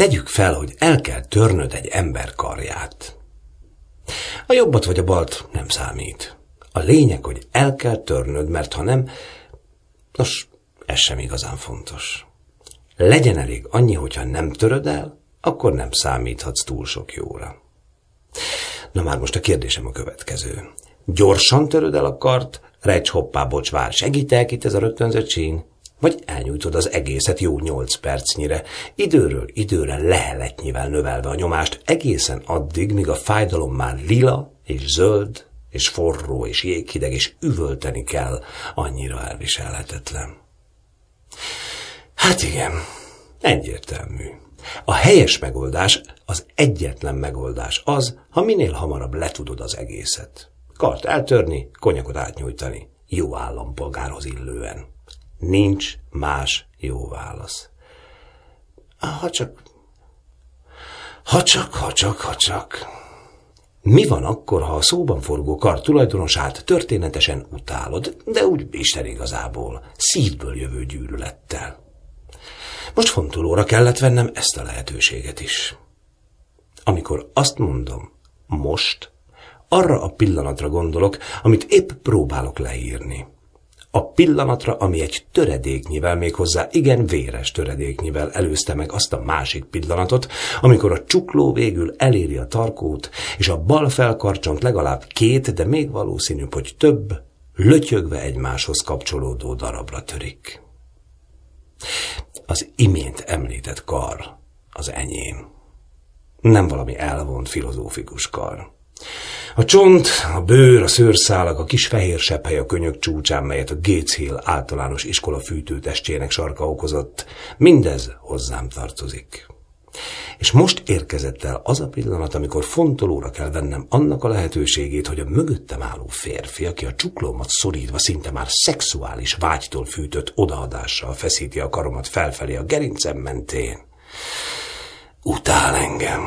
Tegyük fel, hogy el kell törnöd egy ember karját. A jobbat vagy a balt nem számít. A lényeg, hogy el kell törnöd, mert ha nem, nos, ez sem igazán fontos. Legyen elég annyi, hogyha nem töröd el, akkor nem számíthatsz túl sok jóra. Na már most a kérdésem a következő. Gyorsan töröd el a kart, recs hoppá, bocs, vár, segítek itt ez a rögtönzött sín vagy elnyújtod az egészet jó nyolc percnyire, időről időre leheletnyivel növelve a nyomást egészen addig, míg a fájdalom már lila és zöld, és forró és jéghideg, és üvölteni kell, annyira elviselhetetlen. Hát igen, egyértelmű. A helyes megoldás, az egyetlen megoldás az, ha minél hamarabb letudod az egészet. Kart eltörni, konyakot átnyújtani, jó állampolgárhoz illően. Nincs más jó válasz. Ha csak... Ha csak, ha csak, ha csak... Mi van akkor, ha a szóban forgó kar tulajdonosát történetesen utálod, de úgy Isten igazából, szívből jövő gyűlölettel? Most fontolóra kellett vennem ezt a lehetőséget is. Amikor azt mondom, most, arra a pillanatra gondolok, amit épp próbálok leírni. A pillanatra, ami egy töredéknyivel, méghozzá igen véres töredéknyivel előzte meg azt a másik pillanatot, amikor a csukló végül eléri a tarkót, és a bal felkarcsont legalább két, de még valószínűbb, hogy több, lötyögve egymáshoz kapcsolódó darabra törik. Az imént említett kar az enyém. Nem valami elvont filozófikus kar. A csont, a bőr, a szőrszálak, a kis fehér sepphely a könyök csúcsán, melyet a Gates Hill általános iskola fűtőtestjének sarka okozott, mindez hozzám tartozik. És most érkezett el az a pillanat, amikor fontolóra kell vennem annak a lehetőségét, hogy a mögöttem álló férfi, aki a csuklómat szorítva szinte már szexuális vágytól fűtött odaadással feszíti a karomat felfelé a gerincem mentén, utál engem.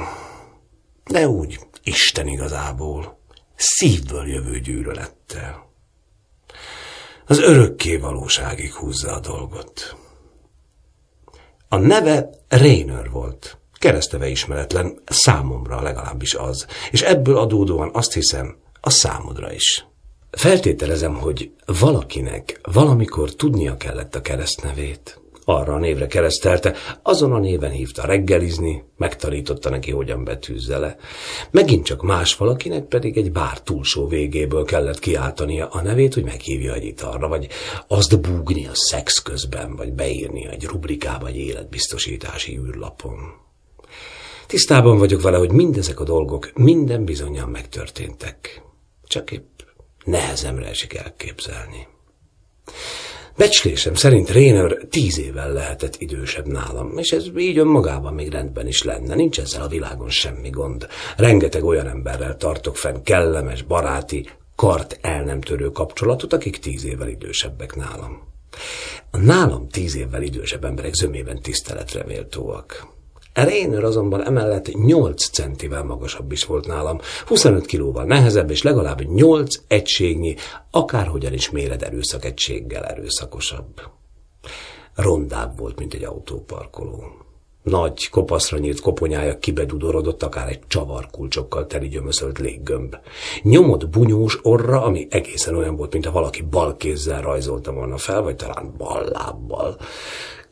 De úgy, Isten igazából szívből jövő gyűrölettel. Az örökké valóságig húzza a dolgot. A neve Rainer volt, kereszteve ismeretlen, számomra legalábbis az, és ebből adódóan azt hiszem, a számodra is. Feltételezem, hogy valakinek valamikor tudnia kellett a keresztnevét arra a névre keresztelte, azon a néven hívta reggelizni, megtanította neki, hogyan betűzze le. Megint csak más valakinek pedig egy bár túlsó végéből kellett kiáltania a nevét, hogy meghívja egy italra, vagy azt búgni a szex közben, vagy beírni egy rubrikába egy életbiztosítási űrlapon. Tisztában vagyok vele, hogy mindezek a dolgok minden bizonyan megtörténtek. Csak épp nehezemre esik elképzelni. Becslésem szerint Raynor tíz évvel lehetett idősebb nálam, és ez így önmagában még rendben is lenne, nincs ezzel a világon semmi gond. Rengeteg olyan emberrel tartok fenn kellemes, baráti, kart el nem törő kapcsolatot, akik tíz évvel idősebbek nálam. A nálam tíz évvel idősebb emberek zömében tiszteletre méltóak. Reynor azonban emellett 8 centivel magasabb is volt nálam, 25 kilóval nehezebb és legalább 8 egységnyi, akárhogyan is méred egységgel erőszakosabb. Rondább volt, mint egy autóparkoló. Nagy, kopaszra nyílt koponyája kibedudorodott, akár egy csavarkulcsokkal teli gyömöszölt léggömb. Nyomott bunyós orra, ami egészen olyan volt, mintha valaki bal kézzel rajzolta volna fel, vagy talán bal lábbal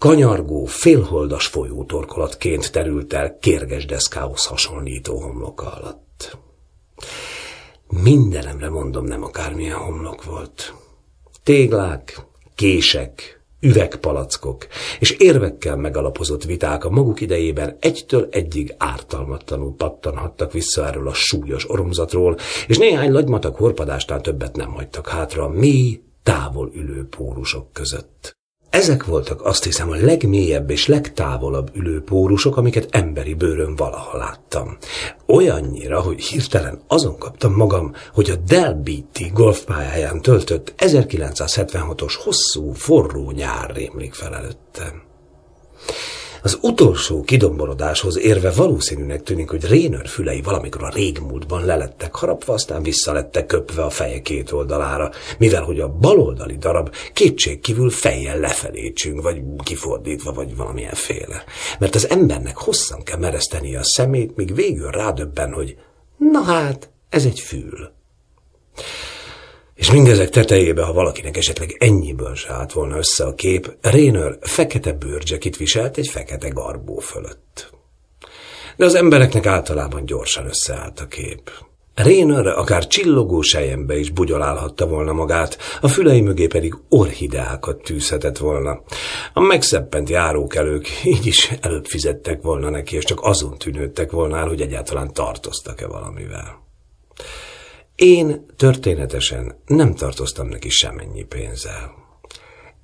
kanyargó, félholdas folyótorkolatként terült el kérges deszkához hasonlító homloka alatt. Mindenemre mondom, nem akármilyen homlok volt. Téglák, kések, üvegpalackok és érvekkel megalapozott viták a maguk idejében egytől egyig ártalmatlanul pattanhattak vissza erről a súlyos oromzatról, és néhány lagymatak horpadástán többet nem hagytak hátra a mély, távol ülő pórusok között. Ezek voltak azt hiszem a legmélyebb és legtávolabb ülő pórusok, amiket emberi bőrön valaha láttam. Olyannyira, hogy hirtelen azon kaptam magam, hogy a Beatty golfpályáján töltött 1976-os hosszú, forró nyár rémlik fel előttem. Az utolsó kidomborodáshoz érve valószínűnek tűnik, hogy Rénőr fülei valamikor a régmúltban lelettek harapva, aztán visszalettek köpve a feje két oldalára, mivel hogy a baloldali darab kétségkívül fejjel lefelé csüng, vagy kifordítva, vagy valamilyen féle. Mert az embernek hosszan kell meresztenie a szemét, míg végül rádöbben, hogy na hát, ez egy fül. És mindezek tetejébe, ha valakinek esetleg ennyiből se állt volna össze a kép, rénör fekete bőrcsekit viselt egy fekete garbó fölött. De az embereknek általában gyorsan összeállt a kép. rénör akár csillogó sejembe is bugyolálhatta volna magát, a fülei mögé pedig orhideákat tűzhetett volna. A megszeppent járókelők így is előbb fizettek volna neki, és csak azon tűnődtek volna el, hogy egyáltalán tartoztak-e valamivel. Én történetesen nem tartoztam neki semennyi pénzzel.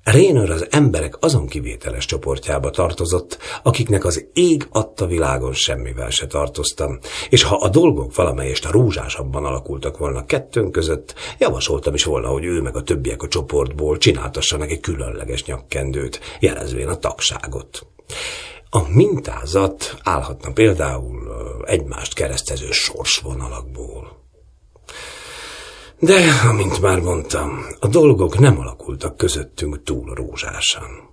Rénőr az emberek azon kivételes csoportjába tartozott, akiknek az ég adta világon semmivel se tartoztam, és ha a dolgok valamelyest a rózsásabban alakultak volna kettőnk között, javasoltam is volna, hogy ő meg a többiek a csoportból csináltassanak egy különleges nyakkendőt, jelezvén a tagságot. A mintázat állhatna például egymást keresztező sorsvonalakból. De, amint már mondtam, a dolgok nem alakultak közöttünk túl rózsásan.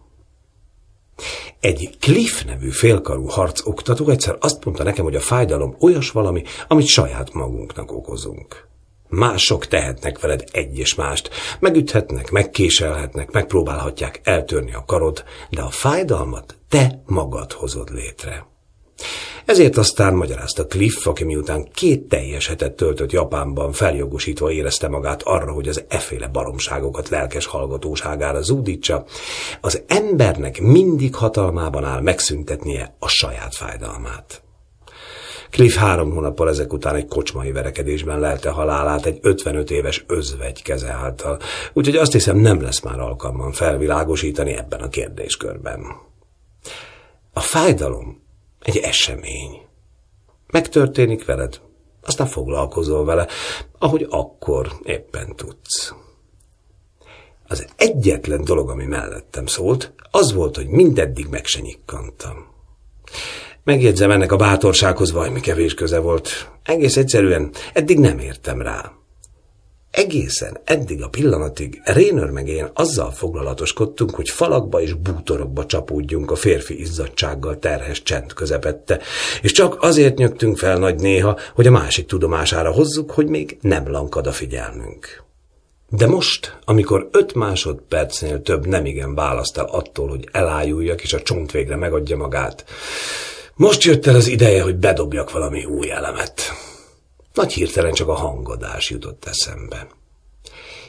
Egy Cliff nevű félkarú harcoktató egyszer azt mondta nekem, hogy a fájdalom olyas valami, amit saját magunknak okozunk. Mások tehetnek veled egy és mást, megüthetnek, megkéselhetnek, megpróbálhatják eltörni a karod, de a fájdalmat te magad hozod létre. Ezért aztán magyarázta Cliff, aki miután két teljes hetet töltött Japánban feljogosítva érezte magát arra, hogy az eféle baromságokat lelkes hallgatóságára zúdítsa, az embernek mindig hatalmában áll megszüntetnie a saját fájdalmát. Cliff három hónappal ezek után egy kocsmai verekedésben lelte halálát egy 55 éves özvegy keze által, úgyhogy azt hiszem nem lesz már alkalman felvilágosítani ebben a kérdéskörben. A fájdalom egy esemény. Megtörténik veled, aztán foglalkozol vele, ahogy akkor éppen tudsz. Az egyetlen dolog, ami mellettem szólt, az volt, hogy mindeddig meg se nyikkantam. Megjegyzem, ennek a bátorsághoz valami kevés köze volt. Egész egyszerűen eddig nem értem rá. Egészen eddig a pillanatig Rénör meg én azzal foglalatoskodtunk, hogy falakba és bútorokba csapódjunk a férfi izzadsággal terhes csend közepette, és csak azért nyögtünk fel nagy néha, hogy a másik tudomására hozzuk, hogy még nem lankad a figyelmünk. De most, amikor öt másodpercnél több nemigen választ el attól, hogy elájuljak és a csont végre megadja magát, most jött el az ideje, hogy bedobjak valami új elemet. Nagy hirtelen csak a hangodás jutott eszembe.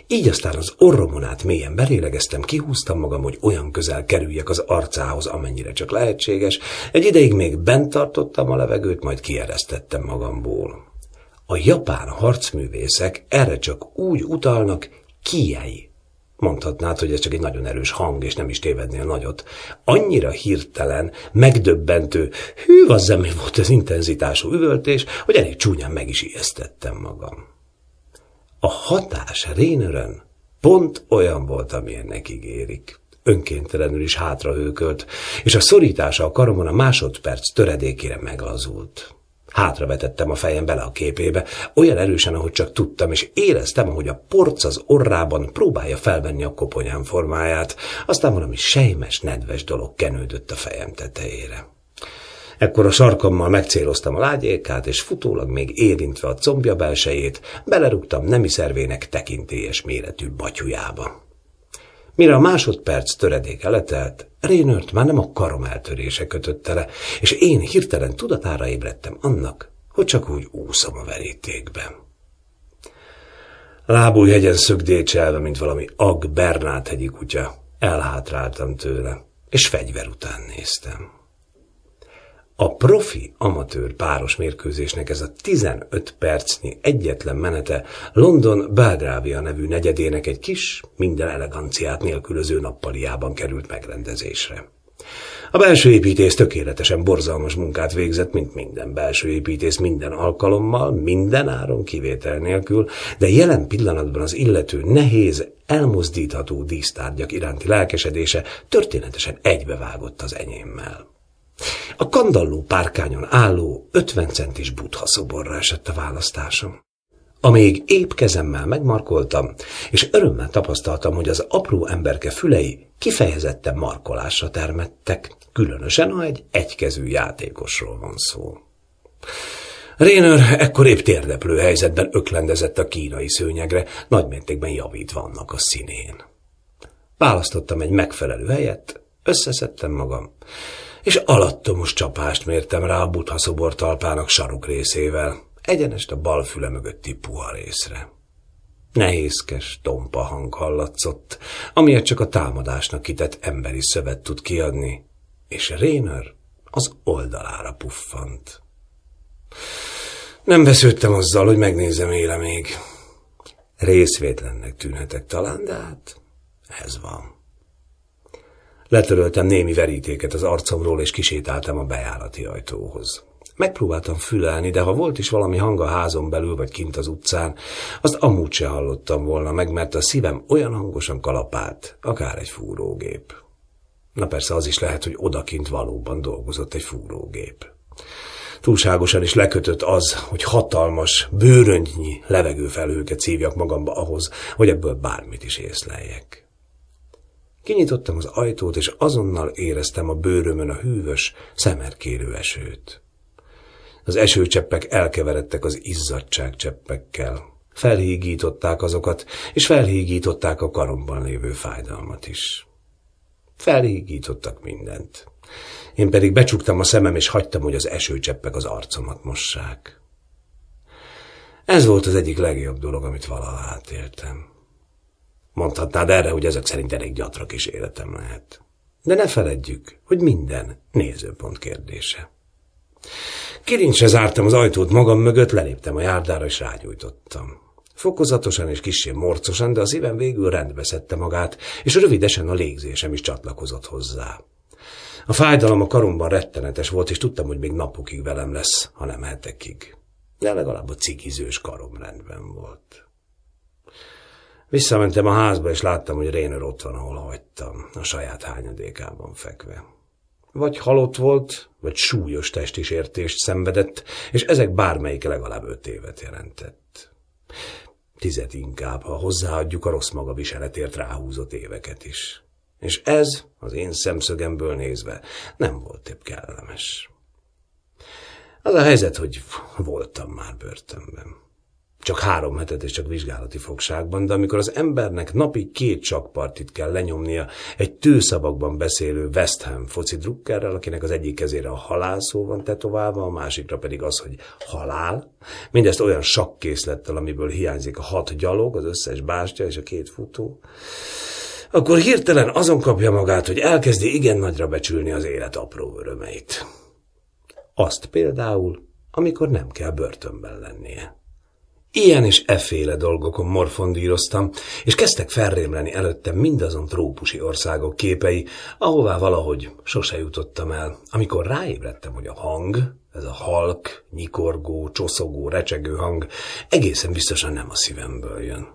Így aztán az orromon át mélyen belélegeztem, kihúztam magam, hogy olyan közel kerüljek az arcához, amennyire csak lehetséges. Egy ideig még bent tartottam a levegőt, majd kieresztettem magamból. A japán harcművészek erre csak úgy utalnak, kiei mondhatnád, hogy ez csak egy nagyon erős hang, és nem is tévednél nagyot. Annyira hirtelen, megdöbbentő, hű, az mi volt az intenzitású üvöltés, hogy elég csúnyán meg is ijesztettem magam. A hatás Rénörön pont olyan volt, amilyennek ígérik. Önkéntelenül is hátrahőkölt, és a szorítása a karomon a másodperc töredékére meglazult hátravetettem a fejem bele a képébe, olyan erősen, ahogy csak tudtam, és éreztem, ahogy a porc az orrában próbálja felvenni a koponyám formáját, aztán valami sejmes, nedves dolog kenődött a fejem tetejére. Ekkor a sarkammal megcéloztam a lágyékát, és futólag még érintve a combja belsejét, belerúgtam nemi szervének tekintélyes méretű batyujába. Mire a másodperc töredéke letelt, Rénőrt már nem a karom eltörése kötötte le, és én hirtelen tudatára ébredtem annak, hogy csak úgy úszom a verítékben. Lábújhegyen szögdécselve, mint valami ag Bernát hegyi kutya, elhátráltam tőle, és fegyver után néztem. A profi amatőr páros mérkőzésnek ez a 15 percnyi egyetlen menete London Belgrávia nevű negyedének egy kis, minden eleganciát nélkülöző nappaliában került megrendezésre. A belső építész tökéletesen borzalmas munkát végzett, mint minden belső építész minden alkalommal, minden áron kivétel nélkül, de jelen pillanatban az illető nehéz, elmozdítható dísztárgyak iránti lelkesedése történetesen egybevágott az enyémmel. A kandalló párkányon álló 50 centis butha szoborra esett a választásom. Amíg épp kezemmel megmarkoltam, és örömmel tapasztaltam, hogy az apró emberke fülei kifejezetten markolásra termettek, különösen, ha egy egykezű játékosról van szó. Rénőr ekkor épp térdeplő helyzetben öklendezett a kínai szőnyegre, nagymértékben javítva annak a színén. Választottam egy megfelelő helyet, összeszedtem magam, és alattomos csapást mértem rá a butha szobor talpának saruk részével, egyenest a bal füle mögötti puha részre. Nehézkes, tompa hang hallatszott, amilyet csak a támadásnak kitett emberi szövet tud kiadni, és Rénör az oldalára puffant. Nem vesződtem azzal, hogy megnézem éle még. Részvétlennek tűnhetek talán, de hát ez van. Letöröltem némi verítéket az arcomról, és kisétáltam a bejárati ajtóhoz. Megpróbáltam fülelni, de ha volt is valami hang a házon belül vagy kint az utcán, azt amúgy se hallottam volna meg, mert a szívem olyan hangosan kalapált, akár egy fúrógép. Na persze az is lehet, hogy odakint valóban dolgozott egy fúrógép. Túlságosan is lekötött az, hogy hatalmas, bőröngynyi levegőfelhőket szívjak magamba ahhoz, hogy ebből bármit is észleljek. Kinyitottam az ajtót, és azonnal éreztem a bőrömön a hűvös, szemerkérő esőt. Az esőcseppek elkeveredtek az izzadság cseppekkel. Felhígították azokat, és felhígították a karomban lévő fájdalmat is. Felhígítottak mindent. Én pedig becsuktam a szemem, és hagytam, hogy az esőcseppek az arcomat mossák. Ez volt az egyik legjobb dolog, amit valaha átéltem. Mondhatnád erre, hogy ezek szerint elég gyatra kis életem lehet. De ne feledjük, hogy minden nézőpont kérdése. Kirincse zártam az ajtót magam mögött, leléptem a járdára és rágyújtottam. Fokozatosan és kissé morcosan, de a szívem végül rendbe szedte magát, és rövidesen a légzésem is csatlakozott hozzá. A fájdalom a karomban rettenetes volt, és tudtam, hogy még napokig velem lesz, ha nem hetekig. De legalább a cigizős karom rendben volt. Visszamentem a házba, és láttam, hogy Rénör ott van, ahol hagytam, a saját hányadékában fekve. Vagy halott volt, vagy súlyos testisértést szenvedett, és ezek bármelyik legalább öt évet jelentett. Tizet inkább, ha hozzáadjuk a rossz maga viseletért ráhúzott éveket is. És ez, az én szemszögemből nézve, nem volt épp kellemes. Az a helyzet, hogy voltam már börtönben csak három hetet és csak vizsgálati fogságban, de amikor az embernek napi két csakpartit kell lenyomnia egy tőszavakban beszélő West Ham foci drukkerrel, akinek az egyik kezére a halál szó van tetoválva, a másikra pedig az, hogy halál, mindezt olyan sakkészlettel, amiből hiányzik a hat gyalog, az összes bástya és a két futó, akkor hirtelen azon kapja magát, hogy elkezdi igen nagyra becsülni az élet apró örömeit. Azt például, amikor nem kell börtönben lennie. Ilyen és eféle dolgokon morfondíroztam, és kezdtek felrémleni előttem mindazon trópusi országok képei, ahová valahogy sose jutottam el. Amikor ráébredtem, hogy a hang, ez a halk, nyikorgó, csoszogó, recsegő hang egészen biztosan nem a szívemből jön.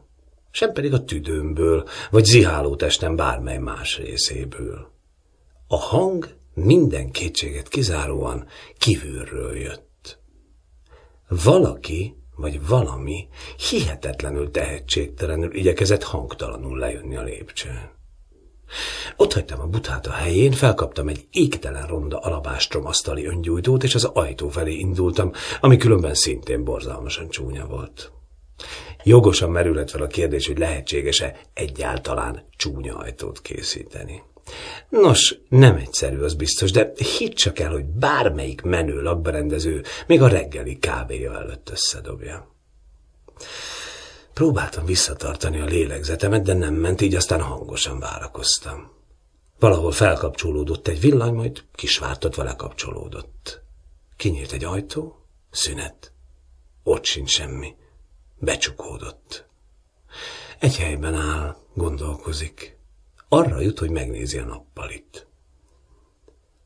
Sem pedig a tüdőmből, vagy ziháló testem bármely más részéből. A hang minden kétséget kizáróan kívülről jött. Valaki vagy valami hihetetlenül tehetségtelenül igyekezett hangtalanul lejönni a lépcsőn. Ott hagytam a butát a helyén, felkaptam egy égtelen ronda alabástrom asztali öngyújtót, és az ajtó felé indultam, ami különben szintén borzalmasan csúnya volt. Jogosan merülhet fel a kérdés, hogy lehetséges-e egyáltalán csúnya ajtót készíteni. Nos, nem egyszerű, az biztos, de hidd csak el, hogy bármelyik menő lakberendező még a reggeli kávéja előtt összedobja. Próbáltam visszatartani a lélegzetemet, de nem ment, így aztán hangosan várakoztam. Valahol felkapcsolódott egy villany, majd kisvártott vele kapcsolódott. Kinyílt egy ajtó, szünet. Ott sincs semmi. Becsukódott. Egy helyben áll, gondolkozik. Arra jut, hogy megnézi a nappalit.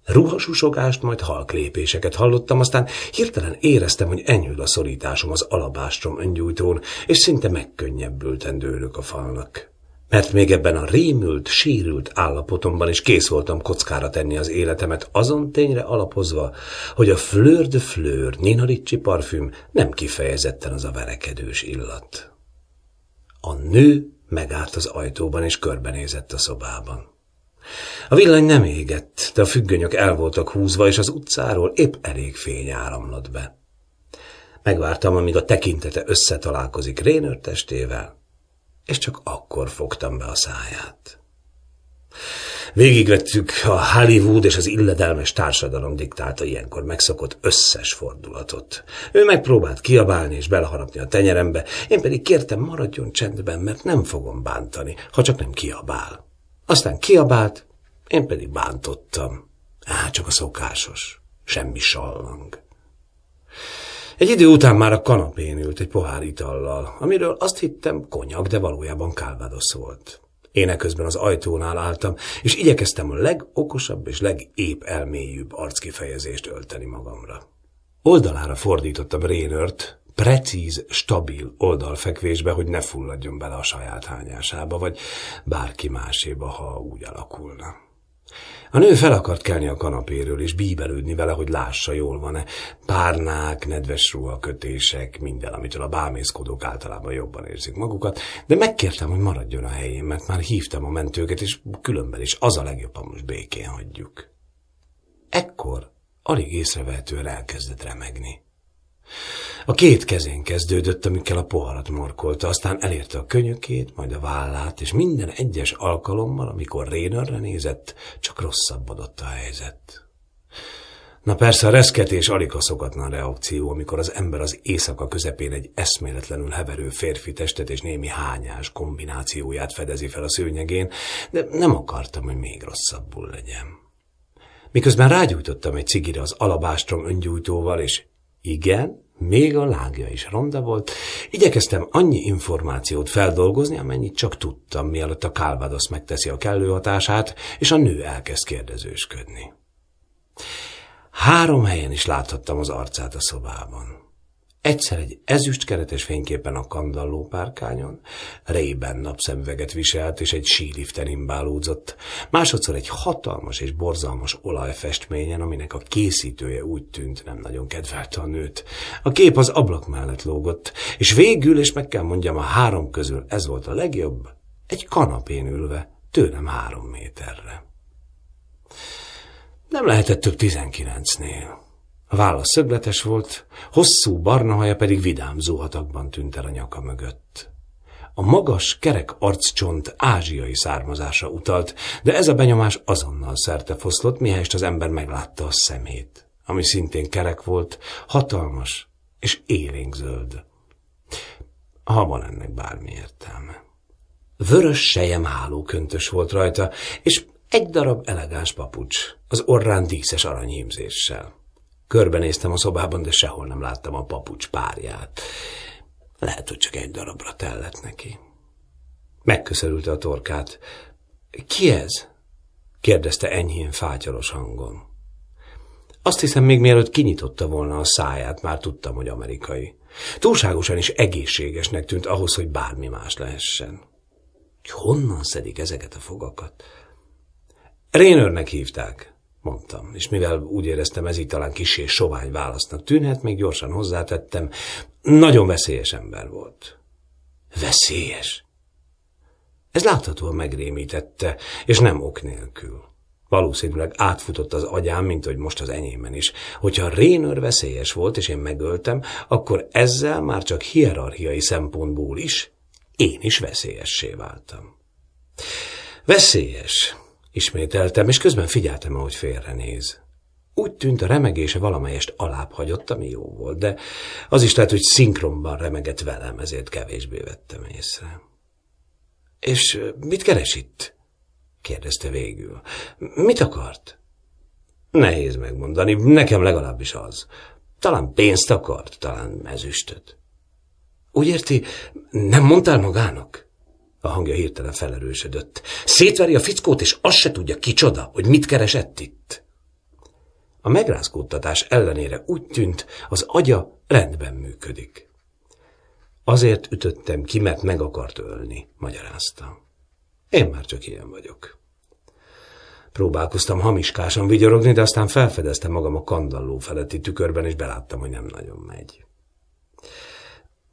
Ruhasusogást, majd halk lépéseket hallottam, aztán hirtelen éreztem, hogy enyhül a szorításom az alabástrom öngyújtón, és szinte megkönnyebbülten dőlök a falnak. Mert még ebben a rémült, sérült állapotomban is kész voltam kockára tenni az életemet, azon tényre alapozva, hogy a Fleur de Fleur Ricci parfüm nem kifejezetten az a verekedős illat. A nő Megállt az ajtóban, és körbenézett a szobában. A villany nem égett, de a függönyök el voltak húzva, és az utcáról épp elég fény áramlott be. Megvártam, amíg a tekintete összetalálkozik Rénőr testével, és csak akkor fogtam be a száját. Végigvettük a Hollywood és az illedelmes társadalom diktálta ilyenkor megszokott összes fordulatot. Ő megpróbált kiabálni és beleharapni a tenyerembe, én pedig kértem maradjon csendben, mert nem fogom bántani, ha csak nem kiabál. Aztán kiabált, én pedig bántottam. Á, csak a szokásos. Semmi sallang. Egy idő után már a kanapén ült egy pohár itallal, amiről azt hittem konyak, de valójában kálvados volt. Én eközben az ajtónál álltam, és igyekeztem a legokosabb és legép elmélyűbb arckifejezést ölteni magamra. Oldalára fordítottam Rénört, precíz, stabil oldalfekvésbe, hogy ne fulladjon bele a saját hányásába, vagy bárki máséba, ha úgy alakulna. A nő fel akart kelni a kanapéről, és bíbelődni vele, hogy lássa, jól van-e. Párnák, nedves ruha, kötések, minden, amitől a bámészkodók általában jobban érzik magukat, de megkértem, hogy maradjon a helyén, mert már hívtam a mentőket, és különben is az a legjobb, ha most békén hagyjuk. Ekkor alig észrevehetően elkezdett remegni. A két kezén kezdődött, amikkel a poharat morkolta, aztán elérte a könyökét, majd a vállát, és minden egyes alkalommal, amikor Rénörre nézett, csak rosszabbodott a helyzet. Na persze a reszketés alig a szokatlan reakció, amikor az ember az éjszaka közepén egy eszméletlenül heverő férfi testet és némi hányás kombinációját fedezi fel a szőnyegén, de nem akartam, hogy még rosszabbul legyen. Miközben rágyújtottam egy cigire az alabástrom öngyújtóval, és igen, még a lángja is ronda volt. Igyekeztem annyi információt feldolgozni, amennyit csak tudtam, mielőtt a kálvadosz megteszi a kellő hatását, és a nő elkezd kérdezősködni. Három helyen is láthattam az arcát a szobában. Egyszer egy ezüstkeretes fényképen a kandalló párkányon, rében napszemüveget viselt, és egy síliften imbálódzott. Másodszor egy hatalmas és borzalmas olajfestményen, aminek a készítője úgy tűnt, nem nagyon kedvelte a nőt. A kép az ablak mellett lógott, és végül, és meg kell mondjam, a három közül ez volt a legjobb, egy kanapén ülve, tőlem három méterre. Nem lehetett több tizenkilencnél. Vála szögletes volt, hosszú barna haja pedig vidám zuhatakban tűnt el a nyaka mögött. A magas, kerek arccsont ázsiai származása utalt, de ez a benyomás azonnal szerte foszlott, mihelyest az ember meglátta a szemét, ami szintén kerek volt, hatalmas és élénk zöld. Ha van ennek bármi értelme. Vörös sejemháló köntös volt rajta, és egy darab elegáns papucs, az orrán díszes aranyhímzéssel. Körbenéztem a szobában, de sehol nem láttam a papucs párját. Lehet, hogy csak egy darabra tellett neki. Megköszörülte a torkát. Ki ez? kérdezte enyhén fátyalos hangon. Azt hiszem, még mielőtt kinyitotta volna a száját, már tudtam, hogy amerikai. Túlságosan is egészségesnek tűnt ahhoz, hogy bármi más lehessen. honnan szedik ezeket a fogakat? Rénőrnek hívták, mondtam. És mivel úgy éreztem, ez így talán és sovány válasznak tűnhet, még gyorsan hozzátettem, nagyon veszélyes ember volt. Veszélyes? Ez láthatóan megrémítette, és nem ok nélkül. Valószínűleg átfutott az agyám, mint hogy most az enyémen is. Hogyha Rénőr veszélyes volt, és én megöltem, akkor ezzel már csak hierarchiai szempontból is én is veszélyessé váltam. Veszélyes, Ismételtem, és közben figyeltem, ahogy félrenéz. Úgy tűnt a remegése valamelyest alább hagyott, ami jó volt, de az is lehet, hogy szinkronban remegett velem, ezért kevésbé vettem észre. És mit keres itt? kérdezte végül. Mit akart? Nehéz megmondani, nekem legalábbis az. Talán pénzt akart, talán ezüstöt. Úgy érti, nem mondtál magának? A hangja hirtelen felerősödött. Szétveri a fickót, és azt se tudja kicsoda, hogy mit keresett itt. A megrázkódtatás ellenére úgy tűnt, az agya rendben működik. Azért ütöttem ki, mert meg akart ölni, magyarázta. Én már csak ilyen vagyok. Próbálkoztam hamiskásan vigyorogni, de aztán felfedeztem magam a kandalló feletti tükörben, és beláttam, hogy nem nagyon megy.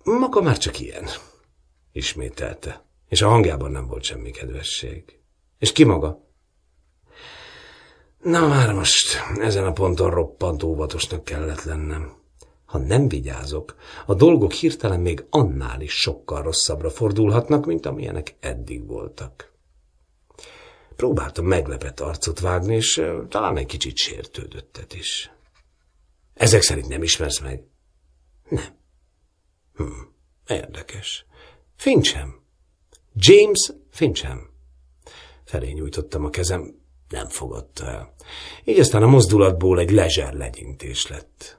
Maga már csak ilyen, ismételte és a hangjában nem volt semmi kedvesség. És ki maga? Na már most, ezen a ponton roppant óvatosnak kellett lennem. Ha nem vigyázok, a dolgok hirtelen még annál is sokkal rosszabbra fordulhatnak, mint amilyenek eddig voltak. Próbáltam meglepett arcot vágni, és talán egy kicsit sértődöttet is. Ezek szerint nem ismersz meg? Nem. Hm, érdekes. Fincsem. James Fincham. Felé nyújtottam a kezem, nem fogadta el. Így aztán a mozdulatból egy lezser legyintés lett.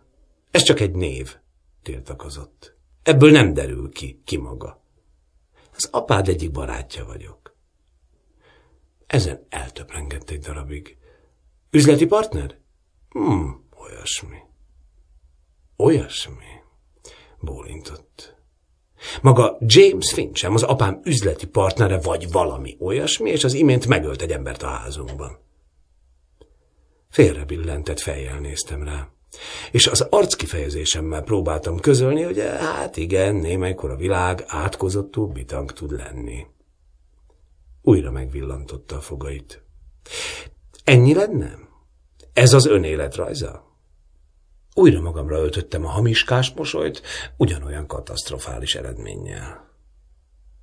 Ez csak egy név, tiltakozott. Ebből nem derül ki, ki maga. Az apád egyik barátja vagyok. Ezen eltöprengett egy darabig. Üzleti partner? Hmm, olyasmi. Olyasmi, bólintott. Maga James Finchem az apám üzleti partnere vagy valami olyasmi, és az imént megölt egy embert a házunkban. Félre billentett fejjel néztem rá. És az arckifejezésemmel próbáltam közölni, hogy hát igen, némelykor a világ átkozottú bitang tud lenni. Újra megvillantotta a fogait. Ennyi lenne? Ez az önéletrajza? Újra magamra öltöttem a hamiskás mosolyt, ugyanolyan katasztrofális eredménnyel.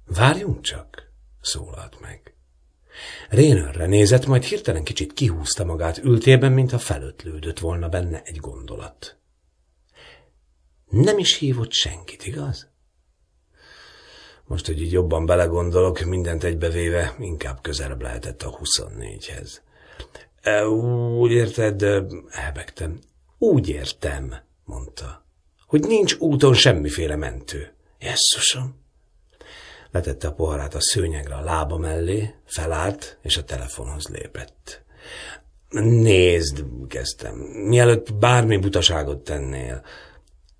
Várjunk csak, szólalt meg. Rénőrre nézett, majd hirtelen kicsit kihúzta magát ültében, mintha felötlődött volna benne egy gondolat. Nem is hívott senkit, igaz? Most, hogy így jobban belegondolok, mindent egybevéve inkább közelebb lehetett a 24-hez. E, úgy érted, hebegtem. Úgy értem, mondta, hogy nincs úton semmiféle mentő. Jesszusom! Letette a poharát a szőnyegre a lába mellé, felállt, és a telefonhoz lépett. Nézd, kezdtem, mielőtt bármi butaságot tennél.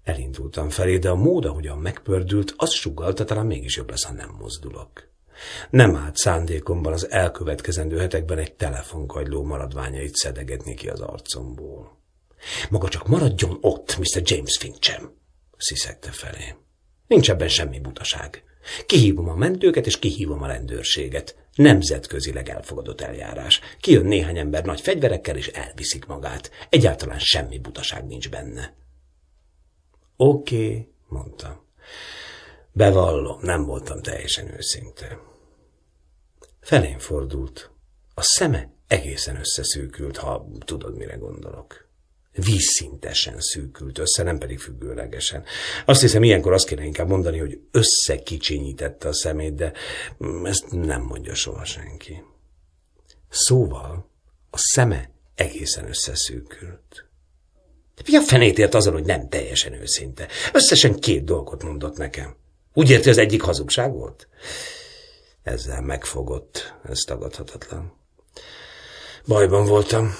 Elindultam felé, de a mód, ahogyan megpördült, az sugalta, talán mégis jobb lesz, ha nem mozdulok. Nem állt szándékomban az elkövetkezendő hetekben egy telefonkagyló maradványait szedegetni ki az arcomból. Maga csak maradjon ott, Mr. James Finchem, sziszegte felé. Nincs ebben semmi butaság. Kihívom a mentőket, és kihívom a rendőrséget. Nemzetközileg elfogadott eljárás. Kijön néhány ember nagy fegyverekkel, és elviszik magát. Egyáltalán semmi butaság nincs benne. Oké, okay, mondtam. Bevallom, nem voltam teljesen őszinte. Felén fordult. A szeme egészen összeszűkült, ha tudod, mire gondolok vízszintesen szűkült össze, nem pedig függőlegesen. Azt hiszem, ilyenkor azt kéne inkább mondani, hogy összekicsinyítette a szemét, de mm, ezt nem mondja soha senki. Szóval a szeme egészen összeszűkült. De mi a fenét ért azon, hogy nem teljesen őszinte? Összesen két dolgot mondott nekem. Úgy érti, az egyik hazugság volt? Ezzel megfogott, ez tagadhatatlan. Bajban voltam.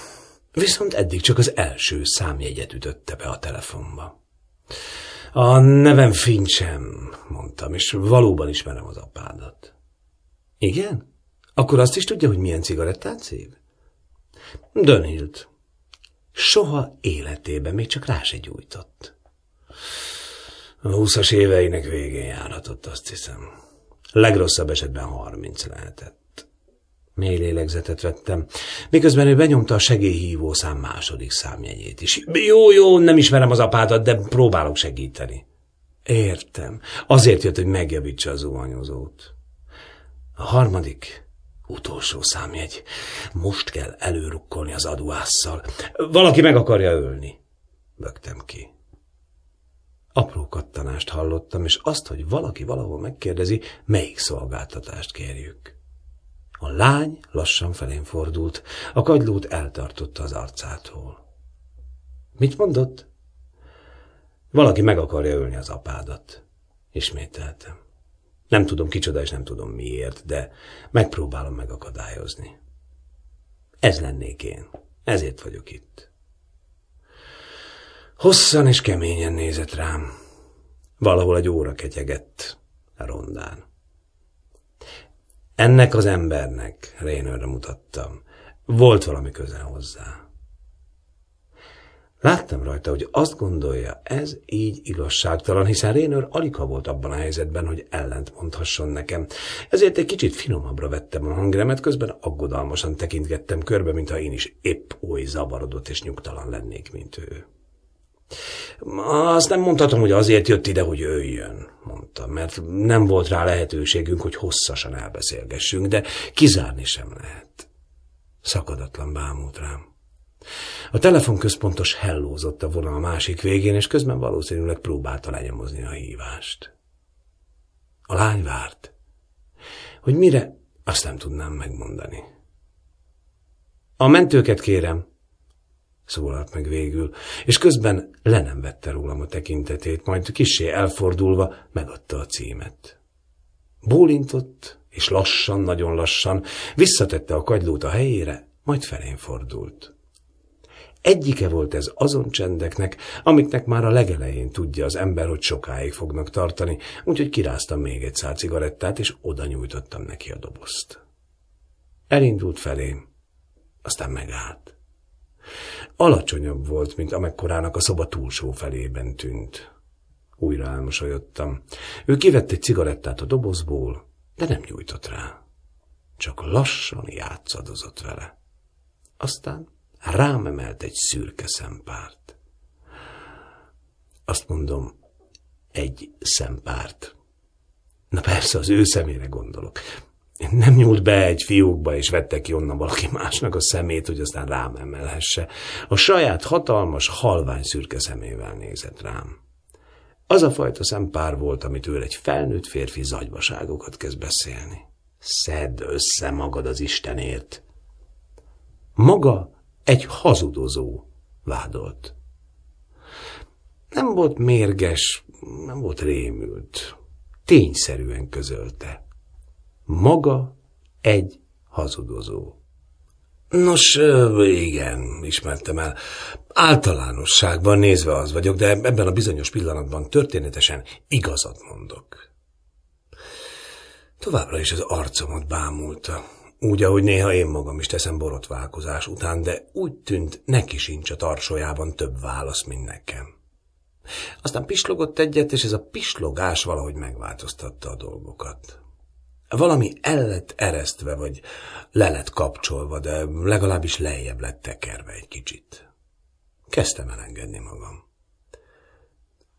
Viszont eddig csak az első számjegyet ütötte be a telefonba. A nevem Fincsem, mondtam, és valóban ismerem az apádat. Igen? Akkor azt is tudja, hogy milyen cigarettát szív? Dönhilt. Soha életében még csak rá se gyújtott. A húszas éveinek végén járhatott, azt hiszem. Legrosszabb esetben harminc lehetett. Mély lélegzetet vettem, miközben ő benyomta a segélyhívó szám második számjegyét is. Jó, jó, nem ismerem az apádat, de próbálok segíteni. Értem. Azért jött, hogy megjavítsa az zuhanyozót. A harmadik, utolsó számjegy. Most kell előrukkolni az aduásszal. Valaki meg akarja ölni. Bögtem ki. Apró kattanást hallottam, és azt, hogy valaki valahol megkérdezi, melyik szolgáltatást kérjük. A lány lassan felén fordult, a kagylót eltartotta az arcától. Mit mondott? Valaki meg akarja ölni az apádat. Ismételtem. Nem tudom kicsoda, és nem tudom miért, de megpróbálom megakadályozni. Ez lennék én. Ezért vagyok itt. Hosszan és keményen nézett rám. Valahol egy óra ketyegett a rondán. Ennek az embernek, Rénőre mutattam, volt valami köze hozzá. Láttam rajta, hogy azt gondolja, ez így igazságtalan, hiszen Rénőr aligha volt abban a helyzetben, hogy ellent mondhasson nekem. Ezért egy kicsit finomabbra vettem a hangremet, közben aggodalmasan tekintgettem körbe, mintha én is épp oly zavarodott és nyugtalan lennék, mint ő. Azt nem mondhatom, hogy azért jött ide, hogy jön, mondta, mert nem volt rá lehetőségünk, hogy hosszasan elbeszélgessünk, de kizárni sem lehet. Szakadatlan bámult rám. A telefonközpontos hellózott a vonal a másik végén, és közben valószínűleg próbálta lenyomozni a hívást. A lány várt. Hogy mire, azt nem tudnám megmondani. A mentőket kérem, szólalt meg végül, és közben le nem vette rólam a tekintetét, majd kisé elfordulva megadta a címet. Bólintott, és lassan, nagyon lassan visszatette a kagylót a helyére, majd felén fordult. Egyike volt ez azon csendeknek, amiknek már a legelején tudja az ember, hogy sokáig fognak tartani, úgyhogy kiráztam még egy szál cigarettát, és oda nyújtottam neki a dobozt. Elindult felém, aztán megállt alacsonyabb volt, mint amekkorának a szoba túlsó felében tűnt. Újra elmosolyodtam. Ő kivett egy cigarettát a dobozból, de nem nyújtott rá. Csak lassan játszadozott vele. Aztán rám emelt egy szürke szempárt. Azt mondom, egy szempárt. Na persze, az ő szemére gondolok nem nyúlt be egy fiúkba, és vette ki onnan valaki másnak a szemét, hogy aztán rám emelhesse. A saját hatalmas, halvány szürke szemével nézett rám. Az a fajta szempár volt, amit ő egy felnőtt férfi zagybaságokat kezd beszélni. Szedd össze magad az Istenért! Maga egy hazudozó vádolt. Nem volt mérges, nem volt rémült. Tényszerűen közölte. Maga egy hazudozó. Nos, igen, ismertem el. Általánosságban nézve az vagyok, de ebben a bizonyos pillanatban történetesen igazat mondok. Továbbra is az arcomat bámulta, úgy, ahogy néha én magam is teszem borotválkozás után, de úgy tűnt, neki sincs a tarsójában több válasz, mint nekem. Aztán pislogott egyet, és ez a pislogás valahogy megváltoztatta a dolgokat valami el lett eresztve, vagy le lett kapcsolva, de legalábbis lejjebb lett tekerve egy kicsit. Kezdtem elengedni magam.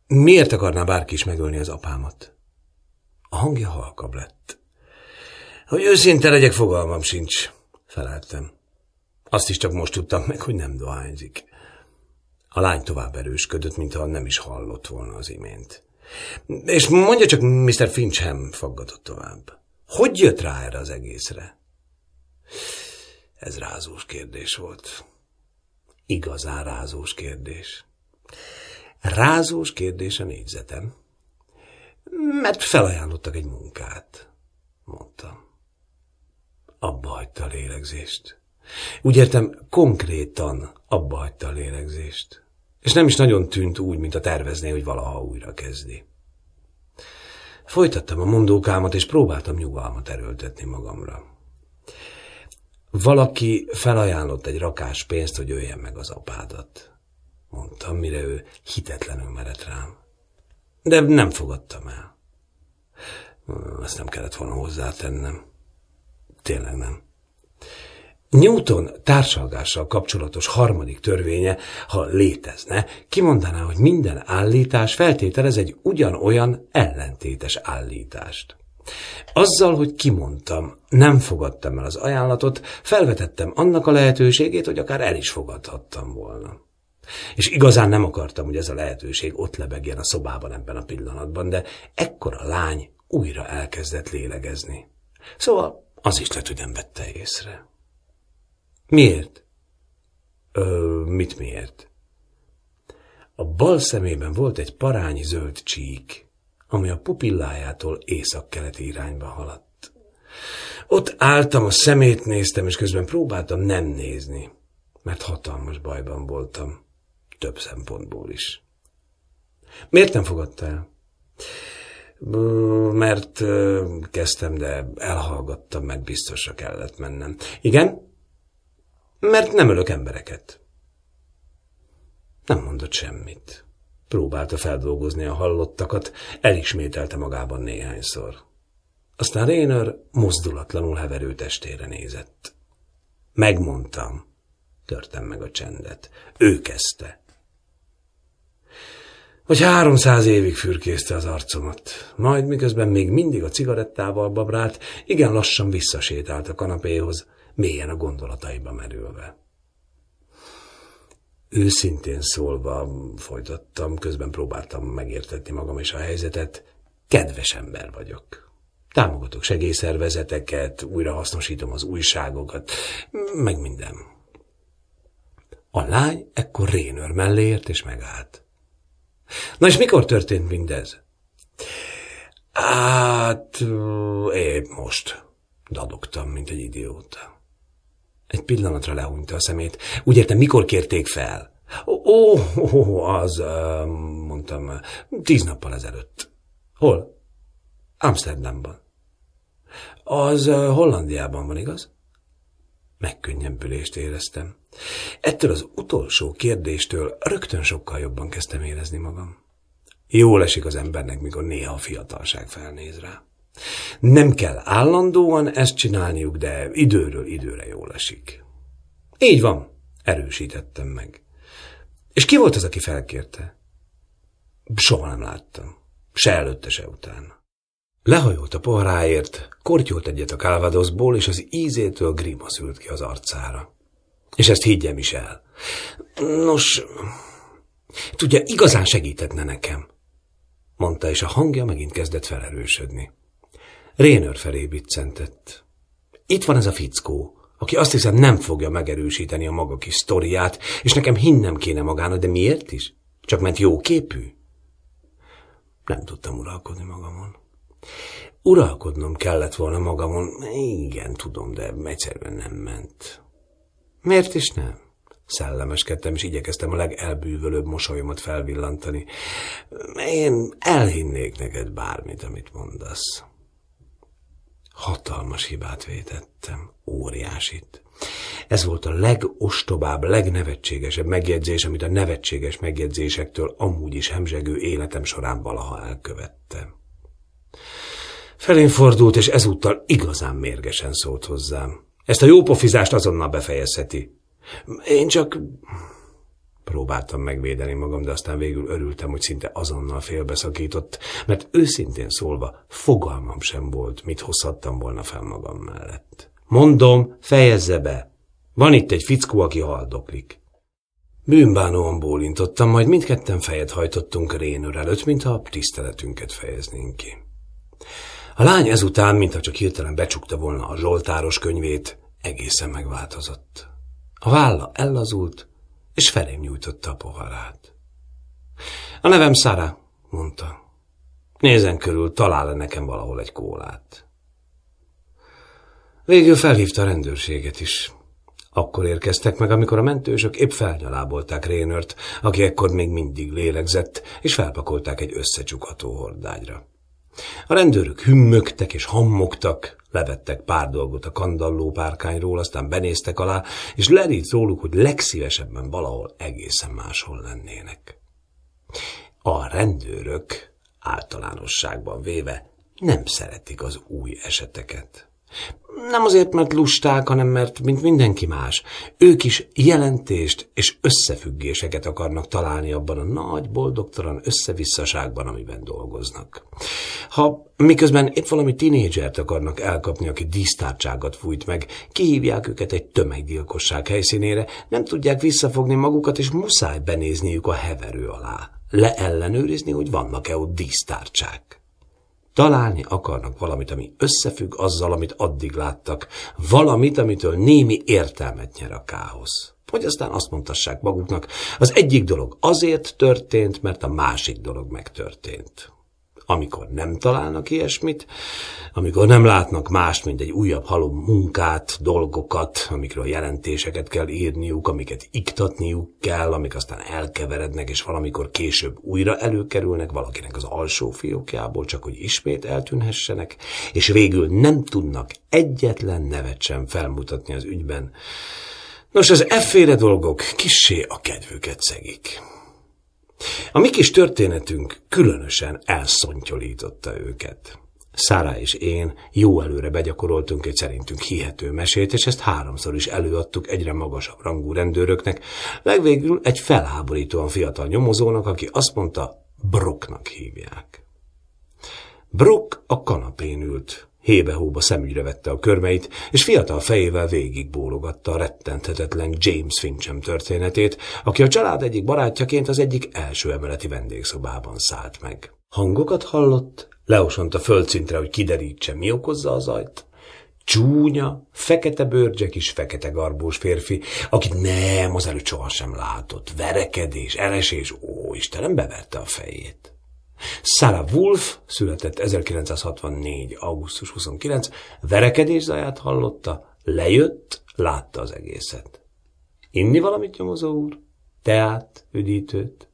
Miért akarná bárki is megölni az apámat? A hangja halkabb lett. Hogy őszinte legyek, fogalmam sincs, feleltem. Azt is csak most tudtam meg, hogy nem dohányzik. A lány tovább erősködött, mintha nem is hallott volna az imént. És mondja csak, Mr. Fincham faggatott tovább. Hogy jött rá erre az egészre? Ez rázós kérdés volt. Igazán rázós kérdés. Rázós kérdés a négyzetem. Mert felajánlottak egy munkát, mondtam. Abba hagyta a lélegzést. Úgy értem, konkrétan abba hagyta a lélegzést. És nem is nagyon tűnt úgy, mint a tervezné, hogy valaha újra kezdi. Folytattam a mondókámat, és próbáltam nyugalmat erőltetni magamra. Valaki felajánlott egy rakás pénzt, hogy öljen meg az apádat. Mondtam, mire ő hitetlenül merett rám. De nem fogadtam el. Ezt nem kellett volna hozzátennem. Tényleg nem. Newton társalgással kapcsolatos harmadik törvénye, ha létezne, kimondaná, hogy minden állítás feltételez egy ugyanolyan ellentétes állítást. Azzal, hogy kimondtam, nem fogadtam el az ajánlatot, felvetettem annak a lehetőségét, hogy akár el is fogadhattam volna. És igazán nem akartam, hogy ez a lehetőség ott lebegjen a szobában ebben a pillanatban, de ekkor a lány újra elkezdett lélegezni. Szóval az is nem vette észre. Miért? Ö, mit miért? A bal szemében volt egy parányi zöld csík, ami a pupillájától északkeleti irányba haladt. Ott álltam, a szemét néztem, és közben próbáltam nem nézni, mert hatalmas bajban voltam, több szempontból is. Miért nem fogadta el? Mert kezdtem, de elhallgattam, mert biztosra kellett mennem. Igen? Mert nem ölök embereket. Nem mondott semmit. Próbálta feldolgozni a hallottakat, elismételte magában néhányszor. Aztán Rainer mozdulatlanul heverő testére nézett. Megmondtam. Törtem meg a csendet. Ő kezdte. Hogy háromszáz évig fürkészte az arcomat. Majd miközben még mindig a cigarettával babrált, igen lassan visszasétált a kanapéhoz mélyen a gondolataiba merülve. Őszintén szólva folytattam, közben próbáltam megértetni magam és a helyzetet. Kedves ember vagyok. Támogatok segélyszervezeteket, újra hasznosítom az újságokat, meg minden. A lány ekkor Rénőr mellé ért és megállt. Na és mikor történt mindez? Hát, épp most. Dadogtam, mint egy idióta. Egy pillanatra lehúnyta a szemét. Úgy értem, mikor kérték fel? Ó, oh, oh, az, mondtam, tíz nappal ezelőtt. Hol? Amsterdamban. Az Hollandiában van, igaz? Megkönnyebbülést éreztem. Ettől az utolsó kérdéstől rögtön sokkal jobban kezdtem érezni magam. Jól esik az embernek, mikor néha a fiatalság felnéz rá. Nem kell állandóan ezt csinálniuk, de időről időre jól esik. Így van, erősítettem meg. És ki volt az, aki felkérte? Soha nem láttam. Se előtte, se utána. Lehajolt a poharáért, kortyolt egyet a kálvadoszból, és az ízétől grima szült ki az arcára. És ezt higgyem is el. Nos, tudja, igazán segítetne nekem, mondta, és a hangja megint kezdett felerősödni. Rénőr felé biccentett. Itt van ez a fickó, aki azt hiszem nem fogja megerősíteni a maga kis sztoriát, és nekem hinnem kéne magának, de miért is? Csak ment jó képű? Nem tudtam uralkodni magamon. Uralkodnom kellett volna magamon, igen, tudom, de egyszerűen nem ment. Miért is nem? Szellemeskedtem, és igyekeztem a legelbűvölőbb mosolyomat felvillantani. Én elhinnék neked bármit, amit mondasz. Hatalmas hibát vétettem, óriásit. Ez volt a legostobább, legnevetségesebb megjegyzés, amit a nevetséges megjegyzésektől amúgy is hemzsegő életem során valaha elkövettem. Felén fordult, és ezúttal igazán mérgesen szólt hozzám. Ezt a jópofizást azonnal befejezheti. Én csak Próbáltam megvédeni magam, de aztán végül örültem, hogy szinte azonnal félbeszakított, mert őszintén szólva fogalmam sem volt, mit hozhattam volna fel magam mellett. Mondom, fejezze be! Van itt egy fickó, aki haldoklik. Bűnbánóan bólintottam, majd mindketten fejet hajtottunk Rénőr előtt, mintha a tiszteletünket fejeznénk ki. A lány ezután, mintha csak hirtelen becsukta volna a Zsoltáros könyvét, egészen megváltozott. A válla ellazult, és felém nyújtotta a poharát. A nevem Szára, mondta. Nézen körül, talál-e nekem valahol egy kólát. Végül felhívta a rendőrséget is. Akkor érkeztek meg, amikor a mentősök épp felnyalábolták Rénört, aki ekkor még mindig lélegzett, és felpakolták egy összecsukható hordágyra. A rendőrök hümmögtek és hammogtak, Levettek pár dolgot a kandalló párkányról, aztán benéztek alá, és lerít róluk, hogy legszívesebben valahol egészen máshol lennének. A rendőrök általánosságban véve nem szeretik az új eseteket. Nem azért, mert lusták, hanem mert, mint mindenki más, ők is jelentést és összefüggéseket akarnak találni abban a nagy, boldogtalan összevisszaságban, amiben dolgoznak. Ha miközben épp valami tinédzsert akarnak elkapni, aki dísztárcsákat fújt meg, kihívják őket egy tömeggyilkosság helyszínére, nem tudják visszafogni magukat, és muszáj benézniük a heverő alá, leellenőrizni, hogy vannak-e ott dísztárcsák. Találni akarnak valamit, ami összefügg azzal, amit addig láttak. Valamit, amitől némi értelmet nyer a káosz. Hogy aztán azt mondtassák maguknak, az egyik dolog azért történt, mert a másik dolog megtörtént amikor nem találnak ilyesmit, amikor nem látnak más mint egy újabb halom munkát, dolgokat, amikről jelentéseket kell írniuk, amiket iktatniuk kell, amik aztán elkeverednek, és valamikor később újra előkerülnek valakinek az alsó fiókjából, csak hogy ismét eltűnhessenek, és végül nem tudnak egyetlen nevet sem felmutatni az ügyben. Nos, az efféle dolgok kissé a kedvüket szegik. A mi kis történetünk különösen elszontyolította őket. Szára és én jó előre begyakoroltunk egy szerintünk hihető mesét, és ezt háromszor is előadtuk egyre magasabb rangú rendőröknek, legvégül egy felháborítóan fiatal nyomozónak, aki azt mondta, Brocknak hívják. Brock a kanapén ült, Hébe-hóba szemügyre vette a körmeit, és fiatal fejével végigbólogatta a rettenthetetlen James Finchem történetét, aki a család egyik barátjaként az egyik első emeleti vendégszobában szállt meg. Hangokat hallott, leosont a földszintre, hogy kiderítse, mi okozza a zajt. Csúnya, fekete bőrcsek is fekete garbós férfi, akit nem, az előtt sohasem látott. Verekedés, eresés, ó, Istenem, beverte a fejét. Sarah Wolf született 1964. augusztus 29. Verekedés zaját hallotta, lejött, látta az egészet. Inni valamit, nyomozó úr? Teát, üdítőt?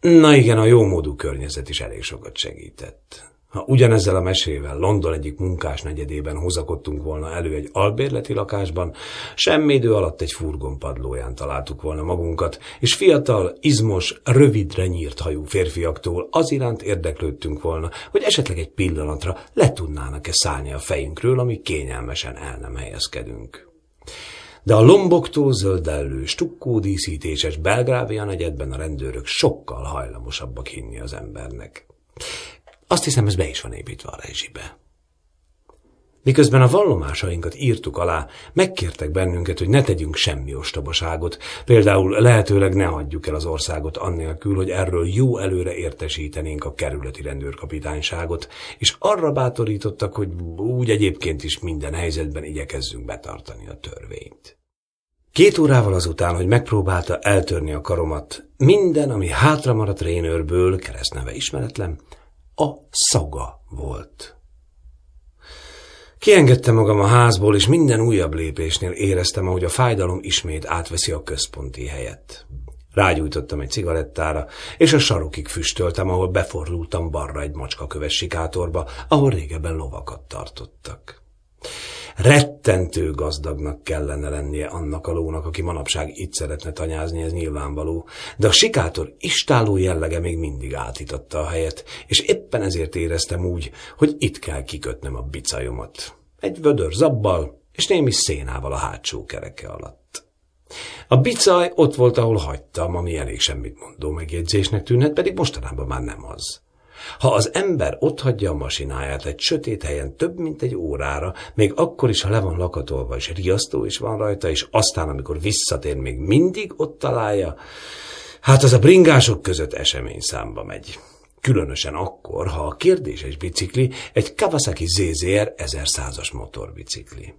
Na igen, a módú környezet is elég sokat segített. Ha ugyanezzel a mesével London egyik munkás negyedében hozakodtunk volna elő egy albérleti lakásban, semmi idő alatt egy furgon padlóján találtuk volna magunkat, és fiatal, izmos, rövidre nyírt hajú férfiaktól az iránt érdeklődtünk volna, hogy esetleg egy pillanatra le tudnának-e szállni a fejünkről, amíg kényelmesen el nem helyezkedünk. De a lomboktól zöldellő, stukkó díszítéses Belgrávia negyedben a rendőrök sokkal hajlamosabbak hinni az embernek. Azt hiszem, ez be is van építve a rejzsibe. Miközben a vallomásainkat írtuk alá, megkértek bennünket, hogy ne tegyünk semmi ostobaságot, például lehetőleg ne hagyjuk el az országot annélkül, hogy erről jó előre értesítenénk a kerületi rendőrkapitányságot, és arra bátorítottak, hogy úgy egyébként is minden helyzetben igyekezzünk betartani a törvényt. Két órával azután, hogy megpróbálta eltörni a karomat, minden, ami hátra maradt rénőrből, keresztneve ismeretlen, a szaga volt. Kiengedtem magam a házból, és minden újabb lépésnél éreztem, ahogy a fájdalom ismét átveszi a központi helyet. Rágyújtottam egy cigarettára, és a sarokig füstöltem, ahol befordultam barra egy macskaköves sikátorba, ahol régebben lovakat tartottak rettentő gazdagnak kellene lennie annak a lónak, aki manapság itt szeretne tanyázni, ez nyilvánvaló, de a sikátor istáló jellege még mindig átitatta a helyet, és éppen ezért éreztem úgy, hogy itt kell kikötnem a bicajomat. Egy vödör zabbal és némi szénával a hátsó kereke alatt. A bicaj ott volt, ahol hagytam, ami elég semmit mondó megjegyzésnek tűnhet, pedig mostanában már nem az. Ha az ember otthagyja a masináját egy sötét helyen több mint egy órára, még akkor is, ha le van lakatolva, és riasztó is van rajta, és aztán, amikor visszatér, még mindig ott találja, hát az a bringások között esemény számba megy. Különösen akkor, ha a kérdéses bicikli egy Kawasaki ZZR 1100-as motorbicikli.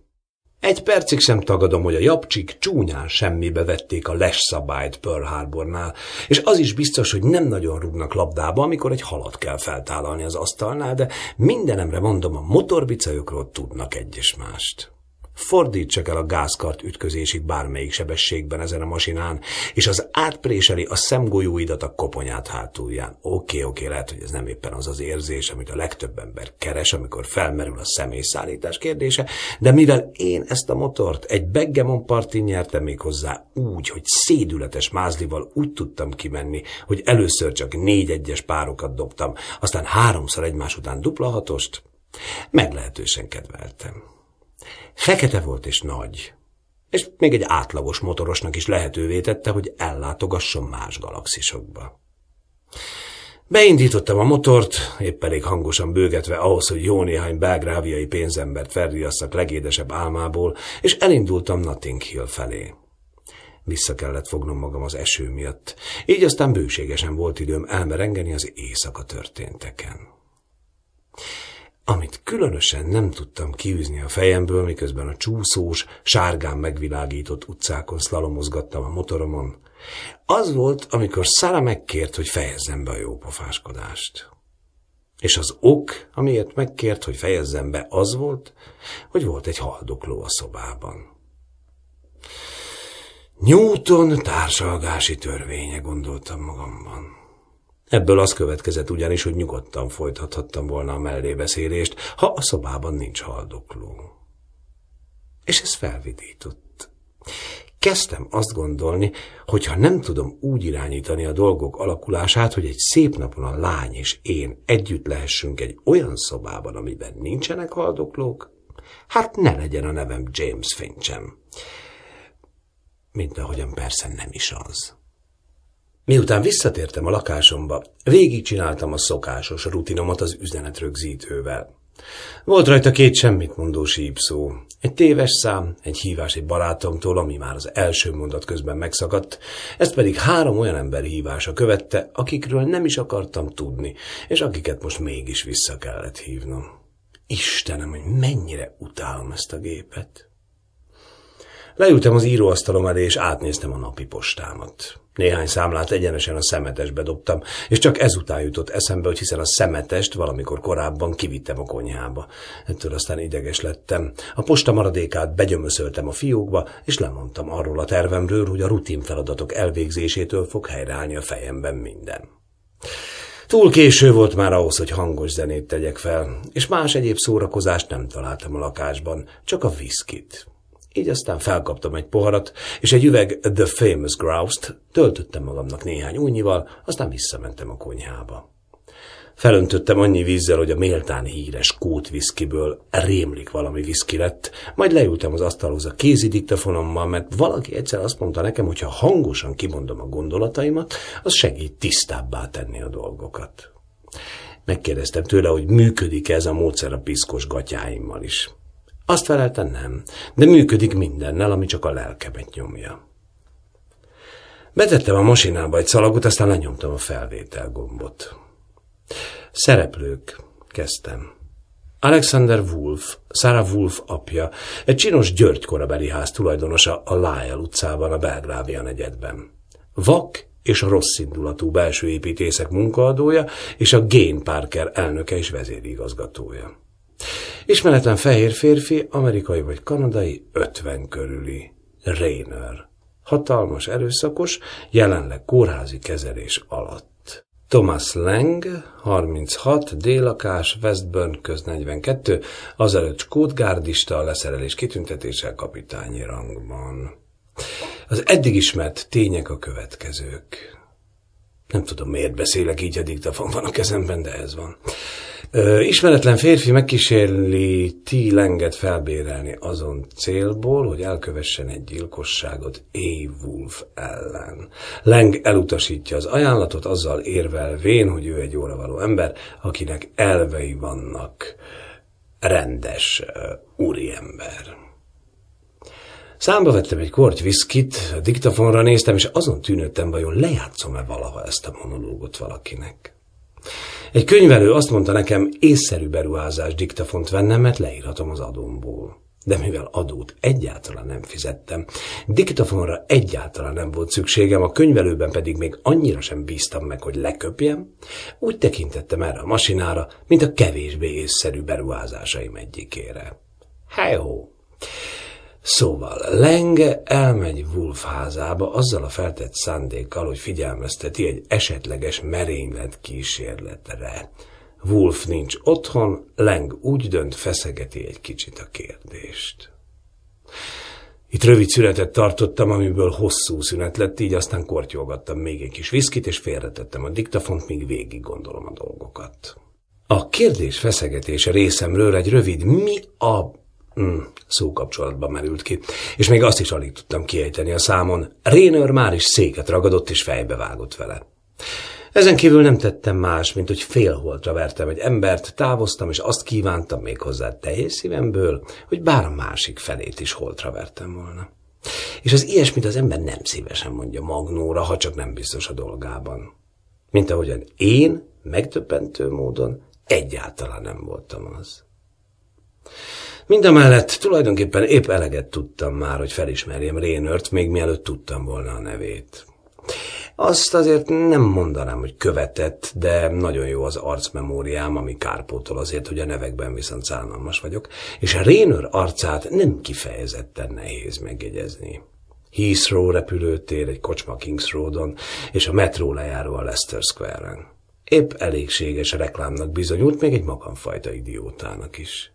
Egy percig sem tagadom, hogy a japcsik csúnyán semmibe vették a les szabályt Pearl Harbornál, és az is biztos, hogy nem nagyon rúgnak labdába, amikor egy halat kell feltállalni az asztalnál, de mindenemre mondom, a motorbicajokról tudnak egyes mást fordítsak el a gázkart ütközésig bármelyik sebességben ezen a masinán, és az átpréseli a szemgolyóidat a koponyát hátulján. Oké, okay, oké, okay, lehet, hogy ez nem éppen az az érzés, amit a legtöbb ember keres, amikor felmerül a személyszállítás kérdése, de mivel én ezt a motort egy Beggemon partin nyertem még hozzá úgy, hogy szédületes mázlival úgy tudtam kimenni, hogy először csak négy egyes párokat dobtam, aztán háromszor egymás után dupla hatost, meglehetősen kedveltem. Fekete volt és nagy, és még egy átlagos motorosnak is lehetővé tette, hogy ellátogasson más galaxisokba. Beindítottam a motort, épp elég hangosan bőgetve ahhoz, hogy jó néhány belgráviai pénzembert felriasszak legédesebb álmából, és elindultam Nothing Hill felé. Vissza kellett fognom magam az eső miatt, így aztán bőségesen volt időm elmerengeni az éjszaka történteken amit különösen nem tudtam kiűzni a fejemből, miközben a csúszós, sárgán megvilágított utcákon szlalomozgattam a motoromon, az volt, amikor Szára megkért, hogy fejezzem be a jópofáskodást. És az ok, amiért megkért, hogy fejezzem be, az volt, hogy volt egy haldokló a szobában. Newton társalgási törvénye, gondoltam magamban. Ebből az következett ugyanis, hogy nyugodtan folytathattam volna a mellébeszélést, ha a szobában nincs haldokló. És ez felvidított. Kezdtem azt gondolni, hogy ha nem tudom úgy irányítani a dolgok alakulását, hogy egy szép napon a lány és én együtt lehessünk egy olyan szobában, amiben nincsenek haldoklók, hát ne legyen a nevem James Finchem. Mint ahogyan persze nem is az. Miután visszatértem a lakásomba, végigcsináltam a szokásos rutinomat az üzenetrögzítővel. Volt rajta két semmit mondó sípszó. Egy téves szám, egy hívás egy barátomtól, ami már az első mondat közben megszakadt, ezt pedig három olyan ember hívása követte, akikről nem is akartam tudni, és akiket most mégis vissza kellett hívnom. Istenem, hogy mennyire utálom ezt a gépet! Leültem az íróasztalom elé, és átnéztem a napi postámat néhány számlát egyenesen a szemetesbe dobtam, és csak ezután jutott eszembe, hogy hiszen a szemetest valamikor korábban kivittem a konyhába. Ettől aztán ideges lettem. A posta maradékát begyömöszöltem a fiókba, és lemondtam arról a tervemről, hogy a rutin feladatok elvégzésétől fog helyreállni a fejemben minden. Túl késő volt már ahhoz, hogy hangos zenét tegyek fel, és más egyéb szórakozást nem találtam a lakásban, csak a viszkit. Így aztán felkaptam egy poharat, és egy üveg The Famous Grouse-t, töltöttem magamnak néhány únyival, aztán visszamentem a konyhába. Felöntöttem annyi vízzel, hogy a méltán híres viszkiből rémlik valami viszki lett, majd leültem az asztalhoz a kézi diktafonommal, mert valaki egyszer azt mondta nekem, hogy ha hangosan kimondom a gondolataimat, az segít tisztábbá tenni a dolgokat. Megkérdeztem tőle, hogy működik ez a módszer a piszkos gatyáimmal is. Azt felelte nem, de működik mindennel, ami csak a lelkemet nyomja. Betettem a masinába egy szalagot, aztán lenyomtam a felvétel gombot. Szereplők, kezdtem. Alexander Wolf, Sarah Wolf apja, egy csinos György korabeli ház tulajdonosa a Lájel utcában, a Belgrávia negyedben. Vak és a rossz indulatú belső építészek munkaadója, és a Gén Parker elnöke és vezérigazgatója. Ismeretlen fehér férfi, amerikai vagy kanadai, 50 körüli. Rainer. Hatalmas erőszakos, jelenleg kórházi kezelés alatt. Thomas Lang, 36, délakás, Westburn köz 42, azelőtt skótgárdista a leszerelés kitüntetéssel kapitányi rangban. Az eddig ismert tények a következők. Nem tudom, miért beszélek így, a diktafon van a kezemben, de ez van ismeretlen férfi megkísérli T. Lenget felbérelni azon célból, hogy elkövessen egy gyilkosságot A. Wolf ellen. Leng elutasítja az ajánlatot, azzal érvelvén, hogy ő egy való ember, akinek elvei vannak. Rendes uh, úriember. Számba vettem egy korty viszkit, a diktafonra néztem, és azon tűnődtem, vajon lejátszom-e valaha ezt a monológot valakinek. Egy könyvelő azt mondta nekem, észszerű beruházás diktafont vennem, mert leírhatom az adomból. De mivel adót egyáltalán nem fizettem, diktafonra egyáltalán nem volt szükségem, a könyvelőben pedig még annyira sem bíztam meg, hogy leköpjem, úgy tekintettem erre a masinára, mint a kevésbé észszerű beruházásaim egyikére. Hejhó! Szóval Lenge elmegy Wolf házába azzal a feltett szándékkal, hogy figyelmezteti egy esetleges merénylet kísérletre. Wolf nincs otthon, Leng úgy dönt, feszegeti egy kicsit a kérdést. Itt rövid szünetet tartottam, amiből hosszú szünet lett, így aztán kortyolgattam még egy kis viszkit, és félretettem a diktafont, míg végig gondolom a dolgokat. A kérdés feszegetése részemről egy rövid mi a mm, szókapcsolatba merült ki, és még azt is alig tudtam kiejteni a számon. Rénőr már is széket ragadott és fejbe vágott vele. Ezen kívül nem tettem más, mint hogy félholtra vertem egy embert, távoztam, és azt kívántam még hozzá teljes szívemből, hogy bár a másik felét is holtra vertem volna. És az ilyesmit az ember nem szívesen mondja magnóra, ha csak nem biztos a dolgában. Mint ahogyan én megtöbbentő módon egyáltalán nem voltam az. Mindemellett tulajdonképpen épp eleget tudtam már, hogy felismerjem Rénört, még mielőtt tudtam volna a nevét. Azt azért nem mondanám, hogy követett, de nagyon jó az arcmemóriám, ami kárpótol azért, hogy a nevekben viszont szánalmas vagyok, és a Rénör arcát nem kifejezetten nehéz megjegyezni. Heathrow repülőtér egy kocsma Kings Roadon, és a metró lejáró a Leicester Square-en. Épp elégséges reklámnak bizonyult, még egy magamfajta idiótának is.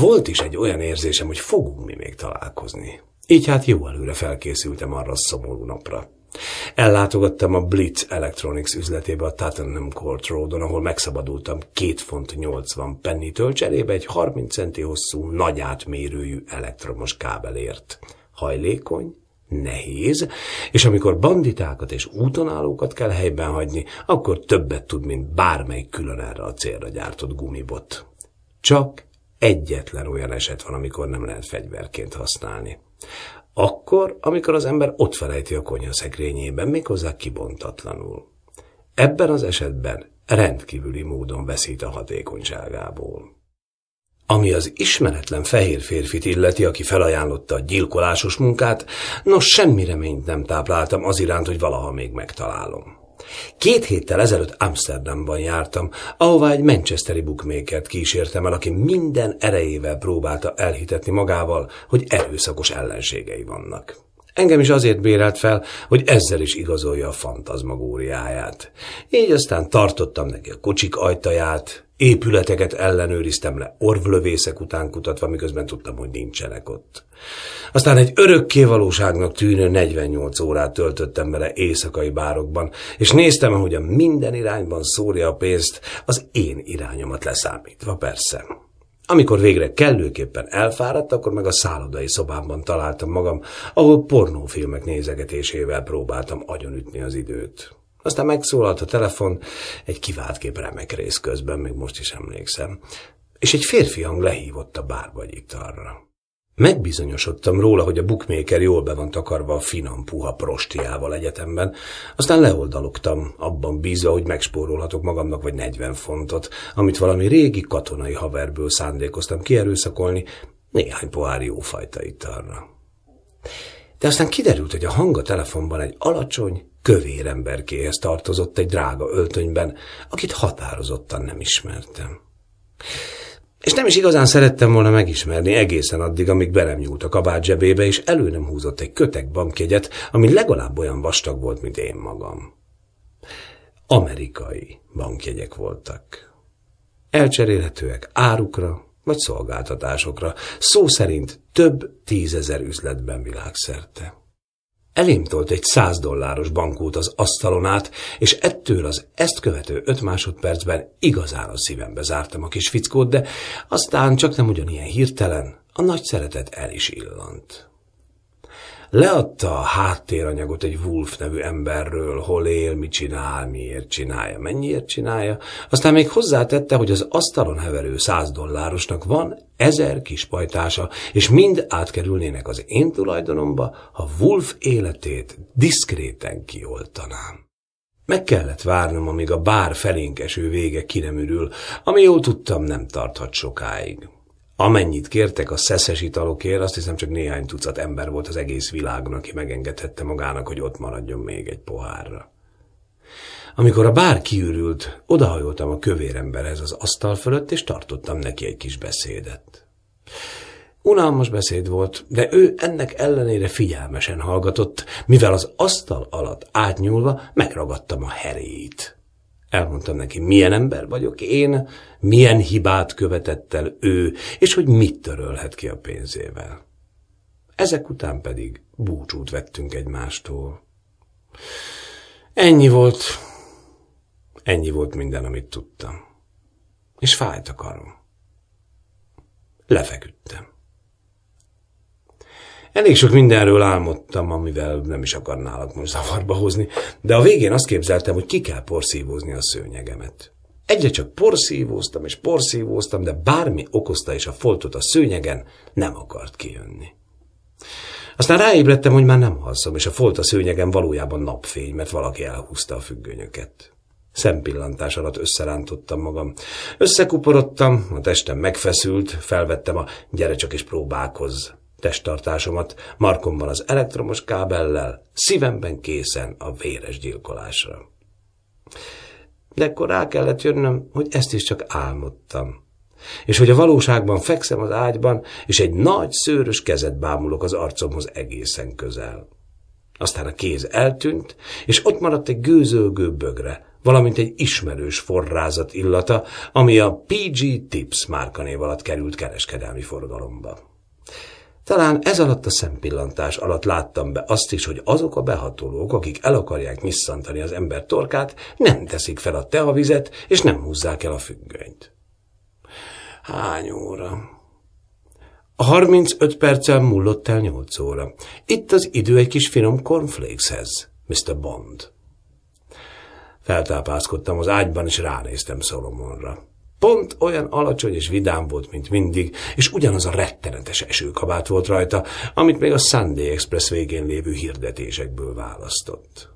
Volt is egy olyan érzésem, hogy fogunk mi még találkozni. Így hát jó előre felkészültem arra a szomorú napra. Ellátogattam a Blitz Electronics üzletébe a Tottenham Court Roadon, ahol megszabadultam két font 80 pennitől cserébe egy 30 centi hosszú, nagy átmérőjű elektromos kábelért. Hajlékony, nehéz, és amikor banditákat és útonállókat kell helyben hagyni, akkor többet tud, mint bármely külön erre a célra gyártott gumibot. Csak egyetlen olyan eset van, amikor nem lehet fegyverként használni. Akkor, amikor az ember ott felejti a konyha szekrényében, méghozzá kibontatlanul. Ebben az esetben rendkívüli módon veszít a hatékonyságából. Ami az ismeretlen fehér férfit illeti, aki felajánlotta a gyilkolásos munkát, nos, semmi reményt nem tápláltam az iránt, hogy valaha még megtalálom. Két héttel ezelőtt Amsterdamban jártam, ahová egy manchesteri bookmakert kísértem el, aki minden erejével próbálta elhitetni magával, hogy erőszakos ellenségei vannak. Engem is azért bérelt fel, hogy ezzel is igazolja a fantazmagóriáját. Így aztán tartottam neki a kocsik ajtaját, épületeket ellenőriztem le orvlövészek után kutatva, miközben tudtam, hogy nincsenek ott. Aztán egy örökké valóságnak tűnő 48 órát töltöttem vele éjszakai bárokban, és néztem, a minden irányban szórja a pénzt, az én irányomat leszámítva persze. Amikor végre kellőképpen elfáradt, akkor meg a szállodai szobámban találtam magam, ahol pornófilmek nézegetésével próbáltam agyonütni az időt. Aztán megszólalt a telefon, egy kiváltképp remek rész közben, még most is emlékszem, és egy férfi hang lehívott a bárba egyik tarra. Megbizonyosodtam róla, hogy a bookmaker jól be van takarva a finom, puha prostiával egyetemben, aztán leoldalogtam, abban bízva, hogy megspórolhatok magamnak vagy 40 fontot, amit valami régi katonai haverből szándékoztam kierőszakolni, néhány pohár jófajta italra. De aztán kiderült, hogy a hang a telefonban egy alacsony, kövér emberkéhez tartozott egy drága öltönyben, akit határozottan nem ismertem. És nem is igazán szerettem volna megismerni egészen addig, amíg belem nyúlt a kabát zsebébe, és elő nem húzott egy kötek bankjegyet, ami legalább olyan vastag volt, mint én magam. Amerikai bankjegyek voltak. Elcserélhetőek árukra vagy szolgáltatásokra, szó szerint több tízezer üzletben világszerte. Elém tolt egy száz dolláros bankót az asztalon át, és ettől az ezt követő öt másodpercben igazán a szívembe zártam a kis fickót, de aztán csak nem ugyanilyen hirtelen, a nagy szeretet el is illant. Leadta a háttéranyagot egy Wolf nevű emberről, hol él, mit csinál, miért csinálja, mennyiért csinálja. Aztán még hozzátette, hogy az asztalon heverő száz dollárosnak van ezer kispajtása, és mind átkerülnének az én tulajdonomba, ha Wolf életét diszkréten kioltanám. Meg kellett várnom, amíg a bár felénkeső vége ki nem ürül, ami jól tudtam nem tarthat sokáig. Amennyit kértek a szeszes italokért, azt hiszem csak néhány tucat ember volt az egész világon, aki megengedhette magának, hogy ott maradjon még egy pohárra. Amikor a bár kiürült, odahajoltam a kövér emberhez az asztal fölött, és tartottam neki egy kis beszédet. Unalmas beszéd volt, de ő ennek ellenére figyelmesen hallgatott, mivel az asztal alatt átnyúlva megragadtam a heréit. Elmondtam neki, milyen ember vagyok én, milyen hibát követett el ő, és hogy mit törölhet ki a pénzével. Ezek után pedig búcsút vettünk egymástól. Ennyi volt, ennyi volt minden, amit tudtam. És fájt a karom. Lefeküdtem. Elég sok mindenről álmodtam, amivel nem is akarnálak most zavarba hozni, de a végén azt képzeltem, hogy ki kell porszívózni a szőnyegemet. Egyre csak porszívóztam és porszívóztam, de bármi okozta is a foltot a szőnyegen, nem akart kijönni. Aztán ráébredtem, hogy már nem halszom, és a folt a szőnyegen valójában napfény, mert valaki elhúzta a függönyöket. Szempillantás alatt összerántottam magam. Összekuporodtam, a testem megfeszült, felvettem a gyere csak és próbálkozz testtartásomat markomban az elektromos kábellel, szívemben készen a véres gyilkolásra. De akkor rá kellett jönnöm, hogy ezt is csak álmodtam. És hogy a valóságban fekszem az ágyban, és egy nagy szőrös kezet bámulok az arcomhoz egészen közel. Aztán a kéz eltűnt, és ott maradt egy gőzölgő bögre, valamint egy ismerős forrázat illata, ami a PG Tips márkanév alatt került kereskedelmi forgalomba. Talán ez alatt a szempillantás alatt láttam be azt is, hogy azok a behatolók, akik el akarják nyisszantani az ember torkát, nem teszik fel a teavizet, és nem húzzák el a függönyt. Hány óra? A 35 perccel múlott el 8 óra. Itt az idő egy kis finom cornflakeshez, Mr. Bond. Feltápászkodtam az ágyban, és ránéztem Szolomonra. Pont olyan alacsony és vidám volt, mint mindig, és ugyanaz a rettenetes esőkabát volt rajta, amit még a Sunday Express végén lévő hirdetésekből választott.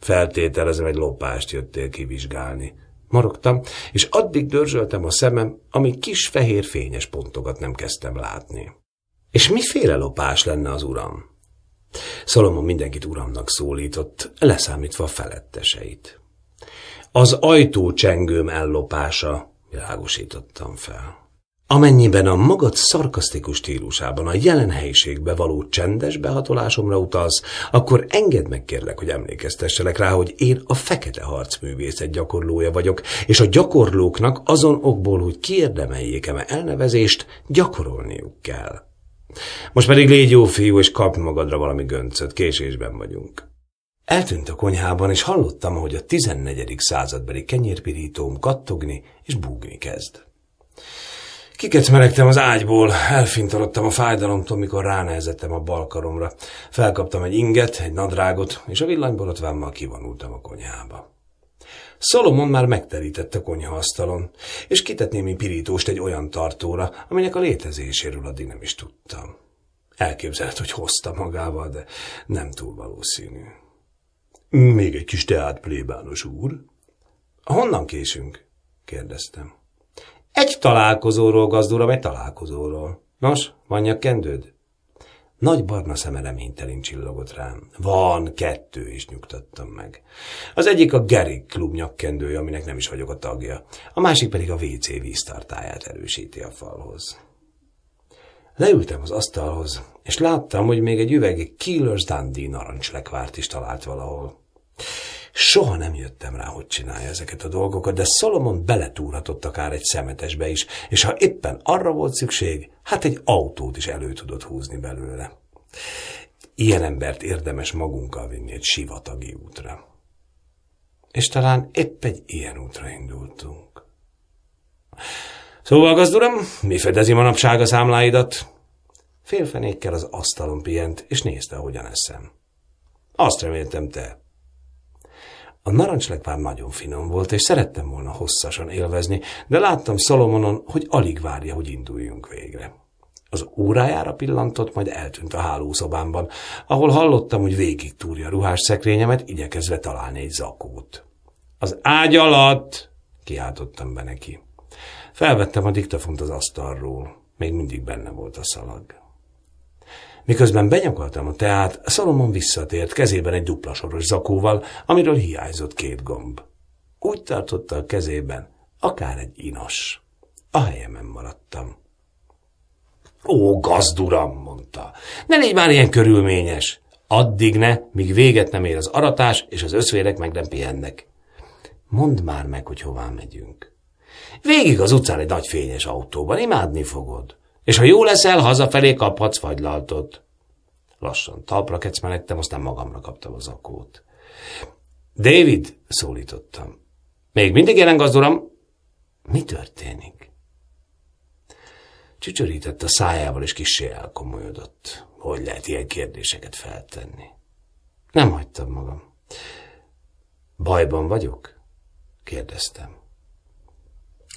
Feltételezem, egy lopást jöttél kivizsgálni. Marogtam, és addig dörzsöltem a szemem, amíg kis fehér fényes pontokat nem kezdtem látni. És miféle lopás lenne az uram? Szalomon mindenkit uramnak szólított, leszámítva a feletteseit. Az ajtócsengőm ellopása, világosítottam fel. Amennyiben a magad szarkasztikus stílusában a jelen helyiségbe való csendes behatolásomra utalsz, akkor engedd meg kérlek, hogy emlékeztesselek rá, hogy én a fekete harcművészet gyakorlója vagyok, és a gyakorlóknak azon okból, hogy kiérdemeljék eme elnevezést, gyakorolniuk kell. Most pedig légy jó fiú, és kapj magadra valami göncöt, késésben vagyunk. Eltűnt a konyhában, és hallottam, hogy a 14. századbeli kenyérpirítóm kattogni és búgni kezd. Kiket melegtem az ágyból, elfintorodtam a fájdalomtól, mikor ránehezettem a balkaromra. Felkaptam egy inget, egy nadrágot, és a villanyborotvámmal kivonultam a konyhába. Szalomon már megterített a konyhaasztalon, és kitett némi pirítóst egy olyan tartóra, aminek a létezéséről addig nem is tudtam. Elképzelt, hogy hozta magával, de nem túl valószínű. Még egy kis teát, plébános úr. Honnan késünk? kérdeztem. Egy találkozóról, gazduram, egy találkozóról. Nos, van nyakkendőd? Nagy barna szeme reménytelén csillogott rám. Van, kettő is nyugtattam meg. Az egyik a Gerig klub nyakkendője, aminek nem is vagyok a tagja. A másik pedig a WC víztartáját erősíti a falhoz. Leültem az asztalhoz, és láttam, hogy még egy üveg Killers Dundee narancslekvárt is talált valahol. Soha nem jöttem rá, hogy csinálja ezeket a dolgokat, de Szolomon beletúrhatott akár egy szemetesbe is, és ha éppen arra volt szükség, hát egy autót is elő tudott húzni belőle. Ilyen embert érdemes magunkkal vinni egy sivatagi útra. És talán épp egy ilyen útra indultunk. Szóval, gazduram, mi fedezi manapság a számláidat? Félfenékkel az asztalon pihent, és nézte, ahogyan eszem. Azt reméltem te. A narancslegvár nagyon finom volt, és szerettem volna hosszasan élvezni, de láttam Szalomonon, hogy alig várja, hogy induljunk végre. Az órájára pillantott, majd eltűnt a hálószobámban, ahol hallottam, hogy végig túrja ruhás szekrényemet, igyekezve találni egy zakót. Az ágy alatt! kiáltottam be neki. Felvettem a diktafont az asztalról. Még mindig benne volt a szalag. Miközben benyakoltam a teát, Szalomon visszatért kezében egy dupla soros zakóval, amiről hiányzott két gomb. Úgy tartotta a kezében, akár egy inos. A helyemen maradtam. Ó, gazduram, mondta, ne légy már ilyen körülményes. Addig ne, míg véget nem ér az aratás, és az összvérek meg nem pihennek. Mondd már meg, hogy hová megyünk. Végig az utcán egy nagy fényes autóban, imádni fogod. És ha jó leszel, hazafelé kaphatsz fagylaltot. Lassan talpra kecmelegtem, aztán magamra kaptam az akót. David, szólítottam. Még mindig jelen gazdoram. Mi történik? Csücsörített a szájával, és kissé elkomolyodott. Hogy lehet ilyen kérdéseket feltenni? Nem hagytam magam. Bajban vagyok? kérdeztem.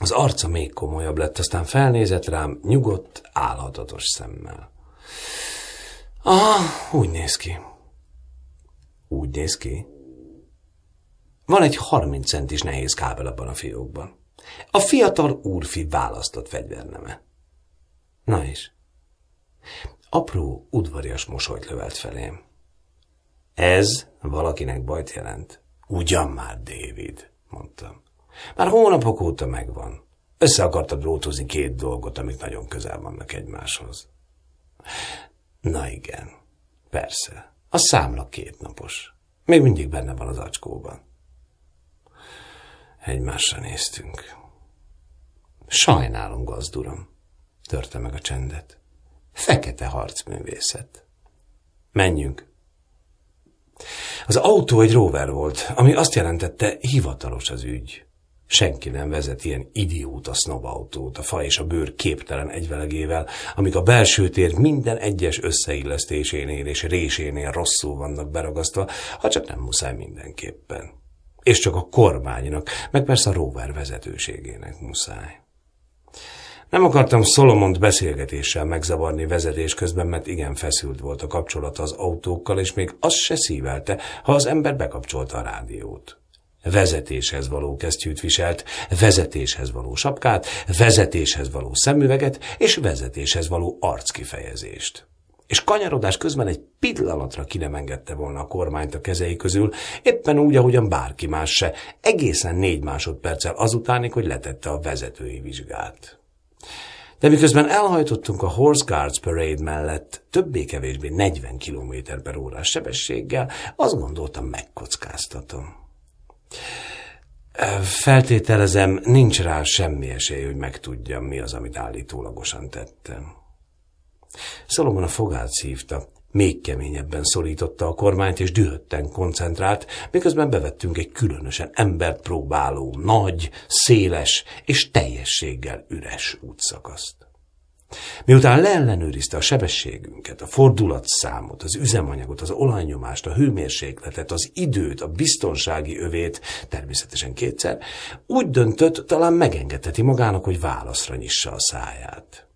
Az arca még komolyabb lett, aztán felnézett rám nyugodt, állhatatos szemmel. Aha, úgy néz ki. Úgy néz ki? Van egy 30 centis nehéz kábel abban a fiókban. A fiatal úrfi választott fegyverneme. Na és? Apró, udvarias mosolyt lövelt felém. Ez valakinek bajt jelent. Ugyan már, David, mondtam. Már hónapok óta megvan. Össze akartad rótozni két dolgot, amik nagyon közel vannak egymáshoz. Na igen, persze. A számla kétnapos. Még mindig benne van az acskóban. Egymásra néztünk. Sajnálom, gazduram, törte meg a csendet. Fekete harcművészet. Menjünk. Az autó egy rover volt, ami azt jelentette, hivatalos az ügy. Senki nem vezet ilyen idióta sznobautót, a fa és a bőr képtelen egyvelegével, amik a belső tér minden egyes összeillesztésénél és résénél rosszul vannak beragasztva, ha csak nem muszáj mindenképpen. És csak a kormánynak, meg persze a rover vezetőségének muszáj. Nem akartam Szolomont beszélgetéssel megzavarni vezetés közben, mert igen feszült volt a kapcsolata az autókkal, és még az se szívelte, ha az ember bekapcsolta a rádiót vezetéshez való kesztyűt viselt, vezetéshez való sapkát, vezetéshez való szemüveget és vezetéshez való arckifejezést. És kanyarodás közben egy pillanatra ki nem engedte volna a kormányt a kezei közül, éppen úgy, ahogyan bárki más se, egészen négy másodperccel azután, hogy letette a vezetői vizsgát. De miközben elhajtottunk a Horse Guards Parade mellett többé-kevésbé 40 km per órás sebességgel, azt gondoltam megkockáztatom. Feltételezem, nincs rá semmi esély, hogy megtudjam, mi az, amit állítólagosan tettem. Szalomon a fogát szívta, még keményebben szorította a kormányt, és dühötten koncentrált, miközben bevettünk egy különösen embert próbáló, nagy, széles és teljességgel üres útszakaszt. Miután leellenőrizte a sebességünket, a fordulatszámot, az üzemanyagot, az olajnyomást, a hőmérsékletet, az időt, a biztonsági övét, természetesen kétszer, úgy döntött, talán megengedheti magának, hogy válaszra nyissa a száját.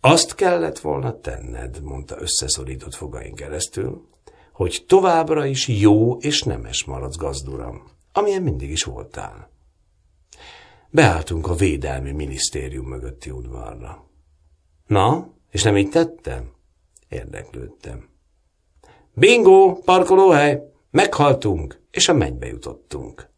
Azt kellett volna tenned, mondta összeszorított fogaink keresztül, hogy továbbra is jó és nemes maradsz gazduram, amilyen mindig is voltál. Beálltunk a Védelmi Minisztérium mögötti udvarra. Na, és nem így tettem? Érdeklődtem. Bingo, parkolóhely, meghaltunk, és a mennybe jutottunk.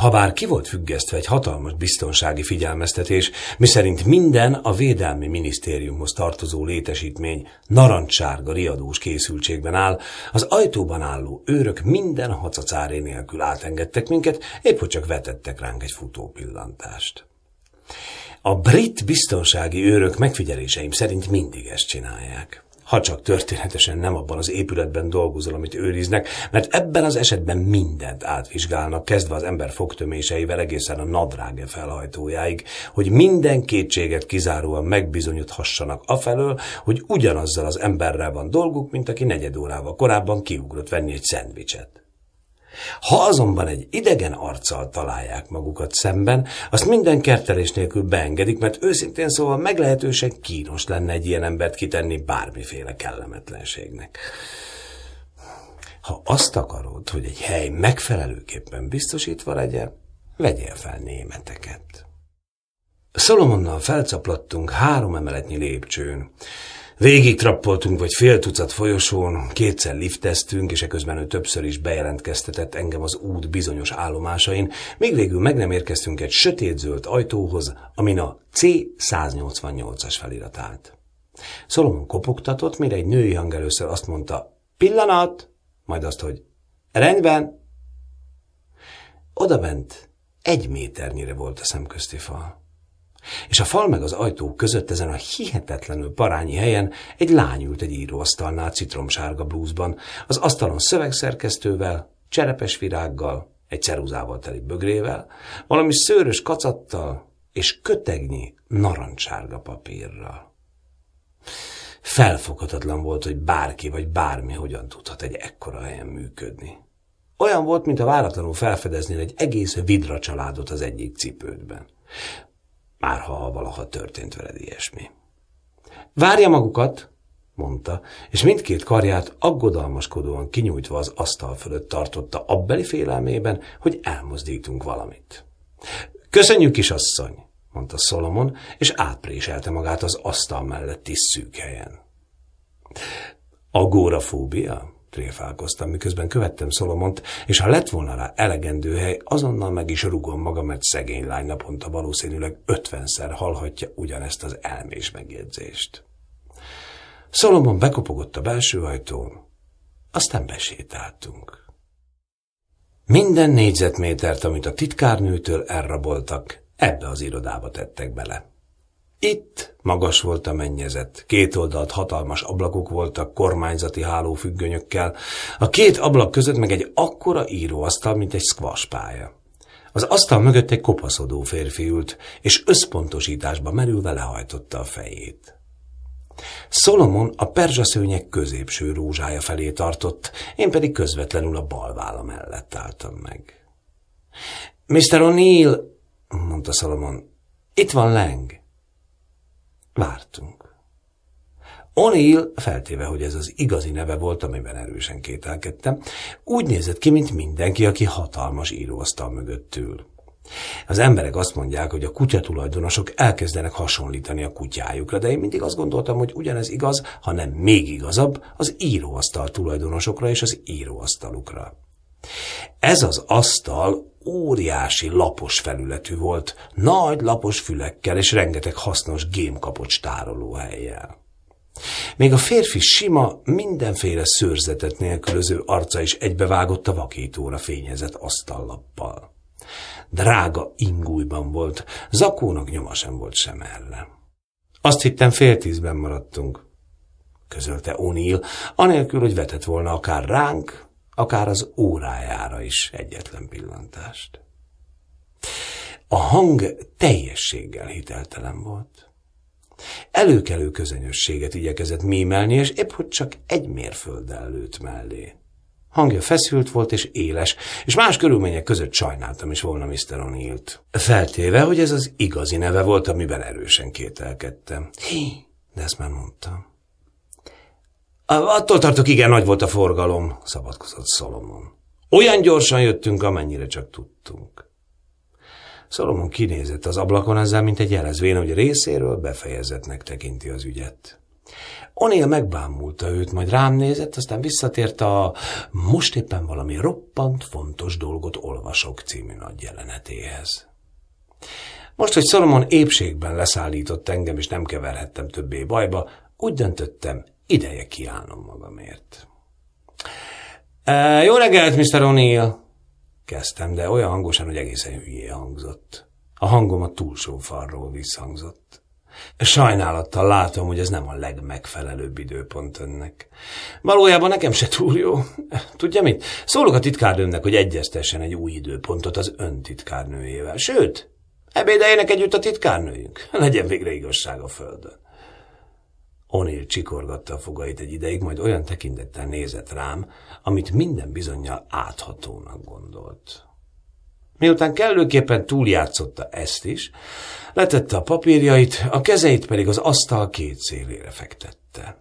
Habár ki volt függesztve egy hatalmas biztonsági figyelmeztetés, miszerint minden a Védelmi Minisztériumhoz tartozó létesítmény narancssárga riadós készültségben áll, az ajtóban álló őrök minden hacacáré nélkül átengedtek minket, épp hogy csak vetettek ránk egy futó pillantást. A brit biztonsági őrök megfigyeléseim szerint mindig ezt csinálják ha csak történetesen nem abban az épületben dolgozol, amit őriznek, mert ebben az esetben mindent átvizsgálnak, kezdve az ember fogtöméseivel egészen a nadrágja felhajtójáig, hogy minden kétséget kizáróan megbizonyíthassanak afelől, hogy ugyanazzal az emberrel van dolguk, mint aki negyed órával korábban kiugrott venni egy szendvicset. Ha azonban egy idegen arccal találják magukat szemben, azt minden kertelés nélkül beengedik, mert őszintén szóval meglehetősen kínos lenne egy ilyen embert kitenni bármiféle kellemetlenségnek. Ha azt akarod, hogy egy hely megfelelőképpen biztosítva legyen, vegyél fel németeket. Szolomonnal felcaplattunk három emeletnyi lépcsőn. Végig trappoltunk, vagy fél tucat folyosón, kétszer lifteztünk, és eközben ő többször is bejelentkeztetett engem az út bizonyos állomásain, még végül meg nem érkeztünk egy sötétzöld ajtóhoz, amin a C188-as felirat állt. Szolomon kopogtatott, mire egy női hang először azt mondta, pillanat, majd azt, hogy rendben. Odabent egy méternyire volt a szemközti fal. És a fal meg az ajtó között ezen a hihetetlenül parányi helyen egy lány ült egy íróasztalnál citromsárga blúzban, az asztalon szövegszerkesztővel, cserepes virággal, egy ceruzával teli bögrével, valami szőrös kacattal és kötegnyi narancsárga papírral. Felfoghatatlan volt, hogy bárki vagy bármi hogyan tudhat egy ekkora helyen működni. Olyan volt, mint a váratlanul felfedeznél egy egész vidra családot az egyik cipődben már ha valaha történt veled ilyesmi. Várja magukat, mondta, és mindkét karját aggodalmaskodóan kinyújtva az asztal fölött tartotta abbeli félelmében, hogy elmozdítunk valamit. Köszönjük, asszony, mondta Szolomon, és átpréselte magát az asztal melletti szűk helyen. Agórafóbia? tréfálkoztam, miközben követtem Szolomont, és ha lett volna rá elegendő hely, azonnal meg is rugom magam, mert szegény lány naponta valószínűleg ötvenszer hallhatja ugyanezt az elmés megjegyzést. Szolomon bekopogott a belső ajtón, aztán besétáltunk. Minden négyzetmétert, amit a titkárnőtől elraboltak, ebbe az irodába tettek bele. Itt magas volt a mennyezet, két oldalt hatalmas ablakok voltak kormányzati hálófüggönyökkel, a két ablak között meg egy akkora íróasztal, mint egy squash pálya. Az asztal mögött egy kopaszodó férfi ült, és összpontosításba merülve lehajtotta a fejét. Szolomon a perzsaszőnyek középső rózsája felé tartott, én pedig közvetlenül a bal vállam mellett álltam meg. Mr. O'Neill, mondta Szolomon, itt van Leng. Vártunk. O'Neill, feltéve, hogy ez az igazi neve volt, amiben erősen kételkedtem, úgy nézett ki, mint mindenki, aki hatalmas íróasztal mögött ül. Az emberek azt mondják, hogy a kutyatulajdonosok elkezdenek hasonlítani a kutyájukra, de én mindig azt gondoltam, hogy ugyanez igaz, hanem még igazabb az íróasztal tulajdonosokra és az íróasztalukra. Ez az asztal óriási lapos felületű volt, nagy lapos fülekkel és rengeteg hasznos gémkapocs tárolóhelyjel. Még a férfi sima, mindenféle szőrzetet nélkülöző arca is egybevágott a vakítóra fényezett asztallappal. Drága ingújban volt, zakónak nyoma sem volt sem erre. Azt hittem fél tízben maradtunk, közölte O'Neill, anélkül, hogy vetett volna akár ránk, akár az órájára is egyetlen pillantást. A hang teljességgel hiteltelen volt. Előkelő közönösséget igyekezett mémelni, és épp hogy csak egy mérfölddel lőtt mellé. Hangja feszült volt és éles, és más körülmények között sajnáltam is volna Mr. O'Neill-t. Feltéve, hogy ez az igazi neve volt, amiben erősen kételkedtem. Hí, de ezt már mondtam. Attól tartok, igen, nagy volt a forgalom, szabadkozott Szolomon. Olyan gyorsan jöttünk, amennyire csak tudtunk. Szolomon kinézett az ablakon ezzel, mint egy jelezvén, hogy részéről befejezetnek tekinti az ügyet. Onél megbámulta őt, majd rám nézett, aztán visszatért a most éppen valami roppant fontos dolgot olvasok című nagy jelenetéhez. Most, hogy Szolomon épségben leszállított engem, és nem keverhettem többé bajba, úgy döntöttem, Ideje kiállnom magamért. E, jó reggelt, Mr. O'Neill! Kezdtem, de olyan hangosan, hogy egészen hülyé hangzott. A hangom a túlsó falról visszhangzott. Sajnálattal látom, hogy ez nem a legmegfelelőbb időpont önnek. Valójában nekem se túl jó. Tudja mit? Szólok a titkárnőmnek, hogy egyeztessen egy új időpontot az ön titkárnőjével. Sőt, ebédeljenek együtt a titkárnőjünk. Legyen végre igazság a földön. Onél csikorgatta a fogait egy ideig, majd olyan tekintettel nézett rám, amit minden bizonyal áthatónak gondolt. Miután kellőképpen túljátszotta ezt is, letette a papírjait, a kezeit pedig az asztal két szélére fektette.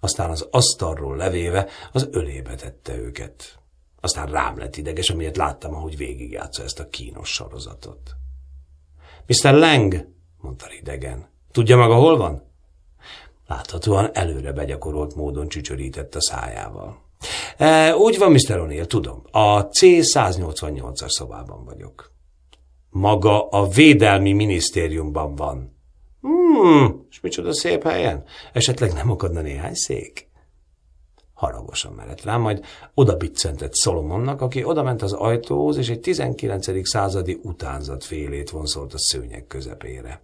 Aztán az asztalról levéve az ölébe tette őket. Aztán rám lett ideges, amiért láttam, ahogy végigjátsza ezt a kínos sorozatot. Mr. Lang, mondta idegen, tudja maga hol van? Láthatóan előre begyakorolt módon csücsörített a szájával. E, úgy van, Mr. O'Neill, tudom. A C-188-as szobában vagyok. Maga a Védelmi Minisztériumban van. Hmm, és micsoda szép helyen. Esetleg nem akadna néhány szék? Haragosan mellett rám, majd oda biccentett Szolomonnak, aki odament az ajtóhoz, és egy 19. századi utánzat félét vonzolt a szőnyek közepére.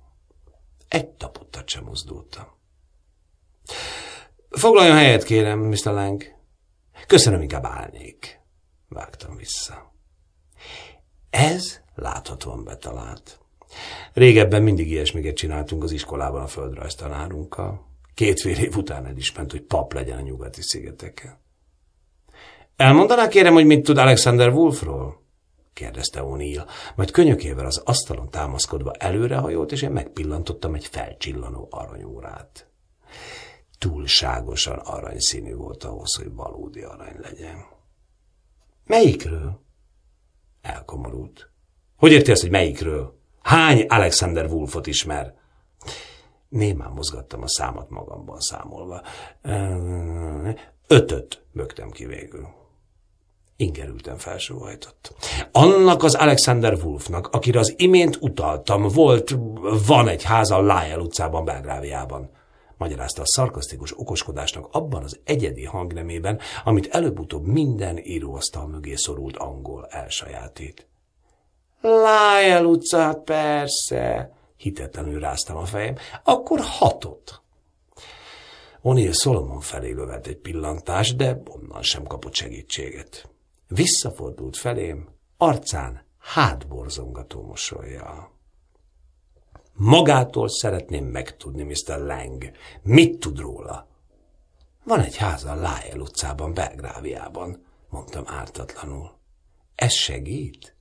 Egy tapottat sem mozdultam. Foglaljon helyet, kérem, Mr. Lang. Köszönöm, inkább állnék. Vágtam vissza. Ez láthatóan betalált. Régebben mindig ilyesmiket csináltunk az iskolában a földrajztanárunkkal. Két-fél év után el is ment, hogy pap legyen a nyugati szigeteken. Elmondaná kérem, hogy mit tud Alexander Wolfról? kérdezte O'Neill, majd könyökével az asztalon támaszkodva előrehajolt, és én megpillantottam egy felcsillanó aranyórát túlságosan aranyszínű volt ahhoz, hogy valódi arany legyen. Melyikről? Elkomorult. Hogy érti ezt, hogy melyikről? Hány Alexander Wolfot ismer? Némán mozgattam a számat magamban számolva. Ötöt bögtem ki végül. Ingerültem felsóhajtott. Annak az Alexander Wolfnak, akire az imént utaltam, volt, van egy háza Lyell utcában, Belgráviában magyarázta a szarkasztikus okoskodásnak abban az egyedi hangnemében, amit előbb-utóbb minden íróasztal mögé szorult angol elsajátít. Lájel utcát persze, hitetlenül ráztam a fejem, akkor hatott. O'Neill Solomon felé lövett egy pillantás, de onnan sem kapott segítséget. Visszafordult felém, arcán hátborzongató mosolya. Magától szeretném megtudni, Mr. Lang. Mit tud róla? Van egy háza a Lájel utcában, Belgráviában, mondtam ártatlanul. Ez segít?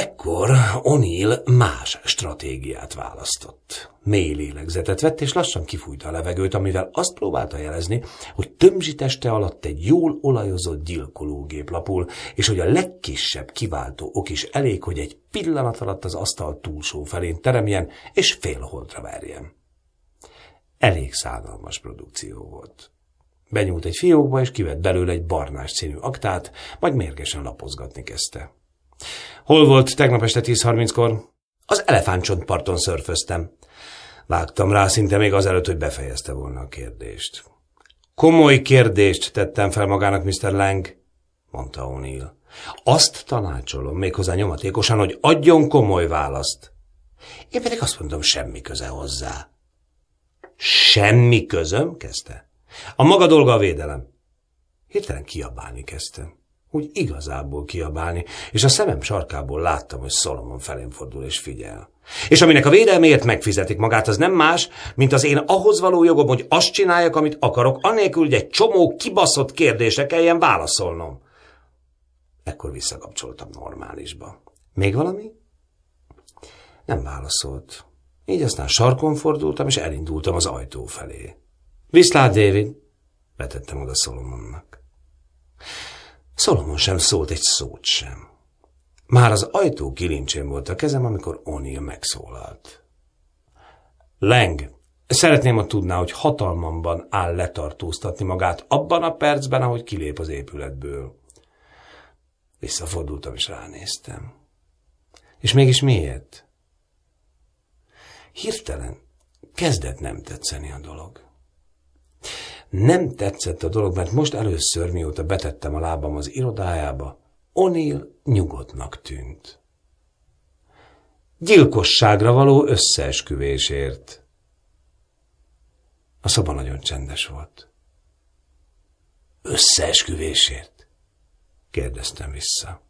Ekkor O'Neill más stratégiát választott. Mély lélegzetet vett, és lassan kifújta a levegőt, amivel azt próbálta jelezni, hogy tömzsi teste alatt egy jól olajozott gyilkológép lapul, és hogy a legkisebb kiváltó ok is elég, hogy egy pillanat alatt az asztal túlsó felén teremjen, és félholdra verjen. Elég szállalmas produkció volt. Benyúlt egy fiókba, és kivett belőle egy barnás színű aktát, majd mérgesen lapozgatni kezdte. Hol volt tegnap este 10.30-kor? Az elefántcsontparton szörföztem. Vágtam rá szinte még azelőtt, hogy befejezte volna a kérdést. Komoly kérdést tettem fel magának, Mr. Lang, mondta O'Neill. Azt tanácsolom, méghozzá nyomatékosan, hogy adjon komoly választ. Én pedig azt mondom, semmi köze hozzá. Semmi közöm? kezdte. A maga dolga a védelem. Hirtelen kiabálni kezdtem úgy igazából kiabálni, és a szemem sarkából láttam, hogy Szolomon felém fordul és figyel. És aminek a védelméért megfizetik magát, az nem más, mint az én ahhoz való jogom, hogy azt csináljak, amit akarok, anélkül, hogy egy csomó kibaszott kérdésre kelljen válaszolnom. Ekkor visszakapcsoltam normálisba. Még valami? Nem válaszolt. Így aztán sarkon fordultam, és elindultam az ajtó felé. Viszlát, David! vetettem oda Szolomonnak. Szolomon sem szólt egy szót sem. Már az ajtó kilincsén volt a kezem, amikor Onil megszólalt. Leng, szeretném, ha tudná, hogy hatalmamban áll letartóztatni magát abban a percben, ahogy kilép az épületből. Visszafordultam és ránéztem. És mégis miért? Hirtelen kezdett nem tetszeni a dolog. Nem tetszett a dolog, mert most először, mióta betettem a lábam az irodájába, Onil nyugodtnak tűnt. Gyilkosságra való összeesküvésért. A szoba nagyon csendes volt. Összeesküvésért? kérdeztem vissza.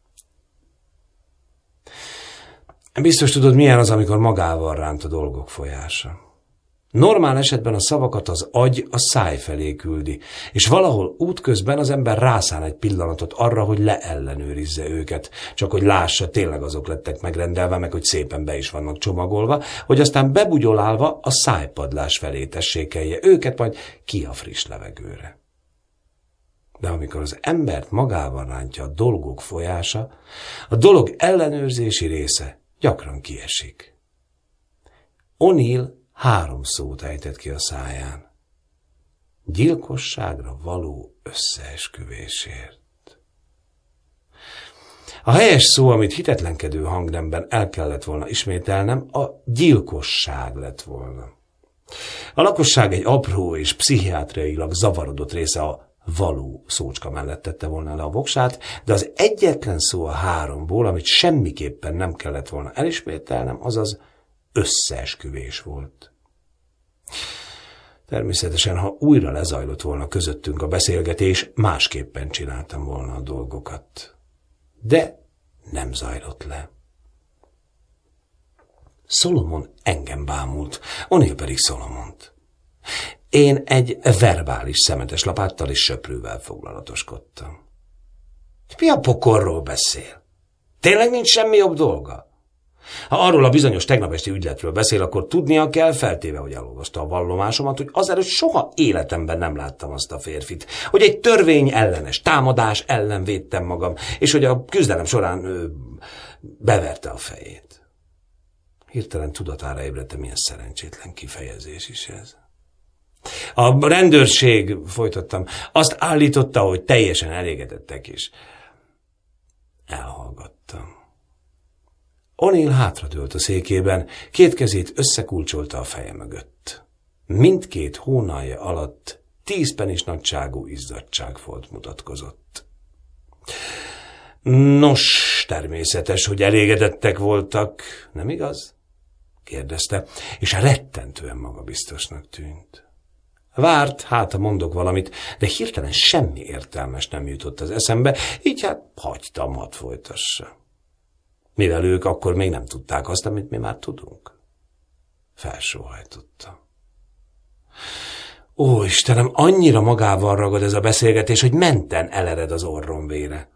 Biztos tudod, milyen az, amikor magával ránt a dolgok folyása. Normál esetben a szavakat az agy a száj felé küldi, és valahol útközben az ember rászán egy pillanatot arra, hogy leellenőrizze őket, csak hogy lássa, tényleg azok lettek megrendelve, meg hogy szépen be is vannak csomagolva, hogy aztán bebugyolálva a szájpadlás felé tessékelje őket, majd ki a friss levegőre. De amikor az embert magában rántja a dolgok folyása, a dolog ellenőrzési része gyakran kiesik. Onil három szót ejtett ki a száján. Gyilkosságra való összeesküvésért. A helyes szó, amit hitetlenkedő hangnemben el kellett volna ismételnem, a gyilkosság lett volna. A lakosság egy apró és pszichiátriailag zavarodott része a való szócska mellett tette volna le a voksát, de az egyetlen szó a háromból, amit semmiképpen nem kellett volna elismételnem, azaz összeesküvés volt. Természetesen, ha újra lezajlott volna közöttünk a beszélgetés, másképpen csináltam volna a dolgokat. De nem zajlott le. Szolomon engem bámult, Onél pedig Szolomont. Én egy verbális szemetes lapáttal és söprővel foglalatoskodtam. Mi a pokorról beszél? Tényleg nincs semmi jobb dolga? Ha arról a bizonyos tegnap esti ügyletről beszél, akkor tudnia kell, feltéve, hogy elolvasta a vallomásomat, hogy azelőtt soha életemben nem láttam azt a férfit, hogy egy törvény ellenes támadás ellen védtem magam, és hogy a küzdelem során ő, beverte a fejét. Hirtelen tudatára ébredtem, milyen szerencsétlen kifejezés is ez. A rendőrség, folytattam, azt állította, hogy teljesen elégedettek is. Elhallgattam. Onil hátradőlt a székében, két kezét összekulcsolta a feje mögött. Mindkét hónalja alatt tíz penis nagyságú volt mutatkozott. Nos, természetes, hogy elégedettek voltak, nem igaz? kérdezte, és rettentően magabiztosnak tűnt. Várt, hát mondok valamit, de hirtelen semmi értelmes nem jutott az eszembe, így hát hagytam, hadd folytassa mivel ők akkor még nem tudták azt, amit mi már tudunk. Felsóhajtotta. Ó, Istenem, annyira magával ragad ez a beszélgetés, hogy menten elered az orrom vére.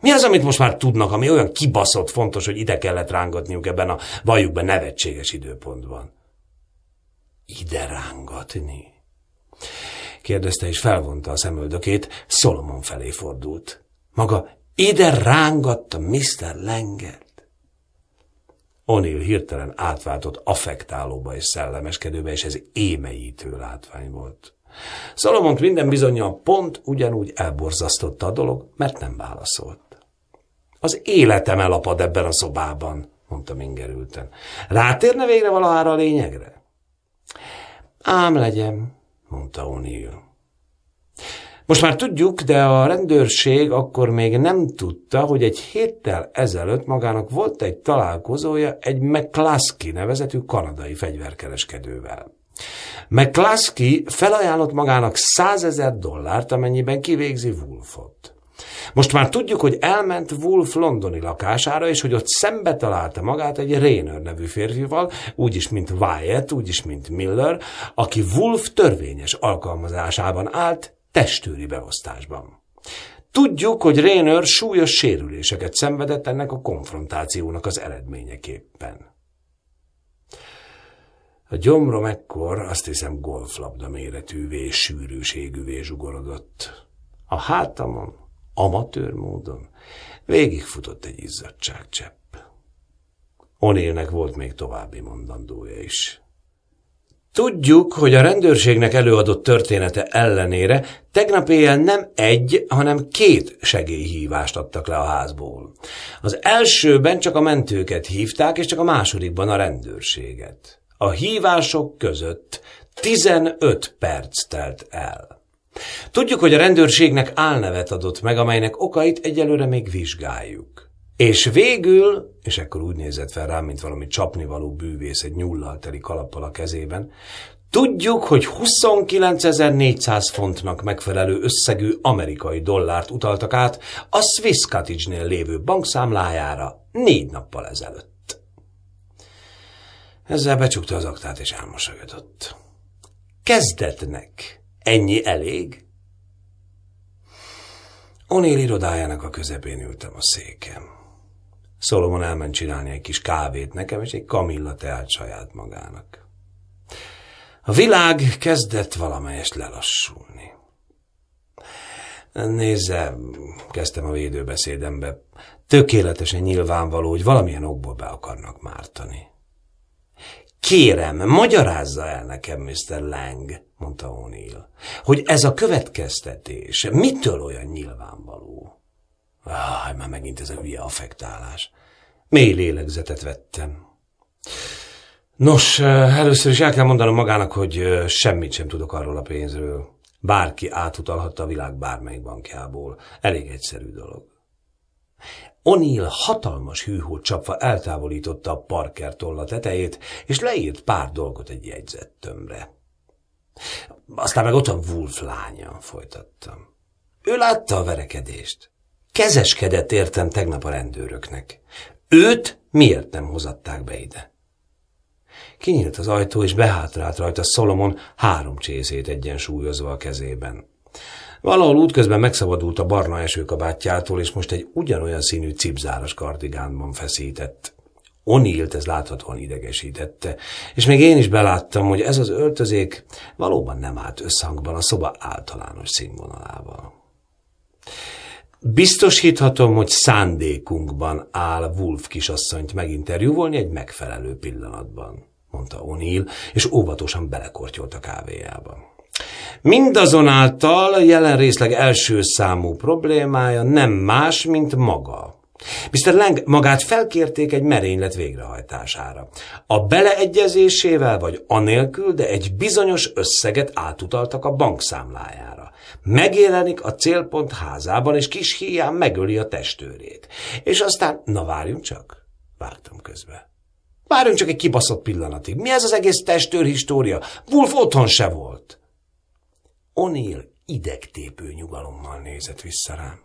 Mi az, amit most már tudnak, ami olyan kibaszott fontos, hogy ide kellett rángatniuk ebben a valljuk be nevetséges időpontban? Ide rángatni? kérdezte és felvonta a szemöldökét, Szolomon felé fordult. Maga ide rángatta Mr. Lenget. O'Neill hirtelen átváltott affektálóba és szellemeskedőbe, és ez émeítő látvány volt. Szalomont minden bizonyal pont ugyanúgy elborzasztotta a dolog, mert nem válaszolt. Az életem elapad ebben a szobában, mondta ingerülten. Rátérne végre valahára a lényegre? Ám legyen, mondta O'Neill. Most már tudjuk, de a rendőrség akkor még nem tudta, hogy egy héttel ezelőtt magának volt egy találkozója egy McCluskey nevezetű kanadai fegyverkereskedővel. McCluskey felajánlott magának 100 ezer dollárt, amennyiben kivégzi Wolfot. Most már tudjuk, hogy elment Wolf londoni lakására, és hogy ott szembe találta magát egy Rainer nevű férfival, úgyis mint Wyatt, úgyis mint Miller, aki Wolf törvényes alkalmazásában állt, testőri beosztásban. Tudjuk, hogy Raynor súlyos sérüléseket szenvedett ennek a konfrontációnak az eredményeképpen. A gyomrom ekkor azt hiszem golflabda méretűvé, sűrűségűvé zsugorodott. A hátamon, amatőr módon végigfutott egy izzadságcsepp. Onélnek volt még további mondandója is. Tudjuk, hogy a rendőrségnek előadott története ellenére tegnap éjjel nem egy, hanem két segélyhívást adtak le a házból. Az elsőben csak a mentőket hívták, és csak a másodikban a rendőrséget. A hívások között 15 perc telt el. Tudjuk, hogy a rendőrségnek álnevet adott meg, amelynek okait egyelőre még vizsgáljuk. És végül, és ekkor úgy nézett fel rám, mint valami csapnivaló bűvész egy nyullal teli kalappal a kezében, Tudjuk, hogy 29.400 fontnak megfelelő összegű amerikai dollárt utaltak át a Swiss Cottage-nél lévő bankszámlájára négy nappal ezelőtt. Ezzel becsukta az aktát és elmosolyodott. Kezdetnek ennyi elég? Onél irodájának a közepén ültem a székem. Szolomon elment csinálni egy kis kávét nekem, és egy kamilla teát saját magának. A világ kezdett valamelyest lelassulni. Nézze, kezdtem a védőbeszédembe, tökéletesen nyilvánvaló, hogy valamilyen okból be akarnak mártani. Kérem, magyarázza el nekem, Mr. Lang, mondta O'Neill, hogy ez a következtetés mitől olyan nyilvánvaló? Ah, már megint ez a hülye affektálás. Mély lélegzetet vettem. Nos, eh, először is el kell mondanom magának, hogy eh, semmit sem tudok arról a pénzről. Bárki átutalhatta a világ bármelyik bankjából. Elég egyszerű dolog. Onil hatalmas hűhót csapva eltávolította a Parker tolla tetejét, és leírt pár dolgot egy jegyzettömre. Aztán meg ott a Wolf lánya, folytattam. Ő látta a verekedést. Kezeskedett értem tegnap a rendőröknek. Őt miért nem hozatták be ide? Kinyílt az ajtó, és behátrált rajta Szolomon három csészét egyensúlyozva a kezében. Valahol útközben megszabadult a barna esőkabátjától, és most egy ugyanolyan színű cipzáras kardigánban feszített. Onilt ez láthatóan idegesítette, és még én is beláttam, hogy ez az öltözék valóban nem állt összhangban a szoba általános színvonalával. Biztosíthatom, hogy szándékunkban áll Wolf kisasszonyt meginterjúvolni egy megfelelő pillanatban, mondta O'Neill, és óvatosan belekortyolt a kávéjába. Mindazonáltal jelen részleg első számú problémája nem más, mint maga. Mr. Lang magát felkérték egy merénylet végrehajtására. A beleegyezésével vagy anélkül, de egy bizonyos összeget átutaltak a bankszámlájára. Megjelenik a célpont házában, és kis híján megöli a testőrét. És aztán, na várjunk csak, vágtam közbe. Várjunk csak egy kibaszott pillanatig. Mi ez az egész testőr história? Wolf otthon se volt. O'Neill idegtépő nyugalommal nézett vissza rám.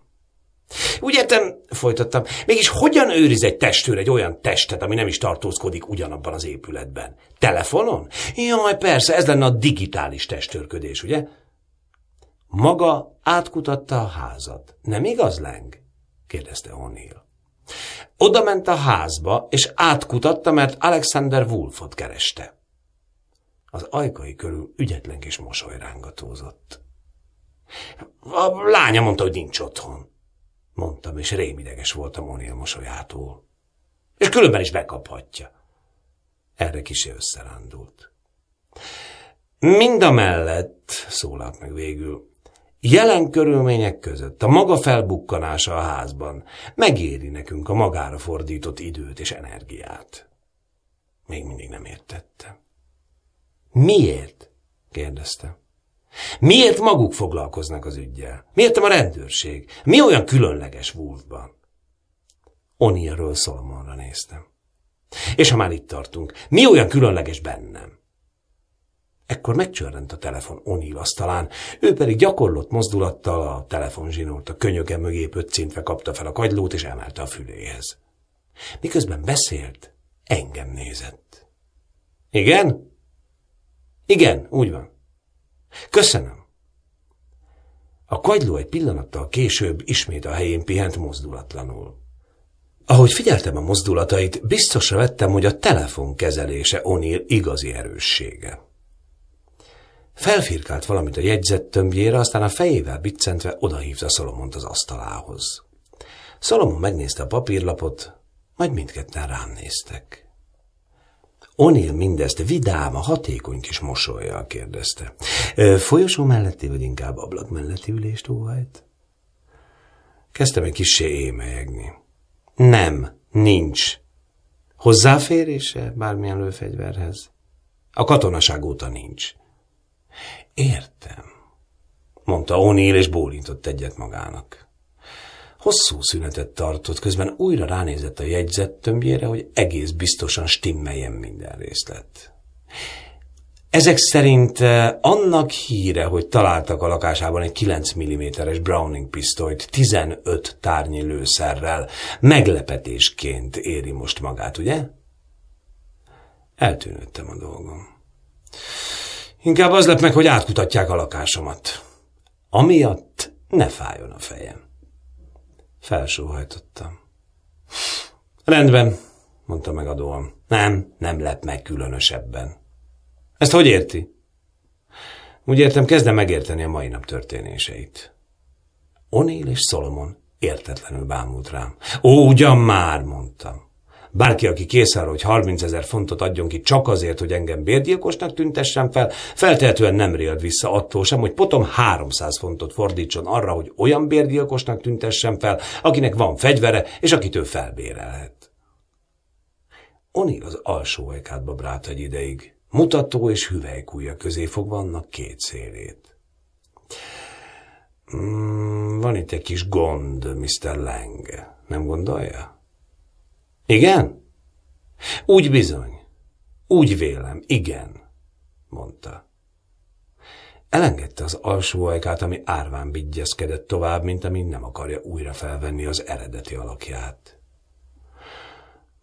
Úgy értem, folytattam, mégis hogyan őriz egy testőr egy olyan testet, ami nem is tartózkodik ugyanabban az épületben? Telefonon? Jaj, persze, ez lenne a digitális testőrködés, ugye? Maga átkutatta a házat. Nem igaz, Leng? kérdezte O'Neill. Oda ment a házba, és átkutatta, mert Alexander Wolfot kereste. Az ajkai körül ügyetlen kis mosoly rángatózott. A lánya mondta, hogy nincs otthon, mondtam, és rémideges voltam O'Neill mosolyától. És különben is bekaphatja. Erre kisé összerándult. Mind a mellett, szólalt meg végül, jelen körülmények között a maga felbukkanása a házban megéri nekünk a magára fordított időt és energiát. Még mindig nem értette. Miért? Kérdezte. Miért maguk foglalkoznak az ügyjel? Miért nem a rendőrség? Mi olyan különleges Wolfban? Onierről Szalmanra néztem. És ha már itt tartunk, mi olyan különleges bennem? Ekkor megcsörrent a telefon Onil asztalán, ő pedig gyakorlott mozdulattal a telefonzsinót a könyöge mögé pöccintve kapta fel a kagylót és emelte a füléhez. Miközben beszélt, engem nézett. Igen? Igen, úgy van. Köszönöm. A kagyló egy pillanattal később ismét a helyén pihent mozdulatlanul. Ahogy figyeltem a mozdulatait, biztosra vettem, hogy a telefon kezelése Onil igazi erőssége. Felfirkált valamit a tömbjére, aztán a fejével biccentve odahívta Szolomont az asztalához. Szolomon megnézte a papírlapot, majd mindketten rám néztek. Onil mindezt vidám, a hatékony kis mosolyjal kérdezte. Folyosó melletti, vagy inkább ablak melletti ülést óhajt? Kezdtem egy kissé émelyegni. Nem, nincs. Hozzáférése bármilyen lőfegyverhez? A katonaság óta nincs. Értem, mondta O'Neill, és bólintott egyet magának. Hosszú szünetet tartott, közben újra ránézett a jegyzett tömbjére, hogy egész biztosan stimmeljen minden részlet. Ezek szerint eh, annak híre, hogy találtak a lakásában egy 9 mm-es Browning pisztolyt 15 tárnyi lőszerrel, meglepetésként éri most magát, ugye? Eltűnődtem a dolgom. Inkább az lett meg, hogy átkutatják a lakásomat. Amiatt ne fájjon a fejem. Felsóhajtottam. Rendben, mondta megadóan. Nem, nem lep meg különösebben. Ezt hogy érti? Úgy értem, kezdem megérteni a mai nap történéseit. Onél és Szolomon értetlenül bámult rám. Ó, ugyan már, mondtam. Bárki, aki kész arra, hogy 30 ezer fontot adjon ki csak azért, hogy engem bérgyilkosnak tüntessen fel, feltehetően nem riad vissza attól sem, hogy potom 300 fontot fordítson arra, hogy olyan bérgyilkosnak tüntessen fel, akinek van fegyvere, és ő felbérelhet. Oni az alsó ajkádba brát egy ideig. Mutató és hüvelykúja közé fog vannak két szélét. Mm, van itt egy kis gond, Mr. Lang, nem gondolja? Igen? Úgy bizony. Úgy vélem, igen, mondta. Elengedte az alsó ajkát, ami árván vigyeszkedett tovább, mint ami nem akarja újra felvenni az eredeti alakját.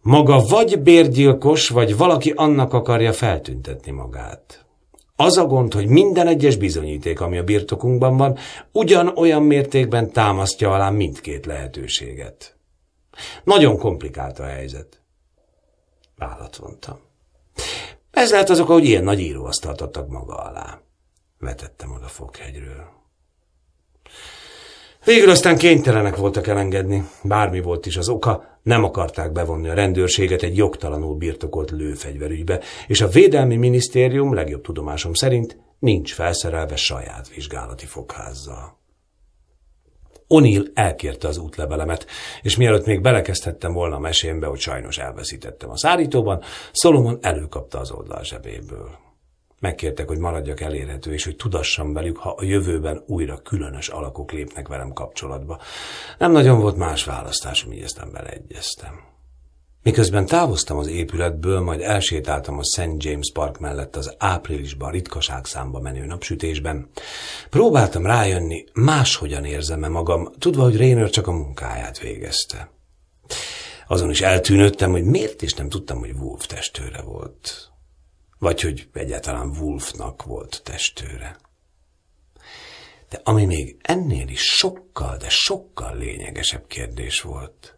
Maga vagy bérgyilkos, vagy valaki annak akarja feltüntetni magát. Az a gond, hogy minden egyes bizonyíték, ami a birtokunkban van, ugyanolyan mértékben támasztja alá mindkét lehetőséget. Nagyon komplikált a helyzet. Vállat vontam. Ez lehet azok, hogy ilyen nagy íróasztalt adtak maga alá. Vetettem oda Fokhegyről. Végül aztán kénytelenek voltak elengedni. Bármi volt is az oka, nem akarták bevonni a rendőrséget egy jogtalanul birtokolt lőfegyverügybe, és a Védelmi Minisztérium legjobb tudomásom szerint nincs felszerelve saját vizsgálati fogházzal. Onil elkérte az útlevelemet, és mielőtt még belekezdhettem volna a mesémbe, hogy sajnos elveszítettem a szárítóban, Szolomon előkapta az oldal zsebéből. Megkértek, hogy maradjak elérhető, és hogy tudassam velük, ha a jövőben újra különös alakok lépnek velem kapcsolatba. Nem nagyon volt más választásom, így ezt nem beleegyeztem. Miközben távoztam az épületből, majd elsétáltam a St. James Park mellett az áprilisban számba menő napsütésben. Próbáltam rájönni, máshogyan érzem-e magam, tudva, hogy Rainer csak a munkáját végezte. Azon is eltűnődtem, hogy miért is nem tudtam, hogy Wolf testőre volt. Vagy hogy egyáltalán Wolfnak volt testőre. De ami még ennél is sokkal, de sokkal lényegesebb kérdés volt –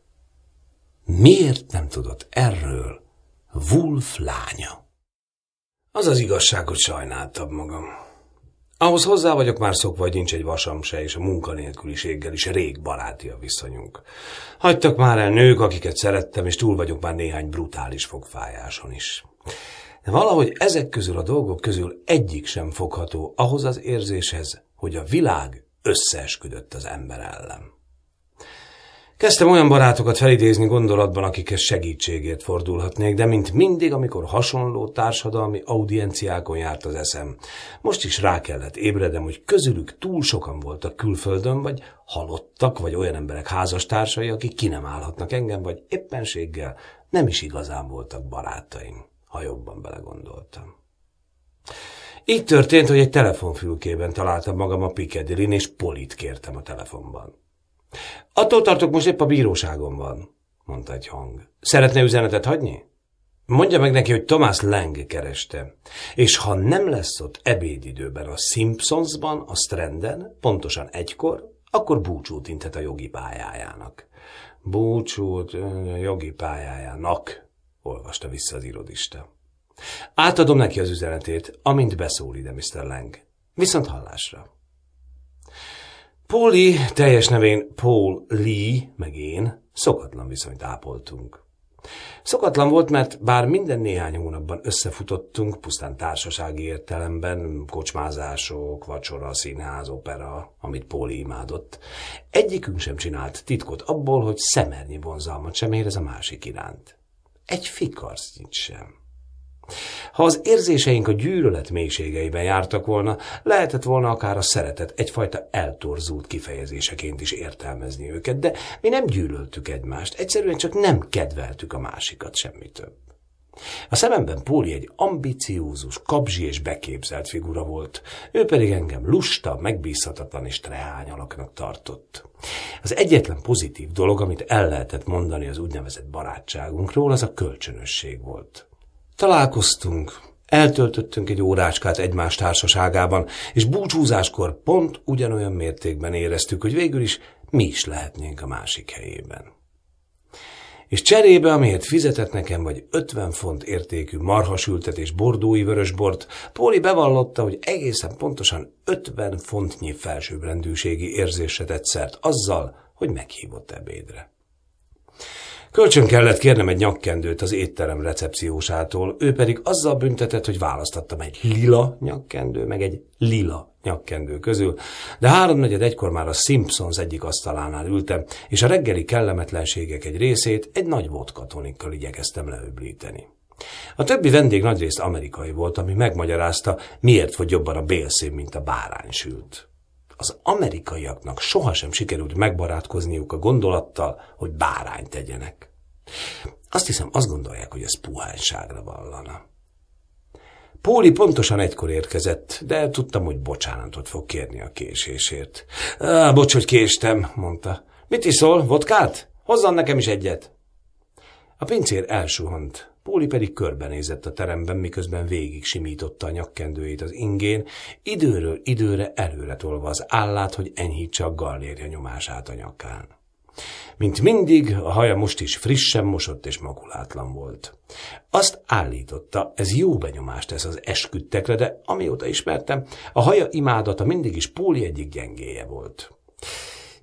Miért nem tudott erről Wolf lánya? Az az igazság, hogy sajnáltam magam. Ahhoz hozzá vagyok már szokva, hogy nincs egy vasam se, és a munkanélküliséggel is rég baráti a viszonyunk. Hagytak már el nők, akiket szerettem, és túl vagyok már néhány brutális fogfájáson is. De valahogy ezek közül a dolgok közül egyik sem fogható ahhoz az érzéshez, hogy a világ összeesküdött az ember ellen. Kezdtem olyan barátokat felidézni gondolatban, akikhez segítségért fordulhatnék, de mint mindig, amikor hasonló társadalmi audienciákon járt az eszem. Most is rá kellett ébredem, hogy közülük túl sokan voltak külföldön, vagy halottak, vagy olyan emberek házastársai, akik ki nem állhatnak engem, vagy éppenséggel nem is igazán voltak barátaim, ha jobban belegondoltam. Így történt, hogy egy telefonfülkében találtam magam a Piccadillyn, és Polit kértem a telefonban. Attól tartok, most épp a bíróságon van, mondta egy hang. Szeretne üzenetet hagyni? Mondja meg neki, hogy Tomás Leng kereste, és ha nem lesz ott ebédidőben a Simpsonsban, a Stranden, pontosan egykor, akkor búcsút intet a jogi pályájának. Búcsút jogi pályájának, olvasta vissza az irodista. Átadom neki az üzenetét, amint beszól ide Mr. Leng. Viszont hallásra. Poli, teljes nevén Paul Lee, meg én, szokatlan viszonyt ápoltunk. Szokatlan volt, mert bár minden néhány hónapban összefutottunk, pusztán társasági értelemben, kocsmázások, vacsora, színház, opera, amit Póli imádott, egyikünk sem csinált titkot abból, hogy szemernyi vonzalmat sem érez a másik iránt. Egy fikarsznyit sem. Ha az érzéseink a gyűlölet mélységeiben jártak volna, lehetett volna akár a szeretet egyfajta eltorzult kifejezéseként is értelmezni őket, de mi nem gyűlöltük egymást, egyszerűen csak nem kedveltük a másikat semmi több. A szememben Póli egy ambiciózus, kapzsi és beképzelt figura volt, ő pedig engem lusta, megbízhatatlan és trehány alaknak tartott. Az egyetlen pozitív dolog, amit el lehetett mondani az úgynevezett barátságunkról, az a kölcsönösség volt. Találkoztunk, eltöltöttünk egy órácskát egymás társaságában, és búcsúzáskor pont ugyanolyan mértékben éreztük, hogy végül is mi is lehetnénk a másik helyében. És cserébe, amiért fizetett nekem vagy 50 font értékű marhasültet és bordói vörösbort, Póli bevallotta, hogy egészen pontosan 50 fontnyi felsőbbrendűségi érzésre tett szert azzal, hogy meghívott ebédre. Kölcsön kellett kérnem egy nyakkendőt az étterem recepciósától, ő pedig azzal büntetett, hogy választottam egy lila nyakkendő, meg egy lila nyakkendő közül, de háromnegyed egykor már a Simpsons egyik asztalánál ültem, és a reggeli kellemetlenségek egy részét egy nagy vodka tonikkal igyekeztem leöblíteni. A többi vendég nagyrészt amerikai volt, ami megmagyarázta, miért fogy jobban a bélszín, mint a bárány sült az amerikaiaknak sohasem sikerült megbarátkozniuk a gondolattal, hogy bárányt tegyenek. Azt hiszem, azt gondolják, hogy ez puhányságra vallana. Póli pontosan egykor érkezett, de tudtam, hogy bocsánatot fog kérni a késésért. bocs, hogy késtem, mondta. Mit iszol, vodkát? Hozzan nekem is egyet. A pincér elsuhant. Póli pedig körbenézett a teremben, miközben végig simította a nyakkendőjét az ingén, időről időre előretolva az állát, hogy enyhítse a gallérja nyomását a nyakán. Mint mindig, a haja most is frissen mosott és makulátlan volt. Azt állította, ez jó benyomást tesz az esküdtekre, de amióta ismertem, a haja imádata mindig is Póli egyik gyengéje volt.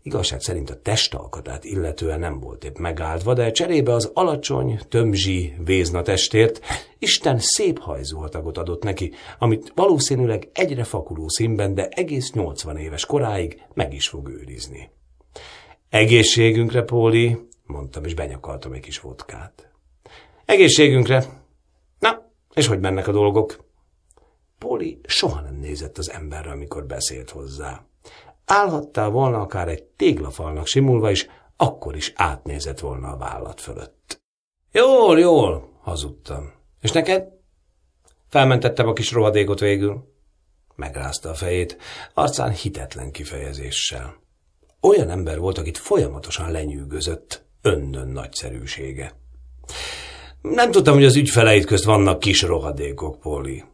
Igazság szerint a testalkatát illetően nem volt épp megáldva, de cserébe az alacsony, tömzsi vézna testért Isten szép hajzóhatagot adott neki, amit valószínűleg egyre fakuló színben, de egész 80 éves koráig meg is fog őrizni. Egészségünkre, Póli, mondtam, és benyakaltam egy kis vodkát. Egészségünkre! Na, és hogy mennek a dolgok? Póli soha nem nézett az emberre, amikor beszélt hozzá. Állhattál volna akár egy téglafalnak simulva is, akkor is átnézett volna a vállat fölött. Jól, jól, hazudtam. És neked? Felmentettem a kis rohadékot végül. Megrázta a fejét, arcán hitetlen kifejezéssel. Olyan ember volt, akit folyamatosan lenyűgözött önnön nagyszerűsége. Nem tudtam, hogy az ügyfeleid közt vannak kis rohadékok, Póli.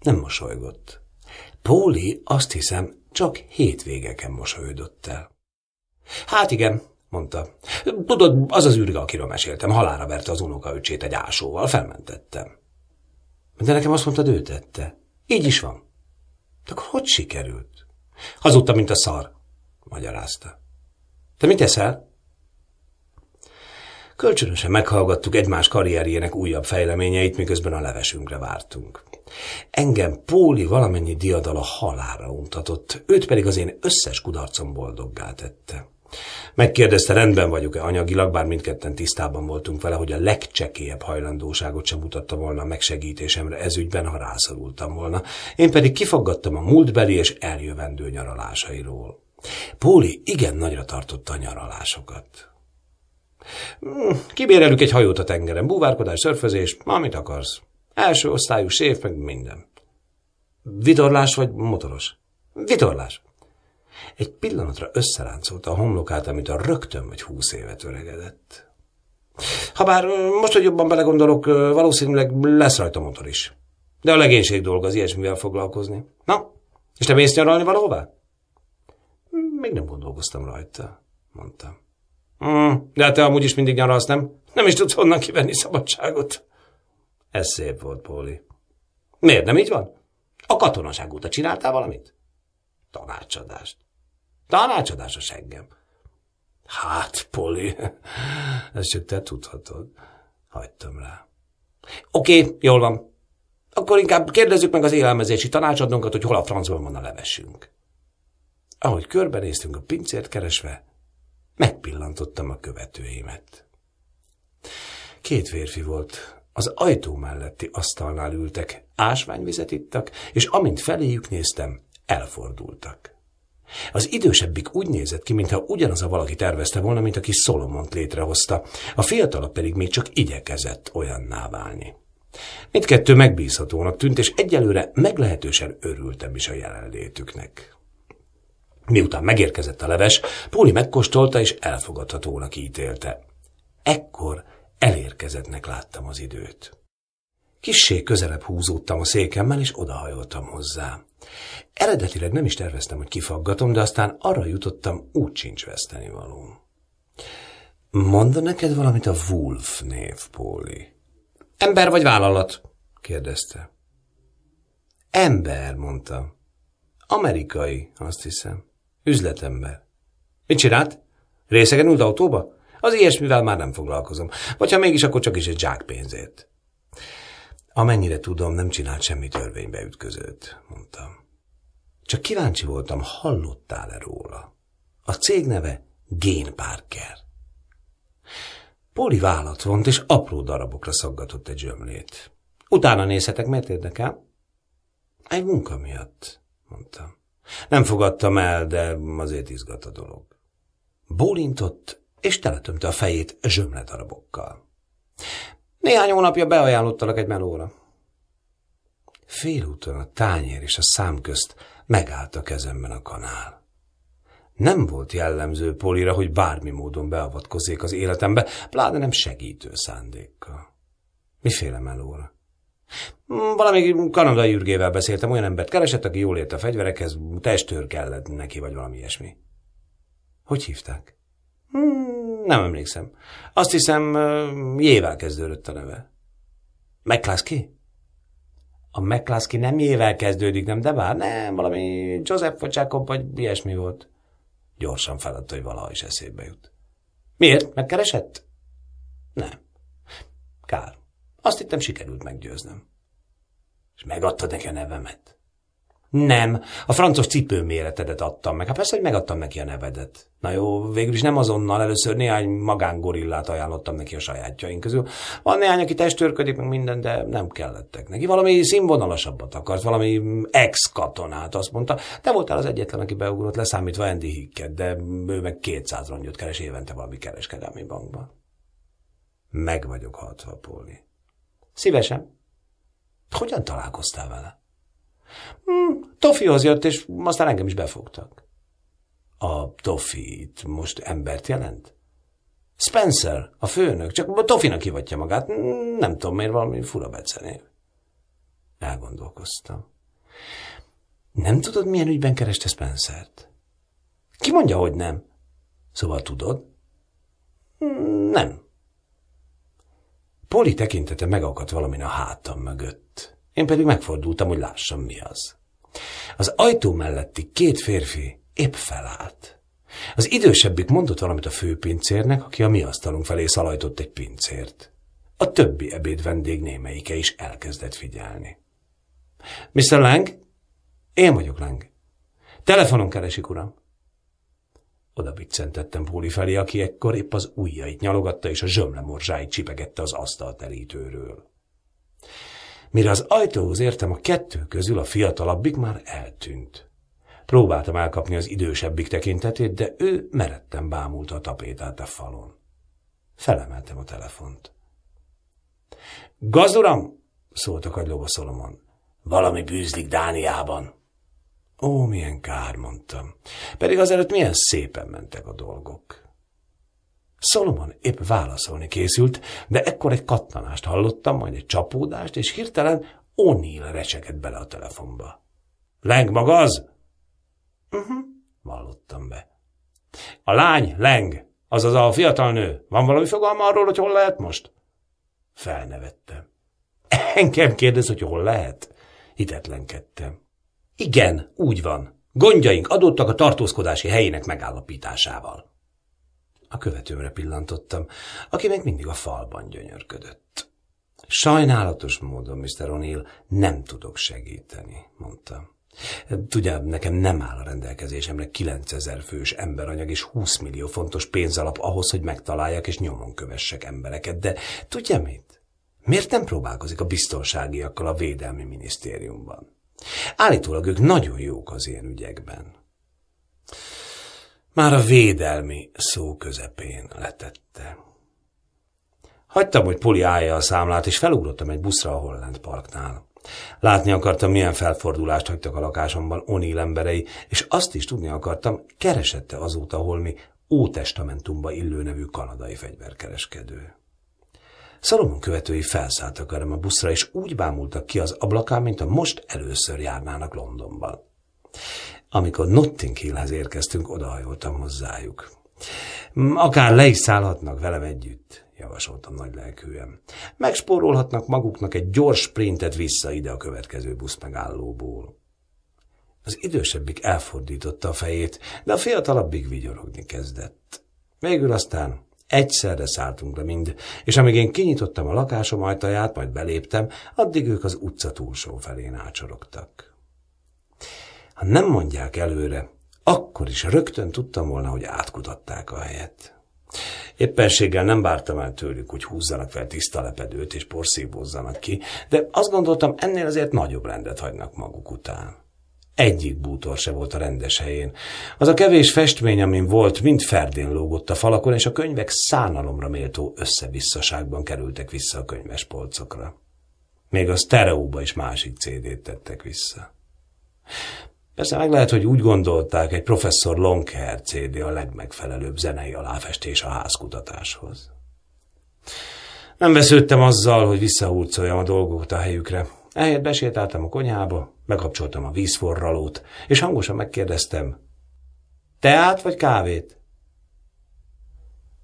Nem mosolygott. Póli azt hiszem csak hétvégeken mosolyodott el. Hát igen, mondta. Tudod, az az űrge, akiről meséltem, halára verte az unokaöcsét egy ásóval, felmentettem. De nekem azt mondta ő tette. Így is van. De akkor hogy sikerült? Hazudta, mint a szar, magyarázta. Te mit eszel? Kölcsönösen meghallgattuk egymás karrierjének újabb fejleményeit, miközben a levesünkre vártunk. Engem Póli valamennyi diadala halálra untatott, őt pedig az én összes kudarcom boldoggá tette. Megkérdezte, rendben vagyok-e anyagilag, bár mindketten tisztában voltunk vele, hogy a legcsekélyebb hajlandóságot sem mutatta volna a megsegítésemre ezügyben, ha rászorultam volna. Én pedig kifaggattam a múltbeli és eljövendő nyaralásairól. Póli igen nagyra tartotta a nyaralásokat. Kibérelünk egy hajót a tengeren, búvárkodás, szörfözés, amit akarsz. Első osztályú séf, meg minden. Vitorlás vagy motoros? Vitorlás. Egy pillanatra összeráncolta a homlokát, amit a rögtön vagy húsz éve öregedett. Habár most, hogy jobban belegondolok, valószínűleg lesz rajta motor is. De a legénység dolga az ilyesmivel foglalkozni. Na, és te mész nyaralni valahová? Még nem gondolkoztam rajta, mondtam. Hmm, de te amúgy is mindig nyaralsz, nem? Nem is tudsz honnan kivenni szabadságot. Ez szép volt, Póli. Miért nem így van? A katonaság óta csináltál valamit? Tanácsadást. Tanácsadás a seggem. Hát, Poli, ezt csak te tudhatod. Hagytam rá. Oké, okay, jól van. Akkor inkább kérdezzük meg az élelmezési tanácsadónkat, hogy hol a francban van a levesünk. Ahogy körbenéztünk a pincért keresve, Megpillantottam a követőimet. Két férfi volt. Az ajtó melletti asztalnál ültek, ásványvizet ittak, és amint feléjük néztem, elfordultak. Az idősebbik úgy nézett ki, mintha ugyanaz a valaki tervezte volna, mint aki Szolomont létrehozta, a fiatalabb pedig még csak igyekezett olyanná válni. Mindkettő megbízhatónak tűnt, és egyelőre meglehetősen örültem is a jelenlétüknek. Miután megérkezett a leves, Póli megkóstolta és elfogadhatónak ítélte. Ekkor elérkezettnek láttam az időt. Kissé közelebb húzódtam a székemmel, és odahajoltam hozzá. Eredetileg nem is terveztem, hogy kifaggatom, de aztán arra jutottam, úgy sincs való. Mondd neked valamit a Wolf név, Póli? Ember vagy vállalat? kérdezte. Ember, mondta. Amerikai, azt hiszem. Üzletemmel. Mit csinált? Részegen ült autóba? Az ilyesmivel már nem foglalkozom. Vagy ha mégis, akkor csak is egy zsák pénzért. Amennyire tudom, nem csinált semmi törvénybe ütközőt, mondtam. Csak kíváncsi voltam, hallottál-e róla? A cég neve Gén Parker. Poli vállat vont, és apró darabokra szaggatott egy zsömlét. Utána nézhetek, mert érdekel? Egy munka miatt, mondtam. Nem fogadtam el, de azért izgat a dolog. Bólintott, és teletömte a fejét zsömledarabokkal. Néhány hónapja beajánlottalak egy melóra. Félúton a tányér és a szám közt megállt a kezemben a kanál. Nem volt jellemző Polira, hogy bármi módon beavatkozzék az életembe, pláne nem segítő szándékkal. Miféle melóra? Hmm, valami kanadai ürgével beszéltem, olyan embert keresett, aki jól ért a fegyverekhez, testőr kellett neki, vagy valami ilyesmi. Hogy hívták? Hmm, nem emlékszem. Azt hiszem, jével kezdődött a neve. McCluskey? A McCluskey nem jével kezdődik, nem, de bár nem, valami Joseph vagy vagy ilyesmi volt. Gyorsan feladta, hogy valaha is eszébe jut. Miért? Megkeresett? Nem. Kár. Azt hittem, sikerült meggyőznöm. És megadtad neki a nevemet? Nem, a francos cipőméretedet adtam meg. Hát persze, hogy megadtam neki a nevedet. Na jó, végül is nem azonnal, először néhány magángorillát ajánlottam neki a sajátjaink közül. Van néhány, aki testőrködik, meg minden, de nem kellettek neki. Valami színvonalasabbat akart, valami ex-katonát, azt mondta. Te voltál az egyetlen, aki beugrott, leszámítva Andy Hicket, de ő meg 200 rongyot keres évente valami kereskedelmi bankban. Meg vagyok hatva, Póli. Szívesen, hogyan találkoztál vele? Hmm, Tofihoz jött, és aztán engem is befogtak. A Tofi itt most embert jelent? Spencer, a főnök, csak a Tofinak hivatja magát. Hmm, nem tudom, miért valami fura becenév. Elgondolkoztam. Nem tudod, milyen ügyben kereste Spencert? Ki mondja, hogy nem? Szóval tudod? Hmm, nem. Poli tekintete megakadt valamin a hátam mögött. Én pedig megfordultam, hogy lássam mi az. Az ajtó melletti két férfi épp felállt. Az idősebbik mondott valamit a főpincérnek, aki a mi asztalunk felé szalajtott egy pincért. A többi ebéd vendég némelyike is elkezdett figyelni. Mr. Lang? Én vagyok Lang. Telefonon keresik, uram. Oda biccentettem Póli felé, aki ekkor épp az ujjait nyalogatta, és a zsömlemorzsáit csipegette az asztal terítőről. Mire az ajtóhoz értem, a kettő közül a fiatalabbik már eltűnt. Próbáltam elkapni az idősebbik tekintetét, de ő meretten bámult a tapétát a falon. Felemeltem a telefont. – Gazduram! – szólt a kagylóba Szolomon. – Valami bűzlik Dániában. Ó, milyen kár, mondtam. Pedig azelőtt milyen szépen mentek a dolgok. Szolomon épp válaszolni készült, de ekkor egy kattanást hallottam, majd egy csapódást, és hirtelen O'Neill recsegett bele a telefonba. – Leng maga az? – Uh-huh, vallottam be. – A lány, Leng, azaz a fiatal nő. Van valami fogalma arról, hogy hol lehet most? Felnevettem. Engem kérdez, hogy hol lehet? Hitetlenkedtem. Igen, úgy van. Gondjaink adottak a tartózkodási helyének megállapításával. A követőmre pillantottam, aki még mindig a falban gyönyörködött. Sajnálatos módon, Mr. O'Neill, nem tudok segíteni, mondtam. Tudja, nekem nem áll a rendelkezésemre 9000 fős emberanyag és 20 millió fontos pénzalap ahhoz, hogy megtaláljak és nyomon kövessek embereket, de tudja mit? Miért nem próbálkozik a biztonságiakkal a Védelmi Minisztériumban? Állítólag ők nagyon jók az ilyen ügyekben. Már a védelmi szó közepén letette. Hagytam, hogy Poli állja a számlát, és felugrottam egy buszra a Holland parknál. Látni akartam, milyen felfordulást hagytak a lakásomban Onil emberei, és azt is tudni akartam, keresette azóta holmi Ótestamentumba illő nevű kanadai fegyverkereskedő. Szalomon követői felszálltak erre a buszra, és úgy bámultak ki az ablakán, mint a most először járnának Londonban. Amikor Notting Hillhez érkeztünk, odahajoltam hozzájuk. Akár le is szállhatnak velem együtt, javasoltam nagy lelkűen. Megspórolhatnak maguknak egy gyors sprintet vissza ide a következő busz megállóból. Az idősebbik elfordította a fejét, de a fiatalabbik vigyorogni kezdett. Végül aztán Egyszerre szálltunk le mind, és amíg én kinyitottam a lakásom ajtaját, majd beléptem, addig ők az utca túlsó felén ácsorogtak. Ha nem mondják előre, akkor is rögtön tudtam volna, hogy átkutatták a helyet. Éppenséggel nem vártam el tőlük, hogy húzzanak fel tiszta lepedőt és porszívózzanak ki, de azt gondoltam, ennél azért nagyobb rendet hagynak maguk után. Egyik bútor se volt a rendes helyén. Az a kevés festmény, amin volt, mind ferdén lógott a falakon, és a könyvek szánalomra méltó összevisszaságban kerültek vissza a könyves polcokra. Még a sztereóba is másik CD-t tettek vissza. Persze meg lehet, hogy úgy gondolták, egy professzor Longher CD a legmegfelelőbb zenei aláfestés a házkutatáshoz. Nem vesződtem azzal, hogy visszahúrcoljam a dolgokat a helyükre. Ehelyett besétáltam a konyhába, megkapcsoltam a vízforralót, és hangosan megkérdeztem. Teát vagy kávét?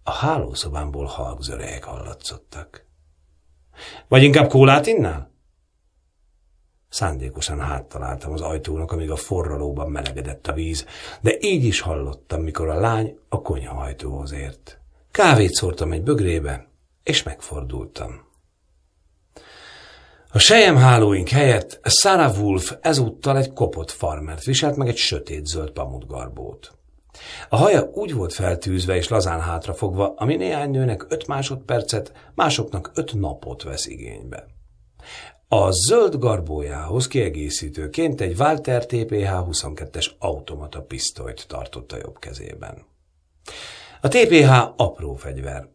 A hálószobámból halk zörejek hallatszottak. Vagy inkább kólát innál? Szándékosan háttaláltam az ajtónak, amíg a forralóban melegedett a víz, de így is hallottam, mikor a lány a konyhahajtóhoz ért. Kávét szórtam egy bögrébe, és megfordultam. A hálóink helyett Sarah Wolf ezúttal egy kopott farmert viselt meg egy sötét-zöld pamutgarbót. A haja úgy volt feltűzve és lazán hátrafogva, ami néhány nőnek öt másodpercet, másoknak öt napot vesz igénybe. A zöld garbójához kiegészítőként egy Walter TPH-22-es automata pisztolyt tartotta jobb kezében. A TPH apró fegyver,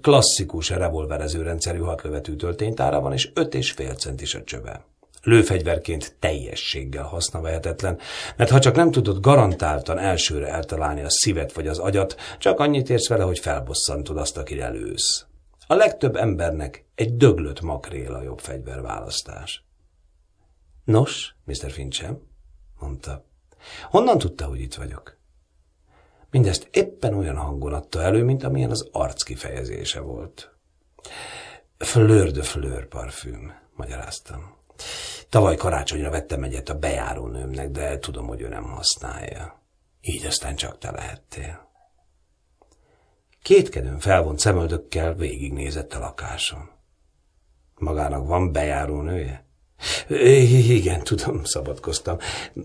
Klasszikus revolverező rendszerű hatlövetű tölténytára van, és 5,5 centis a csöve. Lőfegyverként teljességgel használhatatlan, mert ha csak nem tudod garantáltan elsőre eltalálni a szívet vagy az agyat, csak annyit érsz vele, hogy felbosszantod azt, aki elősz. A legtöbb embernek egy döglött makrél a jobb fegyverválasztás. Nos, Mr. Fincham, mondta, honnan tudta, hogy itt vagyok? Mindezt éppen olyan hangon adta elő, mint amilyen az arc kifejezése volt. Fleur de Fleur parfüm, magyaráztam. Tavaly karácsonyra vettem egyet a bejárónőmnek, de tudom, hogy ő nem használja. Így aztán csak te lehettél. Kétkedőn felvont szemöldökkel végignézett a lakáson. Magának van bejárónője? Igen, tudom, szabadkoztam.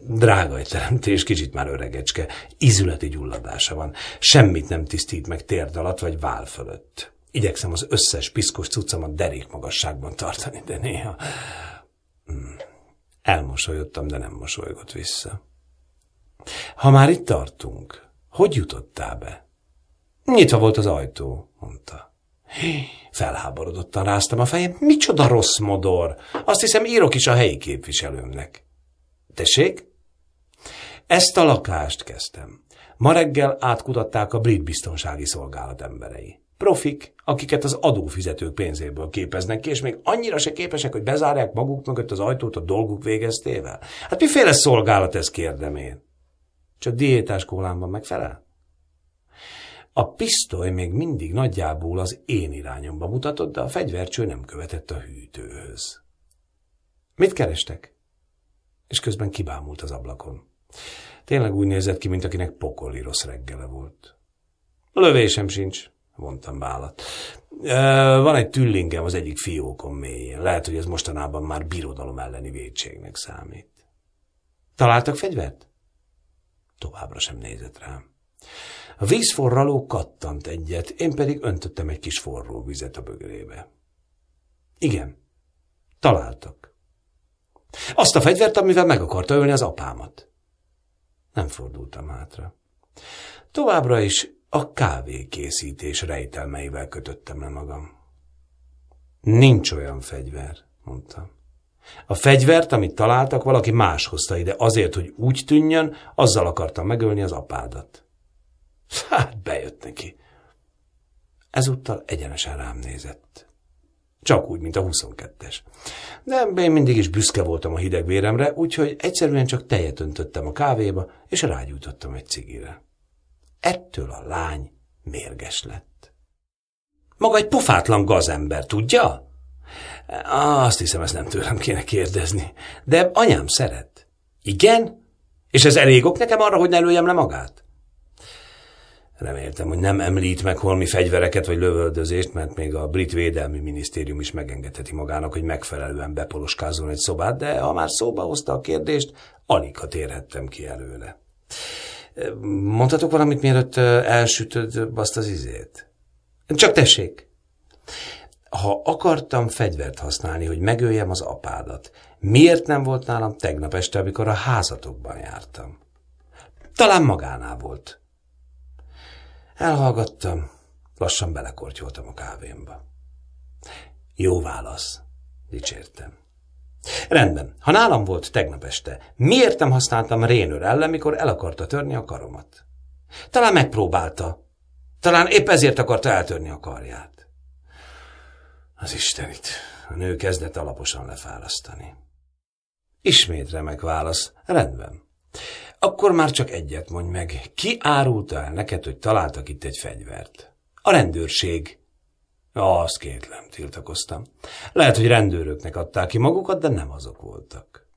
Drága egy teremtés, kicsit már öregecske. Izületi gyulladása van. Semmit nem tisztít meg térd alatt vagy vál fölött. Igyekszem az összes piszkos cuccamat derék magasságban tartani, de néha... Hmm. Elmosolyodtam, de nem mosolygott vissza. Ha már itt tartunk, hogy jutottál be? Nyitva volt az ajtó, mondta. Hí. Felháborodottan ráztam a fejem. Micsoda rossz modor! Azt hiszem írok is a helyi képviselőmnek. Tessék? Ezt a lakást kezdtem. Ma reggel átkutatták a brit biztonsági szolgálat emberei. Profik, akiket az adófizetők pénzéből képeznek ki, és még annyira se képesek, hogy bezárják maguk mögött az ajtót a dolguk végeztével. Hát miféle szolgálat ez kérdem én? Csak diétás kólám van megfelel? A pisztoly még mindig nagyjából az én irányomba mutatott, de a fegyvercső nem követett a hűtőhöz. Mit kerestek? És közben kibámult az ablakon. Tényleg úgy nézett ki, mint akinek pokoli rossz reggele volt. Lövésem sincs, mondtam vállat. E, van egy tüllingem az egyik fiókom mélyén. Lehet, hogy ez mostanában már birodalom elleni védségnek számít. Találtak fegyvert? Továbbra sem nézett rám. A vízforraló kattant egyet, én pedig öntöttem egy kis forró vizet a bögrébe. Igen, találtak. Azt a fegyvert, amivel meg akarta ölni az apámat. Nem fordultam hátra. Továbbra is a kávékészítés rejtelmeivel kötöttem le magam. Nincs olyan fegyver, mondtam. A fegyvert, amit találtak, valaki más hozta ide azért, hogy úgy tűnjön, azzal akartam megölni az apádat. Hát bejött neki. Ezúttal egyenesen rám nézett. Csak úgy, mint a 22-es. De én mindig is büszke voltam a hideg véremre, úgyhogy egyszerűen csak tejet öntöttem a kávéba, és rágyújtottam egy cigire. Ettől a lány mérges lett. Maga egy pofátlan gazember, tudja? Azt hiszem, ezt nem tőlem kéne kérdezni. De anyám szeret. Igen? És ez elég ok nekem arra, hogy ne lőjem le magát? Reméltem, hogy nem említ meg holmi fegyvereket vagy lövöldözést, mert még a brit védelmi minisztérium is megengedheti magának, hogy megfelelően bepoloskázzon egy szobát, de ha már szóba hozta a kérdést, alig ha térhettem ki előle. Mondhatok valamit, mielőtt elsütöd azt az izét? Csak tessék! Ha akartam fegyvert használni, hogy megöljem az apádat, miért nem volt nálam tegnap este, amikor a házatokban jártam? Talán magánál volt. Elhallgattam, lassan belekortyoltam a kávémba. Jó válasz, dicsértem. Rendben, ha nálam volt tegnap este, miért nem használtam rénőr ellen, mikor el akarta törni a karomat? Talán megpróbálta. Talán épp ezért akarta eltörni a karját. Az Istenit, a nő kezdett alaposan lefárasztani. Ismét remek válasz, rendben. Akkor már csak egyet mondj meg. Ki árulta el neked, hogy találtak itt egy fegyvert? A rendőrség. Azt kétlem, tiltakoztam. Lehet, hogy rendőröknek adták ki magukat, de nem azok voltak.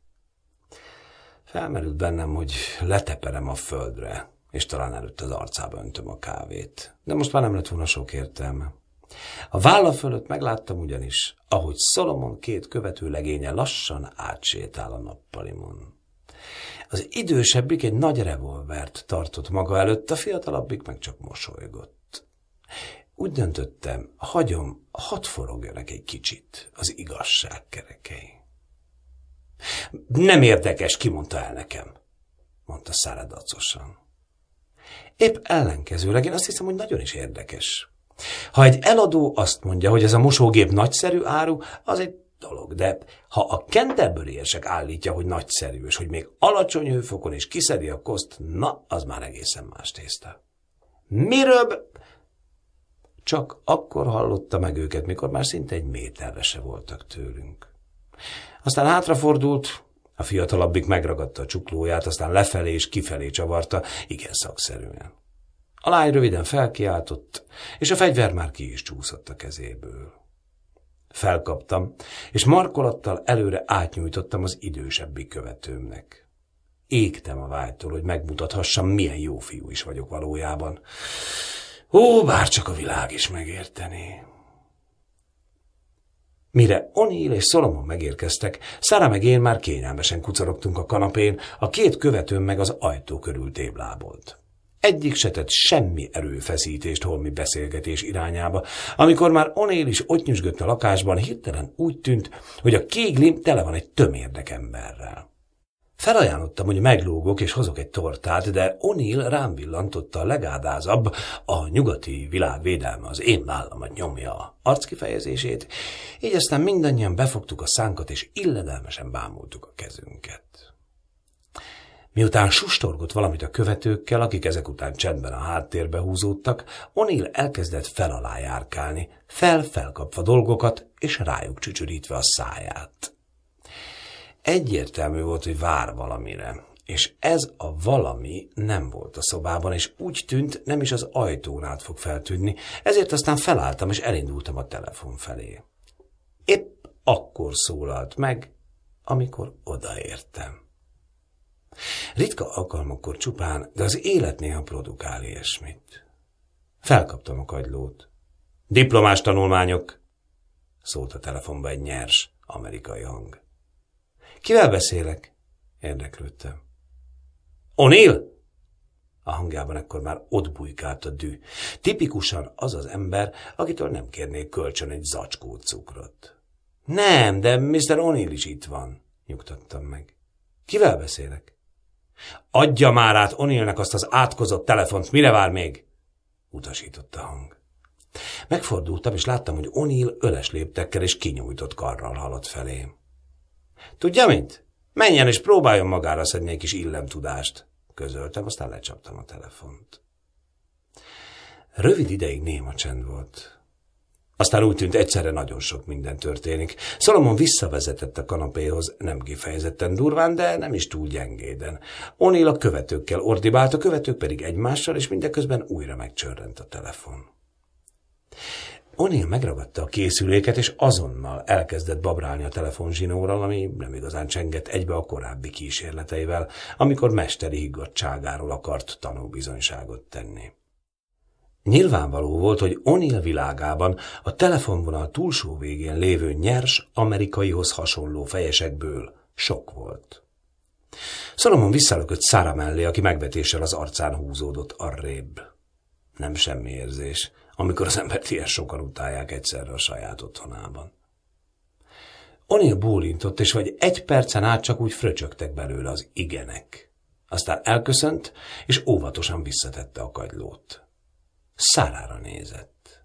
Felmerült bennem, hogy leteperem a földre, és talán előtt az arcába öntöm a kávét. De most már nem lett volna sok értelme. A válla fölött megláttam ugyanis, ahogy Szolomon két követő legénye lassan átsétál a nappalimon. Az idősebbik egy nagy revolvert tartott maga előtt, a fiatalabbik meg csak mosolygott. Úgy döntöttem, hagyom, hadd forogjanak egy kicsit az igazság kerekei. Nem érdekes, kimondta el nekem, mondta száradacosan. Épp ellenkezőleg én azt hiszem, hogy nagyon is érdekes. Ha egy eladó azt mondja, hogy ez a mosógép nagyszerű áru, az egy dolog. De ha a kentebbőri érsek állítja, hogy nagyszerű, és hogy még alacsony hőfokon is kiszedi a koszt, na, az már egészen más tészta. Miről? Csak akkor hallotta meg őket, mikor már szinte egy méterre se voltak tőlünk. Aztán hátrafordult, a fiatalabbik megragadta a csuklóját, aztán lefelé és kifelé csavarta, igen szakszerűen. A lány röviden felkiáltott, és a fegyver már ki is csúszott a kezéből. Felkaptam, és markolattal előre átnyújtottam az idősebbi követőmnek. Égtem a vágytól, hogy megmutathassam, milyen jó fiú is vagyok valójában. Ó, bár csak a világ is megérteni. Mire Onil és Szolomon megérkeztek, Szára meg én már kényelmesen kucorogtunk a kanapén, a két követőm meg az ajtó körül téblábolt. Egyik se tett semmi erőfeszítést holmi beszélgetés irányába. Amikor már Onél is ott nyüzsgött a lakásban, hirtelen úgy tűnt, hogy a kéglim tele van egy tömérdek emberrel. Felajánlottam, hogy meglógok és hozok egy tortát, de O'Neill rám villantotta a legádázabb, a nyugati világvédelme az én vállamat nyomja a arckifejezését, így aztán mindannyian befogtuk a szánkat és illedelmesen bámultuk a kezünket. Miután sustorgott valamit a követőkkel, akik ezek után csendben a háttérbe húzódtak, Onil elkezdett fel alá járkálni, fel-felkapva dolgokat és rájuk csücsörítve a száját. Egyértelmű volt, hogy vár valamire, és ez a valami nem volt a szobában, és úgy tűnt, nem is az ajtón át fog feltűnni, ezért aztán felálltam, és elindultam a telefon felé. Épp akkor szólalt meg, amikor odaértem. Ritka alkalmakkor csupán, de az élet néha produkál ilyesmit. Felkaptam a kagylót. Diplomás tanulmányok, szólt a telefonba egy nyers amerikai hang. Kivel beszélek? Érdeklődtem. O'Neill? A hangjában ekkor már ott bujkált a dű. Tipikusan az az ember, akitől nem kérnék kölcsön egy zacskó cukrot. Nem, de Mr. O'Neill is itt van, nyugtattam meg. Kivel beszélek? Adja már át Onilnek azt az átkozott telefont, mire vár még? Utasította a hang. Megfordultam, és láttam, hogy Onil öles léptekkel és kinyújtott karral haladt felém. Tudja mit? Menjen és próbáljon magára szedni egy kis illemtudást, közöltem, aztán lecsaptam a telefont. Rövid ideig néma csend volt. Aztán úgy tűnt, egyszerre nagyon sok minden történik. Szalomon visszavezetett a kanapéhoz, nem kifejezetten durván, de nem is túl gyengéden. Onél a követőkkel ordibált, a követők pedig egymással, és mindeközben újra megcsörrent a telefon. Onél megragadta a készüléket, és azonnal elkezdett babrálni a telefonzsinórral, ami nem igazán csengett egybe a korábbi kísérleteivel, amikor mesteri higgadságáról akart tanúbizonyságot tenni. Nyilvánvaló volt, hogy O'Neill világában a telefonvonal túlsó végén lévő nyers, amerikaihoz hasonló fejesekből sok volt. Szalomon visszalökött Szára mellé, aki megvetéssel az arcán húzódott arrébb. Nem semmi érzés, amikor az embert ilyen sokan utálják egyszerre a saját otthonában. O'Neill bólintott, és vagy egy percen át csak úgy fröcsögtek belőle az igenek. Aztán elköszönt, és óvatosan visszatette a kagylót. Szárára nézett.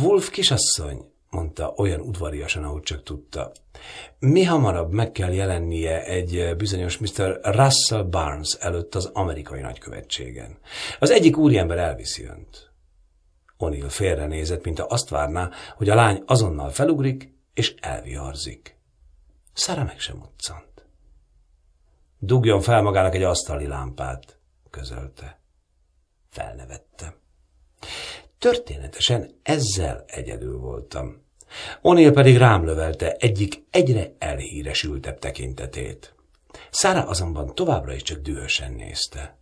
Wolf kisasszony, mondta olyan udvariasan, ahogy csak tudta. Mi hamarabb meg kell jelennie egy eh, bizonyos Mr. Russell Barnes előtt az amerikai nagykövetségen. Az egyik úriember elviszi önt. O'Neill nézett, mint azt várná, hogy a lány azonnal felugrik és elviharzik. Szára meg sem utcant. Dugjon fel magának egy asztali lámpát, közölte felnevette. Történetesen ezzel egyedül voltam. Onél pedig rám lövelte egyik egyre elhíresültebb tekintetét. Szára azonban továbbra is csak dühösen nézte.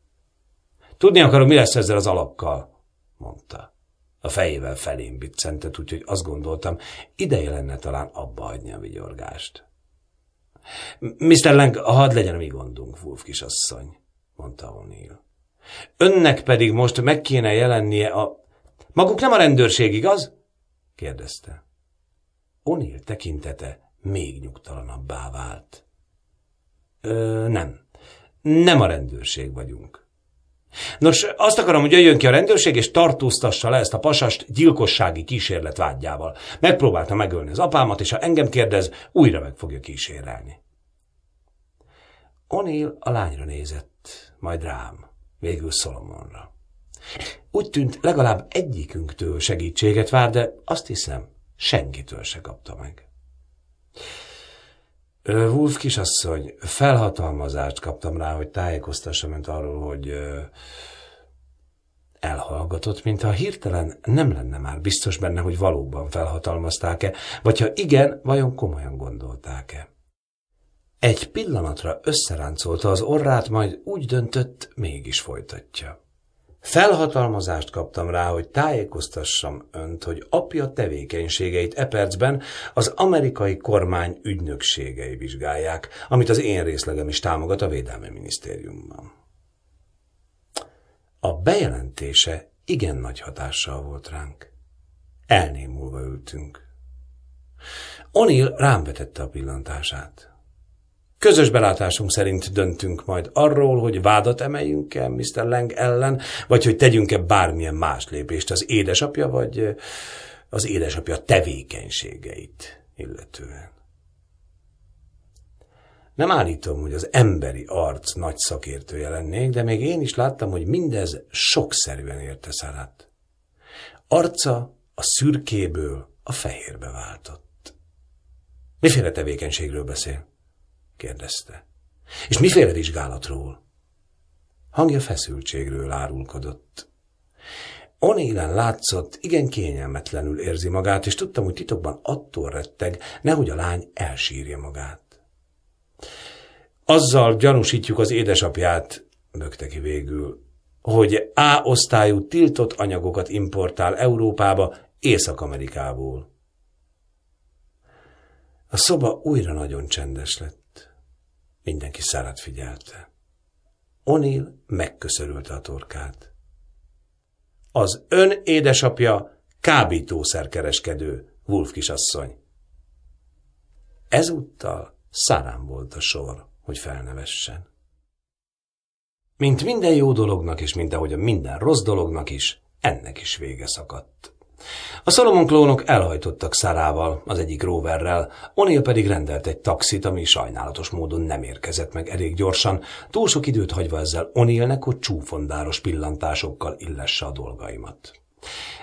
Tudni akarom, mi lesz ezzel az alakkal, mondta. A fejével felém biccentett, úgyhogy azt gondoltam, ideje lenne talán abba hagyni a vigyorgást. Mr. Lang, hadd legyen a mi gondunk, Wolf kisasszony, mondta O'Neill. Önnek pedig most meg kéne jelennie a... Maguk nem a rendőrség, igaz? kérdezte. Onil tekintete még nyugtalanabbá vált. Ö, nem. Nem a rendőrség vagyunk. Nos, azt akarom, hogy jöjjön ki a rendőrség, és tartóztassa le ezt a pasast gyilkossági kísérlet vágyával. Megpróbálta megölni az apámat, és ha engem kérdez, újra meg fogja kísérelni. Onél a lányra nézett, majd rám végül Szolomonra. Úgy tűnt, legalább egyikünktől segítséget vár, de azt hiszem, senkitől se kapta meg. Wolf kisasszony, felhatalmazást kaptam rá, hogy tájékoztassam önt arról, hogy elhallgatott, mintha hirtelen nem lenne már biztos benne, hogy valóban felhatalmazták-e, vagy ha igen, vajon komolyan gondolták-e. Egy pillanatra összeráncolta az orrát, majd úgy döntött, mégis folytatja. Felhatalmazást kaptam rá, hogy tájékoztassam önt, hogy apja tevékenységeit e percben az amerikai kormány ügynökségei vizsgálják, amit az én részlegem is támogat a Védelmi Minisztériumban. A bejelentése igen nagy hatással volt ránk. Elnémulva ültünk. Onil rám vetette a pillantását. Közös belátásunk szerint döntünk majd arról, hogy vádat emeljünk-e Mr. Lang ellen, vagy hogy tegyünk-e bármilyen más lépést az édesapja, vagy az édesapja tevékenységeit illetően. Nem állítom, hogy az emberi arc nagy szakértője lennék, de még én is láttam, hogy mindez sokszerűen érte szállát. Arca a szürkéből a fehérbe váltott. Miféle tevékenységről beszél? kérdezte. És miféle vizsgálatról? Hangja feszültségről árulkodott. Onélen látszott, igen kényelmetlenül érzi magát, és tudtam, hogy titokban attól retteg, nehogy a lány elsírja magát. Azzal gyanúsítjuk az édesapját, bökte ki végül, hogy A-osztályú tiltott anyagokat importál Európába, Észak-Amerikából. A szoba újra nagyon csendes lett. Mindenki szárat figyelte. Onil megköszörülte a torkát. Az ön édesapja kábítószerkereskedő, Wulf kisasszony. Ezúttal szárán volt a sor, hogy felnevessen. Mint minden jó dolognak, és mint ahogy a minden rossz dolognak is, ennek is vége szakadt. A Salomon klónok elhajtottak Szarával, az egyik roverrel, Onél pedig rendelt egy taxit, ami sajnálatos módon nem érkezett meg elég gyorsan, túl sok időt hagyva ezzel Onélnek, hogy csúfondáros pillantásokkal illesse a dolgaimat.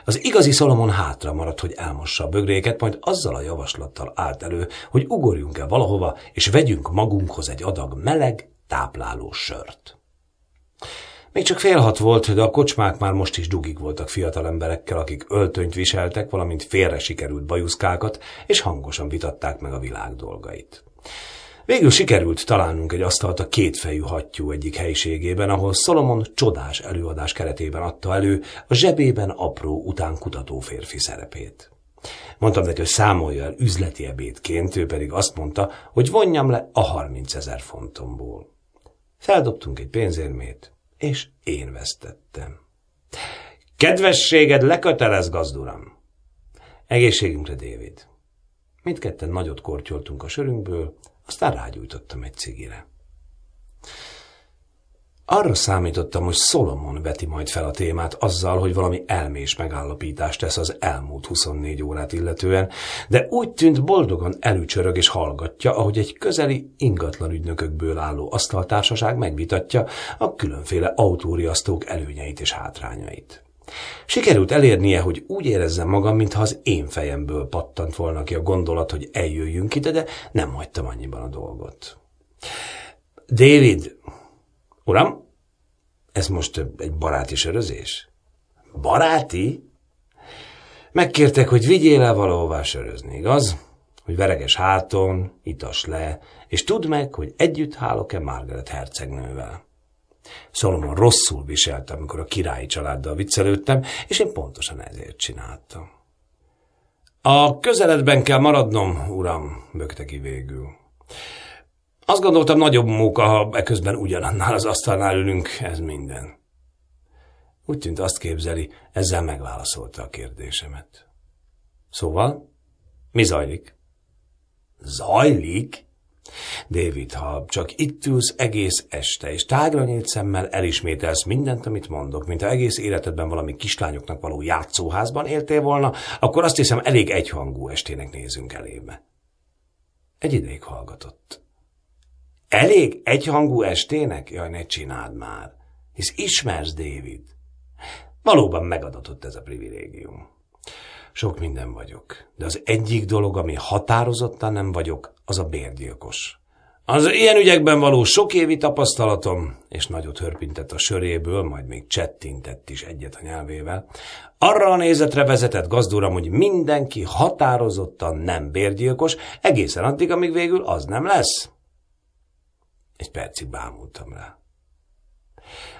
Az igazi Salomon hátra maradt, hogy elmossa a bögréket, majd azzal a javaslattal állt elő, hogy ugorjunk el valahova, és vegyünk magunkhoz egy adag meleg, tápláló sört. Még csak fél hat volt, de a kocsmák már most is dugig voltak fiatal emberekkel, akik öltönyt viseltek, valamint félre sikerült bajuszkákat, és hangosan vitatták meg a világ dolgait. Végül sikerült találnunk egy asztalt a kétfejű hattyú egyik helyiségében, ahol Szolomon csodás előadás keretében adta elő a zsebében apró utánkutató férfi szerepét. Mondtam neki, hogy számolja el üzleti ebédként, ő pedig azt mondta, hogy vonjam le a 30 ezer fontomból. Feldobtunk egy pénzérmét, és én vesztettem. Kedvességed lekötelez, gazduram! Egészségünkre, David! Mindketten nagyot kortyoltunk a sörünkből, aztán rágyújtottam egy cigire. Arra számítottam, hogy Solomon veti majd fel a témát azzal, hogy valami elmés megállapítást tesz az elmúlt 24 órát illetően, de úgy tűnt boldogan elücsörög és hallgatja, ahogy egy közeli ingatlan ügynökökből álló asztaltársaság megvitatja a különféle autóriasztók előnyeit és hátrányait. Sikerült elérnie, hogy úgy érezzem magam, mintha az én fejemből pattant volna ki a gondolat, hogy eljöjjünk ide, de nem hagytam annyiban a dolgot. David, Uram, ez most egy baráti sörözés? Baráti? Megkértek, hogy vigyél el valahová sörözni, igaz? Hogy vereges háton, itas le, és tudd meg, hogy együtt hálok-e Margaret hercegnővel. Szolomon rosszul viselte, amikor a királyi családdal viccelődtem, és én pontosan ezért csináltam. A közeledben kell maradnom, uram, bökte ki végül. Azt gondoltam, nagyobb móka, ha eközben ugyanannál az asztalnál ülünk, ez minden. Úgy tűnt azt képzeli, ezzel megválaszolta a kérdésemet. Szóval, mi zajlik? Zajlik? David, ha csak itt ülsz egész este, és tágra nyílt szemmel elismételsz mindent, amit mondok, mint ha egész életedben valami kislányoknak való játszóházban éltél volna, akkor azt hiszem elég egyhangú estének nézünk elébe. Egy ideig hallgatott. Elég egyhangú estének? Jaj, ne csináld már, hisz ismersz David. Valóban megadatott ez a privilégium. Sok minden vagyok, de az egyik dolog, ami határozottan nem vagyok, az a bérgyilkos. Az ilyen ügyekben való sok évi tapasztalatom, és nagyot hörpintett a söréből, majd még csettintett is egyet a nyelvével, arra a nézetre vezetett gazdúram, hogy mindenki határozottan nem bérgyilkos, egészen addig, amíg végül az nem lesz. Egy percig bámultam rá.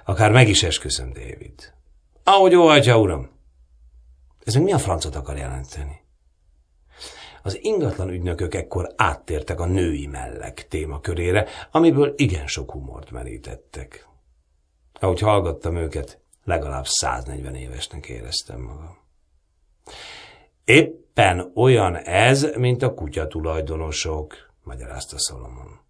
Akár meg is esküszöm, David. Ahogy óhajtja, uram. Ez még mi a francot akar jelenteni? Az ingatlan ügynökök ekkor áttértek a női mellek témakörére, amiből igen sok humort merítettek. Ahogy hallgattam őket, legalább 140 évesnek éreztem magam. Éppen olyan ez, mint a kutyatulajdonosok, magyarázta Szolomon.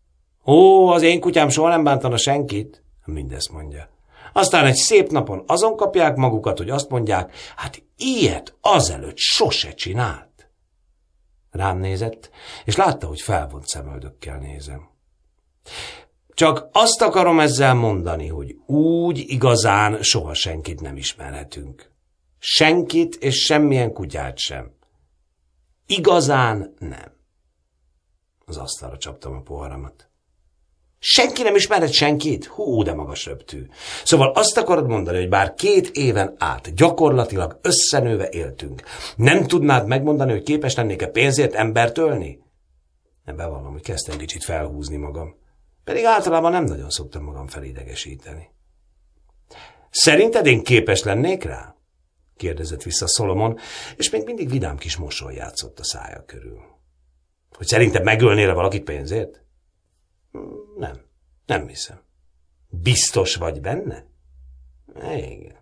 Ó, az én kutyám soha nem bántana senkit, mindezt mondja. Aztán egy szép napon azon kapják magukat, hogy azt mondják, hát ilyet azelőtt sose csinált. Rám nézett, és látta, hogy felvont szemöldökkel nézem. Csak azt akarom ezzel mondani, hogy úgy igazán soha senkit nem ismerhetünk. Senkit és semmilyen kutyát sem. Igazán nem. Az asztalra csaptam a poharamat. Senki nem ismered senkit? Hú, de magas röptű. Szóval azt akarod mondani, hogy bár két éven át gyakorlatilag összenőve éltünk, nem tudnád megmondani, hogy képes lennék-e pénzért embert ölni? Nem bevallom, hogy kezdtem kicsit felhúzni magam. Pedig általában nem nagyon szoktam magam felidegesíteni. Szerinted én képes lennék rá? kérdezett vissza Szolomon, és még mindig vidám kis mosoly játszott a szája körül. Hogy szerinted megölnél valakit pénzért? Nem, nem hiszem. Biztos vagy benne? Igen.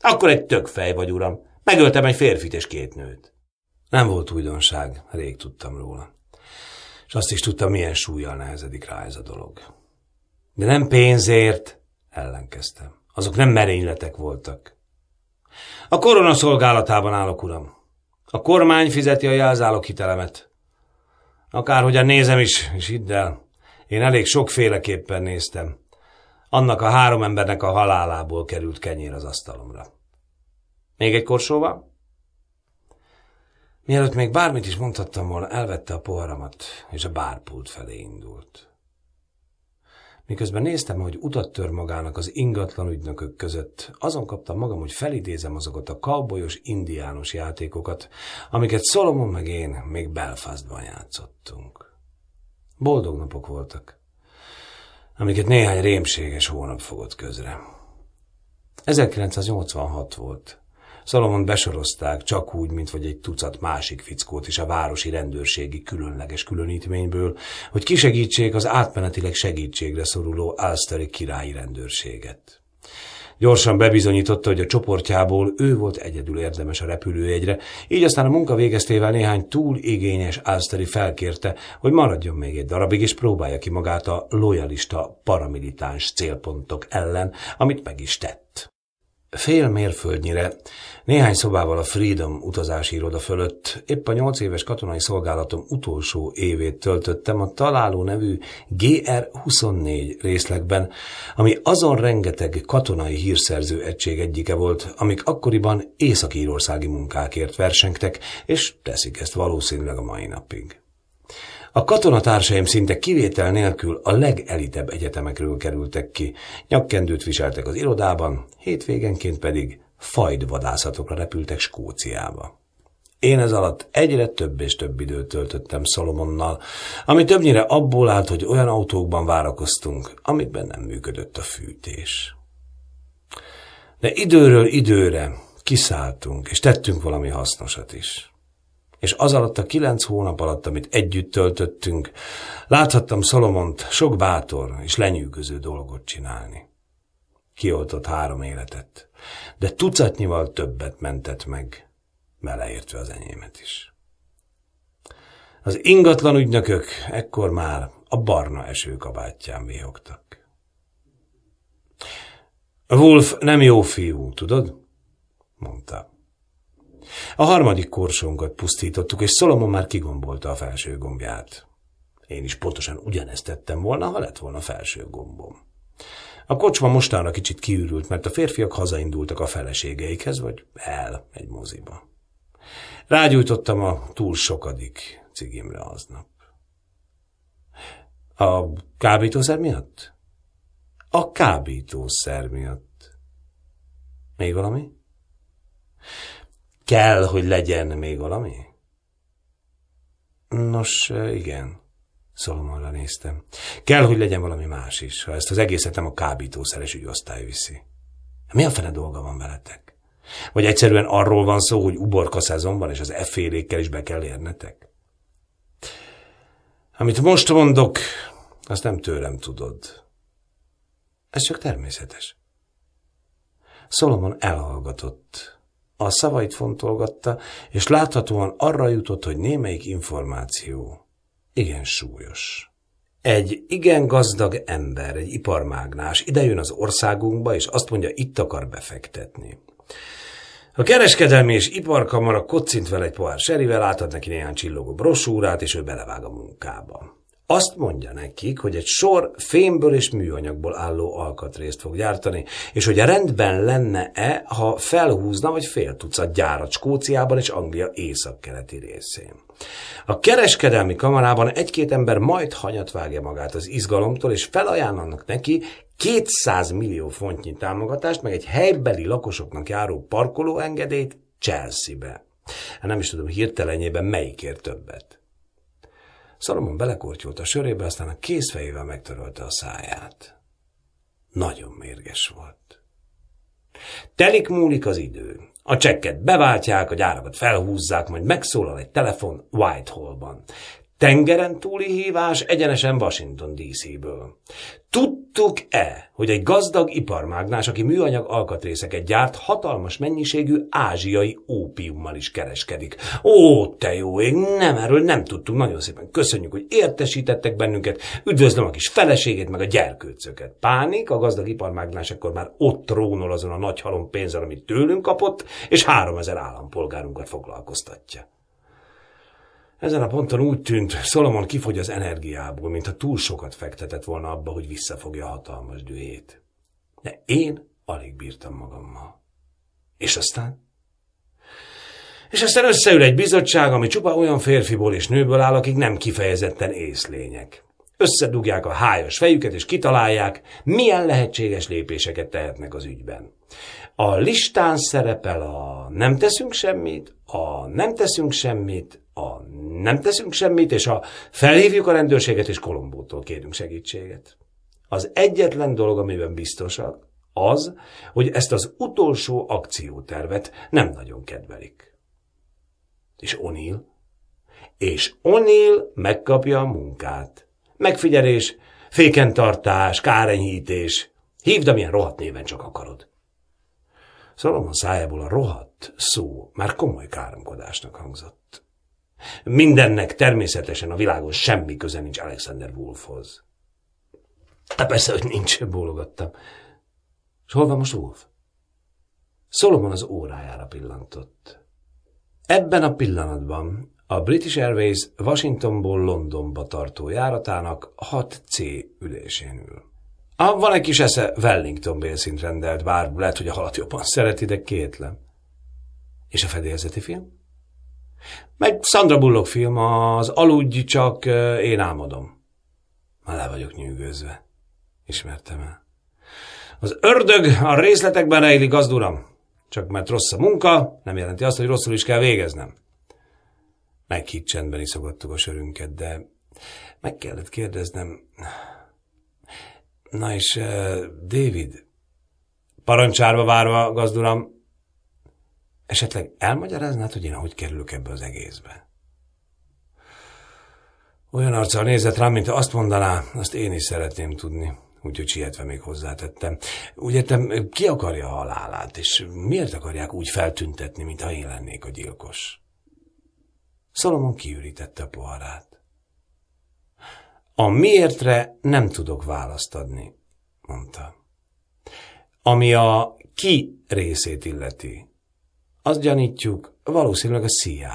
Akkor egy tök fej vagy, uram. Megöltem egy férfit és két nőt. Nem volt újdonság, rég tudtam róla. És azt is tudtam, milyen súlyjal nehezedik rá ez a dolog. De nem pénzért, ellenkeztem. Azok nem merényletek voltak. A korona szolgálatában állok, uram. A kormány fizeti a jelzálok hitelemet. Akárhogyan nézem is, és hidd el, én elég sokféleképpen néztem. Annak a három embernek a halálából került kenyér az asztalomra. Még egy korsóval? Mielőtt még bármit is mondhattam volna, elvette a poharamat, és a bárpult felé indult. Miközben néztem, hogy utat tör magának az ingatlan ügynökök között, azon kaptam magam, hogy felidézem azokat a kalbolyos indiános játékokat, amiket Szolomon meg én még Belfastban játszottunk. Boldog napok voltak, amiket néhány rémséges hónap fogott közre. 1986 volt. Szalomon besorozták, csak úgy, mint vagy egy tucat másik fickót is a városi rendőrségi különleges különítményből, hogy kisegítsék az átmenetileg segítségre szoruló Alsteri királyi rendőrséget. Gyorsan bebizonyította, hogy a csoportjából ő volt egyedül érdemes a repülőjegyre, így aztán a munka végeztével néhány túl igényes Alsteri felkérte, hogy maradjon még egy darabig, és próbálja ki magát a lojalista paramilitáns célpontok ellen, amit meg is tett. Fél mérföldnyire, néhány szobával a Freedom utazási iroda fölött, épp a nyolc éves katonai szolgálatom utolsó évét töltöttem a találó nevű GR24 részlegben, ami azon rengeteg katonai hírszerző egység egyike volt, amik akkoriban észak munkákért versengtek, és teszik ezt valószínűleg a mai napig. A katonatársaim szinte kivétel nélkül a legelitebb egyetemekről kerültek ki. Nyakkendőt viseltek az irodában, hétvégenként pedig fajdvadászatokra repültek Skóciába. Én ez alatt egyre több és több időt töltöttem Szolomonnal, ami többnyire abból állt, hogy olyan autókban várakoztunk, amikben nem működött a fűtés. De időről időre kiszálltunk, és tettünk valami hasznosat is és az alatt a kilenc hónap alatt, amit együtt töltöttünk, láthattam Szolomont sok bátor és lenyűgöző dolgot csinálni. Kioltott három életet, de tucatnyival többet mentett meg, beleértve az enyémet is. Az ingatlan ügynökök ekkor már a barna esőkabátján vihogtak. Wolf nem jó fiú, tudod? mondta. A harmadik korsónkat pusztítottuk, és Szolomon már kigombolta a felső gombját. Én is pontosan ugyanezt tettem volna, ha lett volna felső gombom. A kocsma mostanra kicsit kiürült, mert a férfiak hazaindultak a feleségeikhez, vagy el egy moziba. Rágyújtottam a túl sokadik cigimre aznap. A kábítószer miatt? A kábítószer miatt. Még valami? Kell, hogy legyen még valami? Nos, igen. Szolomonra néztem. Kell, hogy legyen valami más is, ha ezt az egészet nem a kábítószeres ügyosztály viszi. Mi a fene dolga van veletek? Vagy egyszerűen arról van szó, hogy uborka szezonban és az effélékkel is be kell érnetek? Amit most mondok, azt nem tőlem tudod. Ez csak természetes. Szolomon elhallgatott, a szavait fontolgatta, és láthatóan arra jutott, hogy némelyik információ igen súlyos. Egy igen gazdag ember, egy iparmágnás idejön az országunkba, és azt mondja, itt akar befektetni. A kereskedelmi és iparkamara kocint vele egy pohár serivel, átad neki néhány csillogó brosúrát, és ő belevág a munkába. Azt mondja nekik, hogy egy sor fémből és műanyagból álló alkatrészt fog gyártani, és hogy rendben lenne-e, ha felhúzna vagy fél tucat gyárat Skóciában és Anglia északkeleti részén. A kereskedelmi kamarában egy-két ember majd hanyat vágja magát az izgalomtól, és felajánlanak neki 200 millió fontnyi támogatást, meg egy helybeli lakosoknak járó parkolóengedélyt Chelsea-be. nem is tudom hirtelenjében melyikért többet. Szalomon belekortyolt a sörébe, aztán a kézfejével megtörölte a száját. Nagyon mérges volt. Telik múlik az idő. A csekket beváltják, a gyárakat felhúzzák, majd megszólal egy telefon Whitehallban. Tengeren túli hívás egyenesen Washington DC-ből. Tud Tudtuk-e, hogy egy gazdag iparmágnás, aki műanyag alkatrészeket gyárt, hatalmas mennyiségű ázsiai ópiummal is kereskedik? Ó, te jó ég, nem, erről nem tudtunk. Nagyon szépen köszönjük, hogy értesítettek bennünket. Üdvözlöm a kis feleségét, meg a gyerkőcöket. Pánik, a gazdag iparmágnás akkor már ott trónol azon a nagy halom pénzzel, amit tőlünk kapott, és háromezer állampolgárunkat foglalkoztatja. Ezen a ponton úgy tűnt, Szolomon kifogy az energiából, mintha túl sokat fektetett volna abba, hogy visszafogja hatalmas dühét. De én alig bírtam magammal. És aztán? És aztán összeül egy bizottság, ami csupa olyan férfiból és nőből áll, akik nem kifejezetten észlények. Összedugják a hájas fejüket, és kitalálják, milyen lehetséges lépéseket tehetnek az ügyben. A listán szerepel a nem teszünk semmit, a nem teszünk semmit, a nem teszünk semmit, és a felhívjuk a rendőrséget, és Kolombótól kérünk segítséget. Az egyetlen dolog, amiben biztosak, az, hogy ezt az utolsó akciótervet nem nagyon kedvelik. És Onil, És Onil megkapja a munkát. Megfigyelés, fékentartás, kárenyhítés. Hívd, amilyen rohadt néven csak akarod. Szalomon szájából a rohadt szó már komoly káromkodásnak hangzott. Mindennek természetesen a világon semmi köze nincs Alexander Wolfhoz. Te persze, hogy nincs, bólogattam. És hol van most Wolf? Szalomon az órájára pillantott. Ebben a pillanatban a British Airways Washingtonból Londonba tartó járatának 6C ülésén ül. Ha van egy kis esze, Wellington bélszint rendelt, bár lehet, hogy a halat jobban szereti, de kétlem. És a fedélzeti film? Meg Sandra Bullock film, az Aludj, csak eh, én álmodom. Már le vagyok nyűgözve. Ismertem el. Az ördög a részletekben rejli, gazduram. Csak mert rossz a munka, nem jelenti azt, hogy rosszul is kell végeznem. Meghitt csendben iszogattuk a sörünket, de meg kellett kérdeznem, Na és uh, David, parancsárba várva, gazduram, esetleg elmagyaráznád, hogy én hogy kerülök ebbe az egészbe? Olyan arccal nézett rám, mint azt mondaná, azt én is szeretném tudni. Úgyhogy sietve még hozzátettem. Úgy értem, ki akarja a halálát, és miért akarják úgy feltüntetni, mintha én lennék a gyilkos? Szalomon kiürítette a poharát. A miértre nem tudok választ adni, mondta. Ami a ki részét illeti, azt gyanítjuk, valószínűleg a CIA.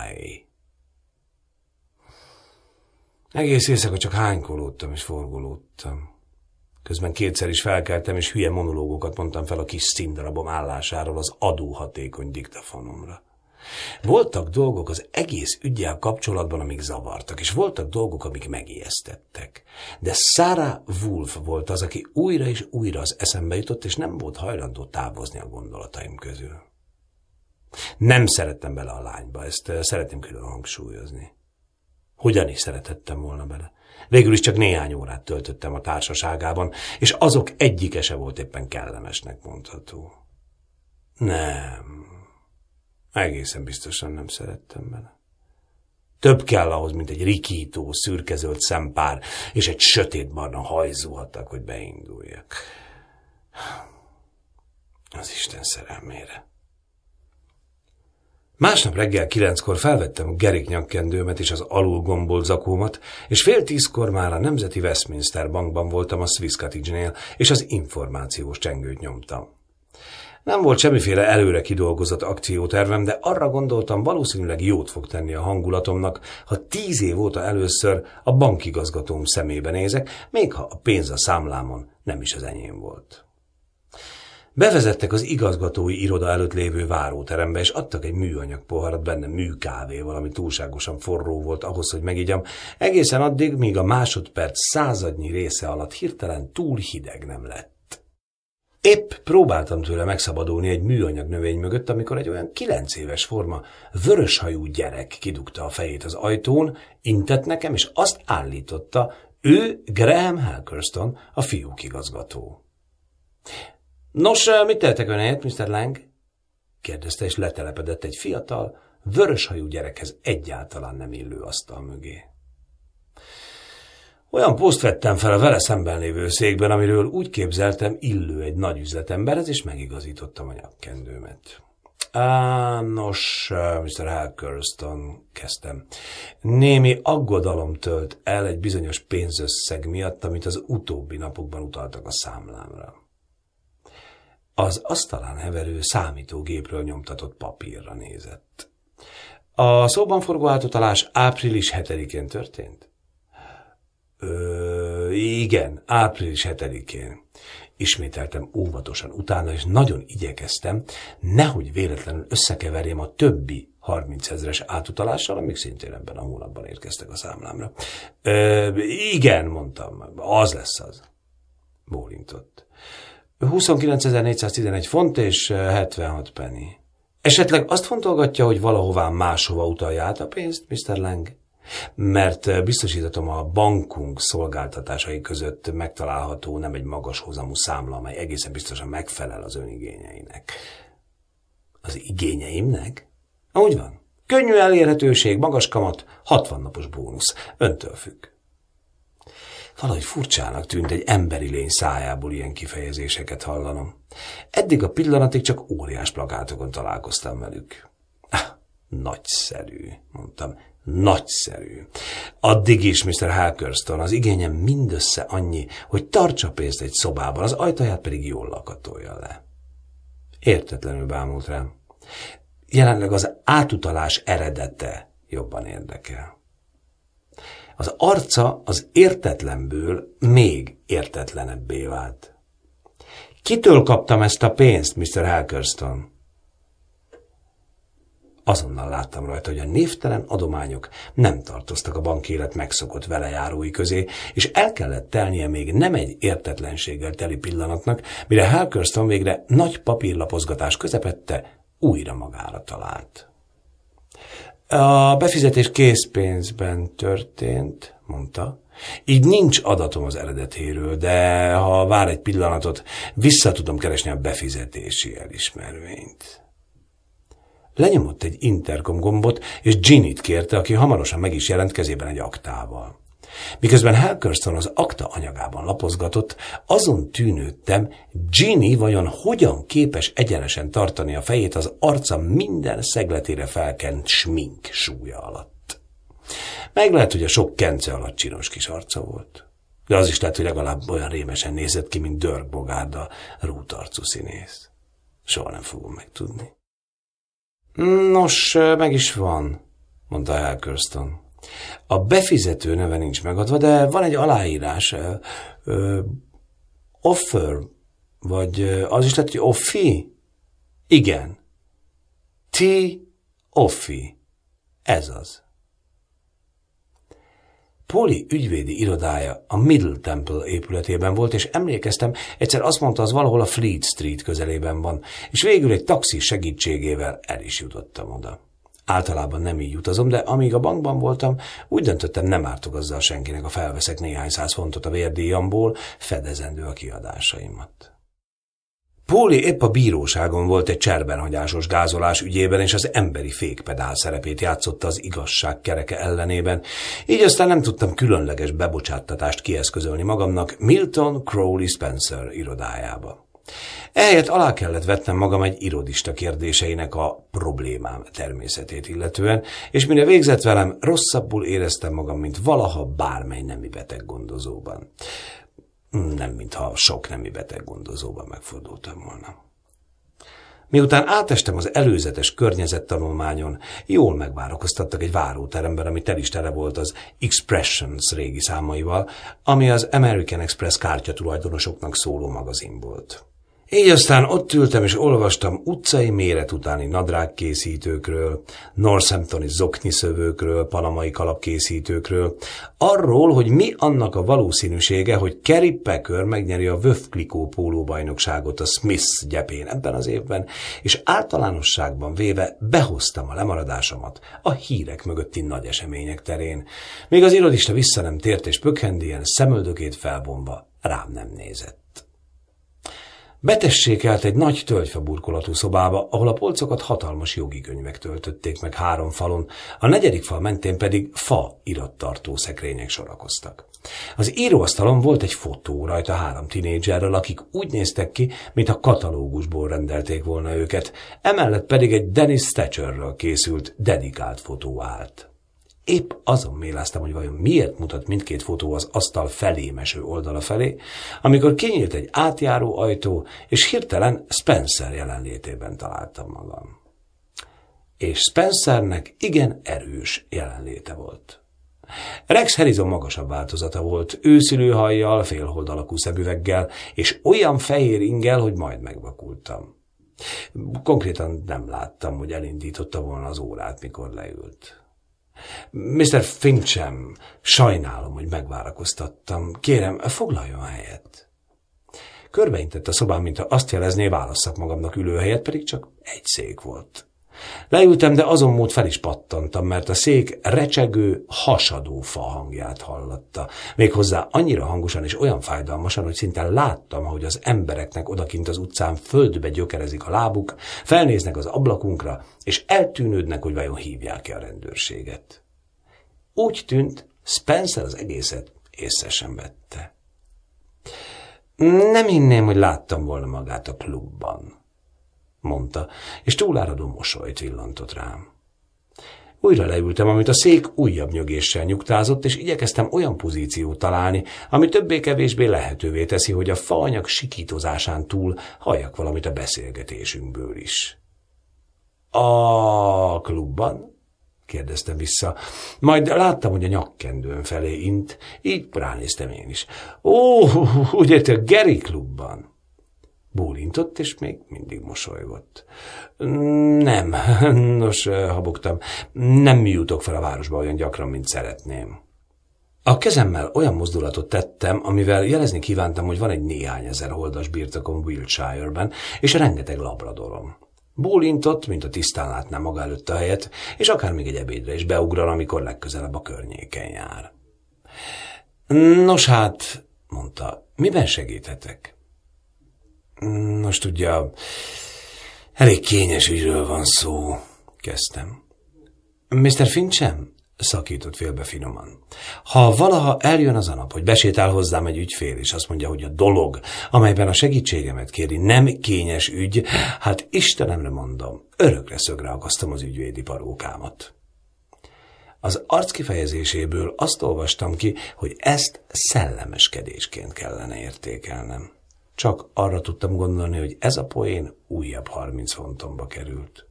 Egész éjszaka csak hánykolódtam és forgolódtam. Közben kétszer is felkeltem, és hülye monológokat mondtam fel a kis színdarabom állásáról az adóhatékony diktafonomra. Voltak dolgok az egész ügyjel kapcsolatban, amik zavartak, és voltak dolgok, amik megijesztettek. De Sarah Wolf volt az, aki újra és újra az eszembe jutott, és nem volt hajlandó távozni a gondolataim közül. Nem szerettem bele a lányba, ezt eh, szeretném külön hangsúlyozni. Hogyan is szeretettem volna bele? Végül is csak néhány órát töltöttem a társaságában, és azok egyike se volt éppen kellemesnek mondható. Nem, Egészen biztosan nem szerettem bele. Több kell ahhoz, mint egy rikító, szürkezölt szempár és egy sötét barna hajzuhattak, hogy beinduljak. Az Isten szerelmére. Másnap reggel kilenckor felvettem Gerik nyakkendőmet és az alul gombolt zakómat, és fél tízkor már a Nemzeti Westminster Bankban voltam a Swiss Cottage-nél, és az információs csengőt nyomtam. Nem volt semmiféle előre kidolgozott akciótervem, de arra gondoltam, valószínűleg jót fog tenni a hangulatomnak, ha tíz év óta először a bankigazgatóm szemébe nézek, még ha a pénz a számlámon nem is az enyém volt. Bevezettek az igazgatói iroda előtt lévő váróterembe, és adtak egy műanyag poharat benne műkávéval, ami túlságosan forró volt ahhoz, hogy megígyam, egészen addig, míg a másodperc századnyi része alatt hirtelen túl hideg nem lett. Épp próbáltam tőle megszabadulni egy műanyag növény mögött, amikor egy olyan kilenc éves forma, vöröshajú gyerek kidugta a fejét az ajtón, intett nekem, és azt állította, ő Graham Halkerston, a fiúk igazgató. Nos, eh, mit teltek ön helyett, Mr. Lang? kérdezte, és letelepedett egy fiatal, vöröshajú gyerekhez egyáltalán nem illő asztal mögé. Olyan poszt vettem fel a vele szemben lévő székben, amiről úgy képzeltem illő egy nagy üzletemberhez, és megigazítottam a nyakkendőmet. Á, nos, Mr. Hackerston, kezdtem. Némi aggodalom tölt el egy bizonyos pénzösszeg miatt, amit az utóbbi napokban utaltak a számlámra. Az asztalán heverő számítógépről nyomtatott papírra nézett. A szóban forgó átutalás április 7-én történt. Ö, igen, április 7-én. Ismételtem óvatosan utána, és nagyon igyekeztem, nehogy véletlenül összekeverjem a többi 30 ezres átutalással, amik szintén ebben a hónapban érkeztek a számlámra. Ö, igen, mondtam, az lesz az. Bólintott. 29.411 font és 76 penny. Esetleg azt fontolgatja, hogy valahová máshova utalja át a pénzt, Mr. Lang? mert eh, biztosítatom a bankunk szolgáltatásai között megtalálható nem egy magas hozamú számla, amely egészen biztosan megfelel az igényeinek. Az igényeimnek? Úgy van. Könnyű elérhetőség, magas kamat, 60 napos bónusz. Öntől függ. Valahogy furcsának tűnt egy emberi lény szájából ilyen kifejezéseket hallanom. Eddig a pillanatig csak óriás plakátokon találkoztam velük. Ah, nagyszerű, mondtam. Nagyszerű. Addig is, Mr. Halkerston, az igényem mindössze annyi, hogy tartsa pénzt egy szobában, az ajtaját pedig jól lakatolja le. Értetlenül bámult rám. Jelenleg az átutalás eredete jobban érdekel. Az arca az értetlenből még értetlenebbé vált. Kitől kaptam ezt a pénzt, Mr. Halkerston? Azonnal láttam rajta, hogy a névtelen adományok nem tartoztak a élet megszokott velejárói közé, és el kellett telnie még nem egy értetlenséggel teli pillanatnak, mire Halkerston végre nagy papírlapozgatás közepette újra magára talált. A befizetés készpénzben történt, mondta. Így nincs adatom az eredetéről, de ha vár egy pillanatot, vissza tudom keresni a befizetési elismervényt. Lenyomott egy interkom gombot, és Ginit kérte, aki hamarosan meg is jelent kezében egy aktával. Miközben Helkerston az akta anyagában lapozgatott, azon tűnődtem, Ginny vajon hogyan képes egyenesen tartani a fejét az arca minden szegletére felkent smink súlya alatt. Meg lehet, hogy a sok kence alatt csinos kis arca volt. De az is lehet, hogy legalább olyan rémesen nézett ki, mint Dörg Bogárda, rútarcú színész. Soha nem fogom megtudni. Nos, meg is van, mondta Helkörston. A befizető neve nincs megadva, de van egy aláírás. Uh, offer, vagy az is lehet, hogy offi? Igen. T. Offi. Ez az. Poli ügyvédi irodája a Middle Temple épületében volt, és emlékeztem, egyszer azt mondta, az valahol a Fleet Street közelében van, és végül egy taxi segítségével el is jutottam oda. Általában nem így utazom, de amíg a bankban voltam, úgy döntöttem, nem ártok azzal senkinek, a felveszek néhány száz fontot a vérdíjamból, fedezendő a kiadásaimat. Póli épp a bíróságon volt egy cserbenhagyásos gázolás ügyében, és az emberi fékpedál szerepét játszotta az igazság kereke ellenében, így aztán nem tudtam különleges bebocsáttatást kieszközölni magamnak Milton Crowley Spencer irodájába. Ehelyett alá kellett vettem magam egy irodista kérdéseinek a problémám természetét illetően, és mire végzett velem, rosszabbul éreztem magam, mint valaha bármely nemi beteg gondozóban. Nem, mintha sok nemi beteg gondozóban megfordultam volna. Miután átestem az előzetes környezettanulmányon, jól megvárokoztattak egy váróteremben, ami tel is tele volt az Expressions régi számaival, ami az American Express kártya tulajdonosoknak szóló magazin volt. Így aztán ott ültem és olvastam utcai méret utáni nadrágkészítőkről, Northamptoni szövőkről, panamai kalapkészítőkről, arról, hogy mi annak a valószínűsége, hogy Kerry Packer megnyeri a vöfklikó pólóbajnokságot a Smith gyepén ebben az évben, és általánosságban véve behoztam a lemaradásomat a hírek mögötti nagy események terén. Még az irodista vissza nem tért, és Pökhendien szemöldökét felbomba rám nem nézett. Betessékelt egy nagy tölgyfa burkolatú szobába, ahol a polcokat hatalmas jogi könyvek töltötték meg három falon, a negyedik fal mentén pedig fa irattartó szekrények sorakoztak. Az íróasztalon volt egy fotó rajta három tinédzserrel, akik úgy néztek ki, mint a katalógusból rendelték volna őket, emellett pedig egy Dennis Thatcherről készült, dedikált fotó állt. Épp azon méláztam, hogy vajon miért mutat mindkét fotó az asztal felémeső oldala felé, amikor kinyílt egy átjáró ajtó, és hirtelen Spencer jelenlétében találtam magam. És Spencernek igen erős jelenléte volt. Rex Harrison magasabb változata volt, hajjal, félhold alakú szemüveggel, és olyan fehér ingel, hogy majd megvakultam. Konkrétan nem láttam, hogy elindította volna az órát, mikor leült. Mr. Finchem sajnálom, hogy megvárakoztattam. Kérem, foglaljon helyet. Körbeintett a szobám, mintha azt jelezné, válasszak magamnak ülőhelyet, pedig csak egy szék volt. Leültem, de azon mód fel is pattantam, mert a szék recsegő, hasadó fa hangját hallatta. Méghozzá annyira hangosan és olyan fájdalmasan, hogy szinte láttam, ahogy az embereknek odakint az utcán földbe gyökerezik a lábuk, felnéznek az ablakunkra, és eltűnődnek, hogy vajon hívják-e a rendőrséget. Úgy tűnt, Spencer az egészet észre sem vette. Nem hinném, hogy láttam volna magát a klubban mondta, és túláradó mosolyt villantott rám. Újra leültem, amit a szék újabb nyögéssel nyugtázott, és igyekeztem olyan pozíciót találni, ami többé-kevésbé lehetővé teszi, hogy a faanyag sikítozásán túl halljak valamit a beszélgetésünkből is. A klubban? kérdeztem vissza. Majd láttam, hogy a nyakkendőn felé int, így ránéztem én is. Ó, ugye te Geri klubban? Bólintott, és még mindig mosolygott. Nem, nos, habogtam, nem jutok fel a városba olyan gyakran, mint szeretném. A kezemmel olyan mozdulatot tettem, amivel jelezni kívántam, hogy van egy néhány ezer holdas birtokom Wiltshire-ben, és rengeteg labradorom. Bólintott, mint a tisztán látná maga előtt a helyet, és akár még egy ebédre is beugral, amikor legközelebb a környéken jár. Nos hát, mondta, miben segíthetek? Nos tudja, elég kényes ügyről van szó, kezdtem. Mr. Finchem szakított félbe finoman. Ha valaha eljön az a nap, hogy besétál hozzám egy ügyfél, és azt mondja, hogy a dolog, amelyben a segítségemet kéri, nem kényes ügy, hát Istenemre mondom, örökre szögre akasztom az ügyvédi parókámat. Az arc kifejezéséből azt olvastam ki, hogy ezt szellemeskedésként kellene értékelnem. Csak arra tudtam gondolni, hogy ez a poén újabb 30 fontomba került.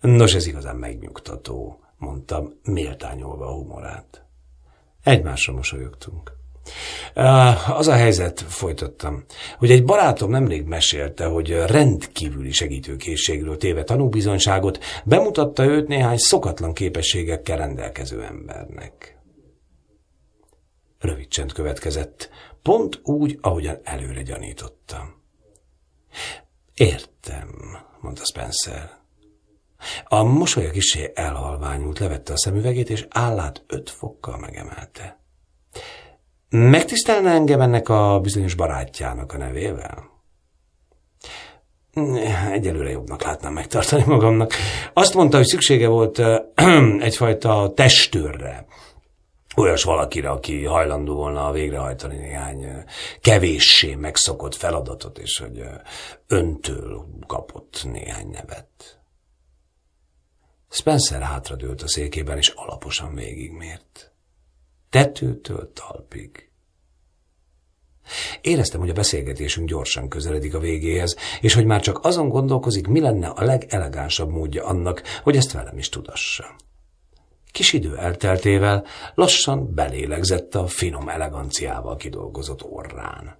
Nos, ez igazán megnyugtató, mondtam, méltányolva a humorát. Egymásra mosolyogtunk. Az a helyzet, folytattam, hogy egy barátom nemrég mesélte, hogy rendkívüli segítőkészségről téve tanúbizonyságot bemutatta őt néhány szokatlan képességekkel rendelkező embernek. Rövid csend következett, Pont úgy, ahogyan előre gyanítottam. Értem, mondta Spencer. A mosolya kisé elhalványult, levette a szemüvegét, és állát öt fokkal megemelte. Megtisztelne engem ennek a bizonyos barátjának a nevével? Egyelőre jobbnak látnám megtartani magamnak. Azt mondta, hogy szüksége volt egyfajta testőrre, olyas valakire, aki hajlandó volna végrehajtani néhány kevéssé megszokott feladatot, és hogy öntől kapott néhány nevet. Spencer hátradőlt a székében, és alaposan végigmért. Tetőtől talpig. Éreztem, hogy a beszélgetésünk gyorsan közeledik a végéhez, és hogy már csak azon gondolkozik, mi lenne a legelegánsabb módja annak, hogy ezt velem is tudassa. Kis idő elteltével lassan belélegzett a finom eleganciával kidolgozott orrán.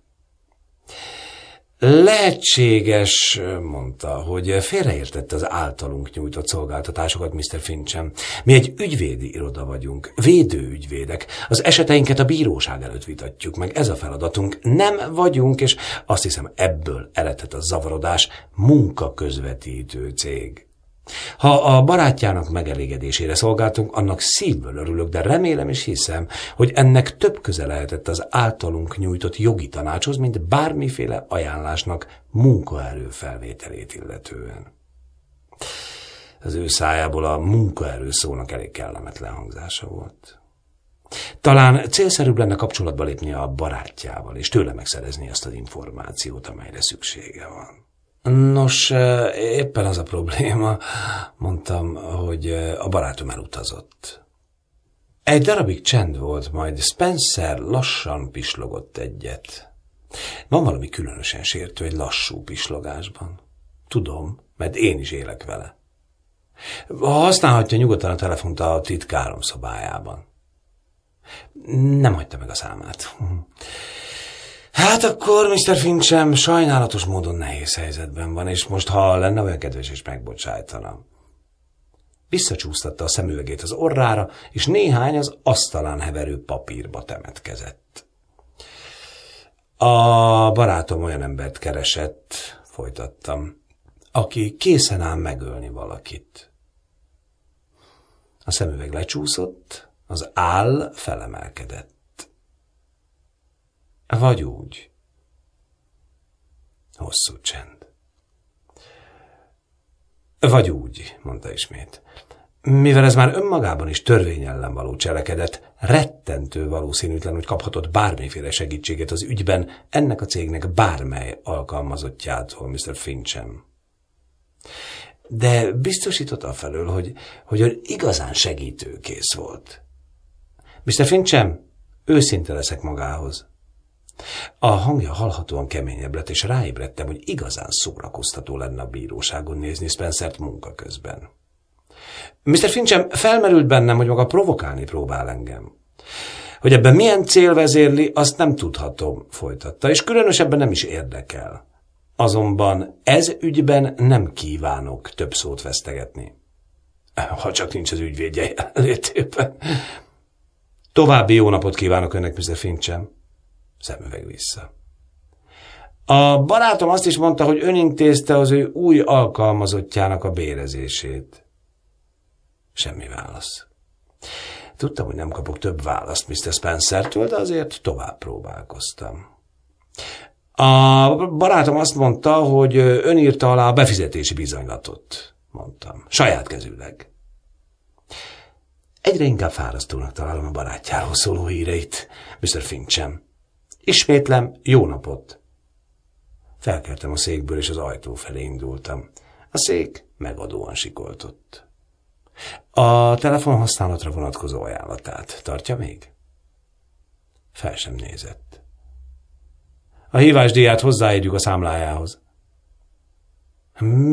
Lehetséges, mondta, hogy félreértette az általunk nyújtott szolgáltatásokat Mr. Fincsem. Mi egy ügyvédi iroda vagyunk, védőügyvédek. Az eseteinket a bíróság előtt vitatjuk meg, ez a feladatunk. Nem vagyunk, és azt hiszem ebből eredhet a zavarodás, munkaközvetítő cég. Ha a barátjának megelégedésére szolgáltunk, annak szívből örülök, de remélem és hiszem, hogy ennek több köze lehetett az általunk nyújtott jogi tanácshoz, mint bármiféle ajánlásnak munkaerő felvételét illetően. Az ő szájából a munkaerő szónak elég kellemetlen hangzása volt. Talán célszerűbb lenne kapcsolatba lépni a barátjával, és tőle megszerezni azt az információt, amelyre szüksége van. Nos, éppen az a probléma, mondtam, hogy a barátom elutazott. Egy darabig csend volt, majd Spencer lassan pislogott egyet. Van valami különösen sértő egy lassú pislogásban. Tudom, mert én is élek vele. Használhatja nyugodtan a telefont a titkárom szobájában. Nem hagyta meg a számát. Hát akkor Mr. Finchem sajnálatos módon nehéz helyzetben van, és most ha lenne olyan kedves és megbocsájtana. Visszacsúsztatta a szemüvegét az orrára, és néhány az asztalán heverő papírba temetkezett. A barátom olyan embert keresett, folytattam, aki készen áll megölni valakit. A szemüveg lecsúszott, az áll felemelkedett. Vagy úgy. Hosszú csend. Vagy úgy, mondta ismét. Mivel ez már önmagában is törvény ellen való cselekedet, rettentő valószínűtlen, hogy kaphatott bármiféle segítséget az ügyben ennek a cégnek bármely alkalmazottjától, Mr. Finchem. De biztosított felől, hogy, hogy ön igazán segítőkész volt. Mr. Finchem, őszinte leszek magához. A hangja halhatóan keményebb lett, és ráébredtem, hogy igazán szórakoztató lenne a bíróságon nézni Spencert munka közben. Mr. Finchem felmerült bennem, hogy maga provokálni próbál engem. Hogy ebben milyen cél vezérli, azt nem tudhatom, folytatta, és különösebben nem is érdekel. Azonban ez ügyben nem kívánok több szót vesztegetni. Ha csak nincs az ügyvédje jelenlétében. További jó napot kívánok önnek, Mr. Finchem szemüveg vissza. A barátom azt is mondta, hogy önintézte az ő új alkalmazottjának a bérezését. Semmi válasz. Tudtam, hogy nem kapok több választ Mr. spencer de azért tovább próbálkoztam. A barátom azt mondta, hogy ön írta alá a befizetési bizonylatot, mondtam. Saját kezűleg. Egyre inkább fárasztónak találom a barátjáról szóló híreit, Mr. Finchem. Ismétlem, jó napot! Felkeltem a székből, és az ajtó felé indultam. A szék megadóan sikoltott. A telefon használatra vonatkozó ajánlatát tartja még? Fel sem nézett. A hívásdíját hozzáírjuk a számlájához.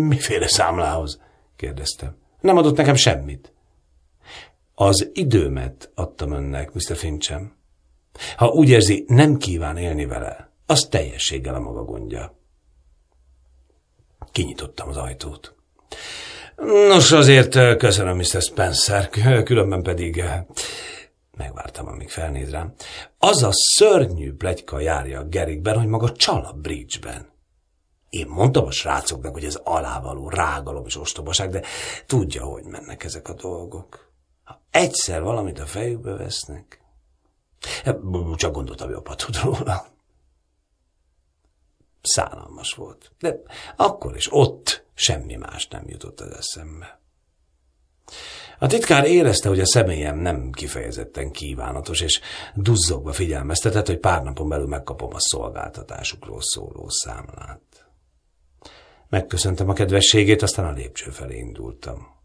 Miféle számlához? kérdeztem. Nem adott nekem semmit. Az időmet adtam önnek, Mr. Fincsem. Ha úgy érzi, nem kíván élni vele, az teljességgel a maga gondja. Kinyitottam az ajtót. Nos, azért köszönöm, Mr. Spencer, különben pedig megvártam, amíg felnéz rám. Az a szörnyű plegyka járja a gerikben, hogy maga csal a bridge-ben. Én mondtam a srácoknak, hogy ez alávaló rágalom és ostobaság, de tudja, hogy mennek ezek a dolgok. Ha egyszer valamit a fejükbe vesznek, Hát, csak gondoltam jobban tud róla. Szánalmas volt, de akkor is ott semmi más nem jutott az eszembe. A titkár érezte, hogy a személyem nem kifejezetten kívánatos, és duzzogva figyelmeztetett, hogy pár napon belül megkapom a szolgáltatásukról szóló számlát. Megköszöntem a kedvességét, aztán a lépcső felé indultam.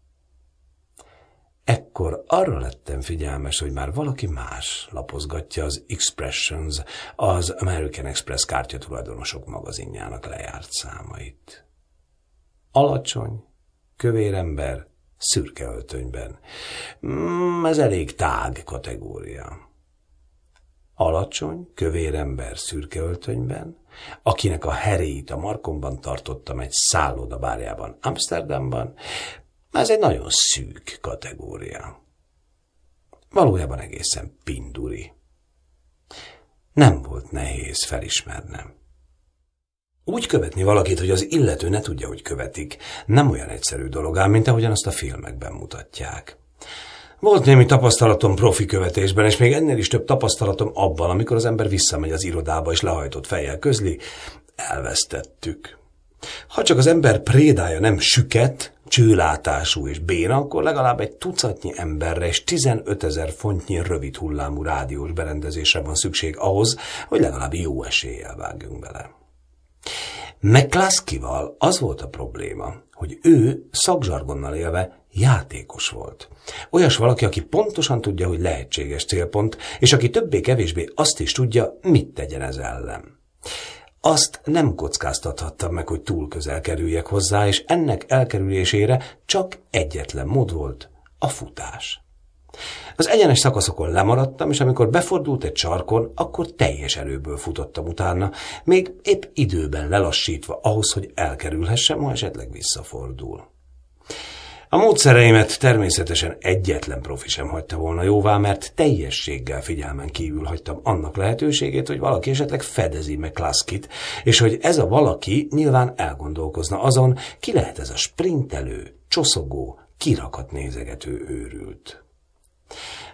Ekkor arra lettem figyelmes, hogy már valaki más lapozgatja az Expressions, az American Express kártya tulajdonosok magazinjának lejárt számait. Alacsony, kövér ember, szürke öltönyben. Mm, ez elég tág kategória. Alacsony, kövér ember szürke öltönyben, akinek a heréit a markomban tartottam egy szálloda bárjában Amsterdamban, ez egy nagyon szűk kategória. Valójában egészen pinduri. Nem volt nehéz felismernem. Úgy követni valakit, hogy az illető ne tudja, hogy követik, nem olyan egyszerű dolog ám, mint ahogyan azt a filmekben mutatják. Volt némi tapasztalatom profi követésben, és még ennél is több tapasztalatom abban, amikor az ember visszamegy az irodába és lehajtott fejjel közli, elvesztettük. Ha csak az ember prédája nem süket, csőlátású és béna, akkor legalább egy tucatnyi emberre és 15 ezer fontnyi rövid hullámú rádiós berendezésre van szükség ahhoz, hogy legalább jó eséllyel vágjunk bele. McCluskival az volt a probléma, hogy ő szakzsargonnal élve játékos volt. Olyas valaki, aki pontosan tudja, hogy lehetséges célpont, és aki többé-kevésbé azt is tudja, mit tegyen ez ellen. Azt nem kockáztathattam meg, hogy túl közel kerüljek hozzá, és ennek elkerülésére csak egyetlen mód volt, a futás. Az egyenes szakaszokon lemaradtam, és amikor befordult egy csarkon, akkor teljes erőből futottam utána, még épp időben lelassítva ahhoz, hogy elkerülhessem, ha esetleg visszafordul. A módszereimet természetesen egyetlen profi sem hagyta volna jóvá, mert teljességgel figyelmen kívül hagytam annak lehetőségét, hogy valaki esetleg fedezi meg Klaskit, és hogy ez a valaki nyilván elgondolkozna azon, ki lehet ez a sprintelő, csoszogó, kirakat nézegető őrült.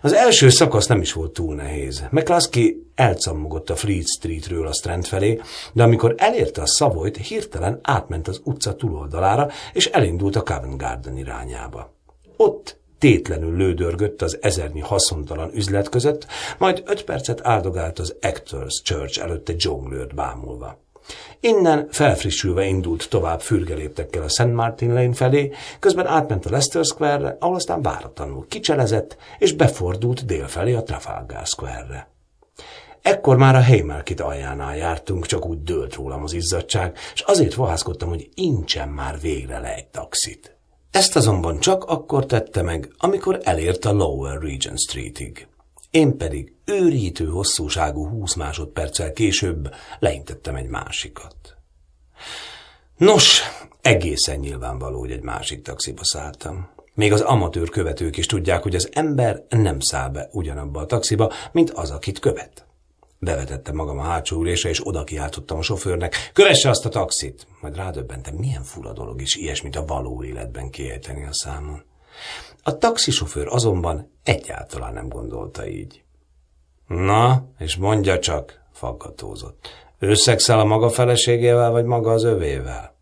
Az első szakasz nem is volt túl nehéz. McCluskey elcammogott a Fleet Streetről a Strand felé, de amikor elérte a szavolyt, hirtelen átment az utca túloldalára, és elindult a Covent Garden irányába. Ott tétlenül lődörgött az ezernyi haszontalan üzlet között, majd öt percet áldogált az Actors Church előtte zsonglőrt bámulva. Innen felfrissülve indult tovább fürgeléptekkel a St. Martin Lane felé, közben átment a Leicester Square-re, ahol aztán váratlanul kicselezett, és befordult délfelé a Trafalgar Square-re. Ekkor már a Heimelkit aljánál jártunk, csak úgy dőlt rólam az izzadság, és azért vahászkodtam, hogy incsen már végre le egy taxit. Ezt azonban csak akkor tette meg, amikor elért a Lower Regent Streetig. Én pedig őrítő hosszúságú húsz másodperccel később leintettem egy másikat. Nos, egészen nyilvánvaló, hogy egy másik taxiba szálltam. Még az amatőr követők is tudják, hogy az ember nem száll be ugyanabba a taxiba, mint az, akit követ. Bevetettem magam a hátsó ülésre, és oda kiáltottam a sofőrnek, kövesse azt a taxit! Majd rádöbbentem, milyen fura dolog is ilyesmit a való életben kiejteni a számon. A taxisofőr azonban egyáltalán nem gondolta így. Na, és mondja csak, faggatózott. Összegszel a maga feleségével, vagy maga az övével?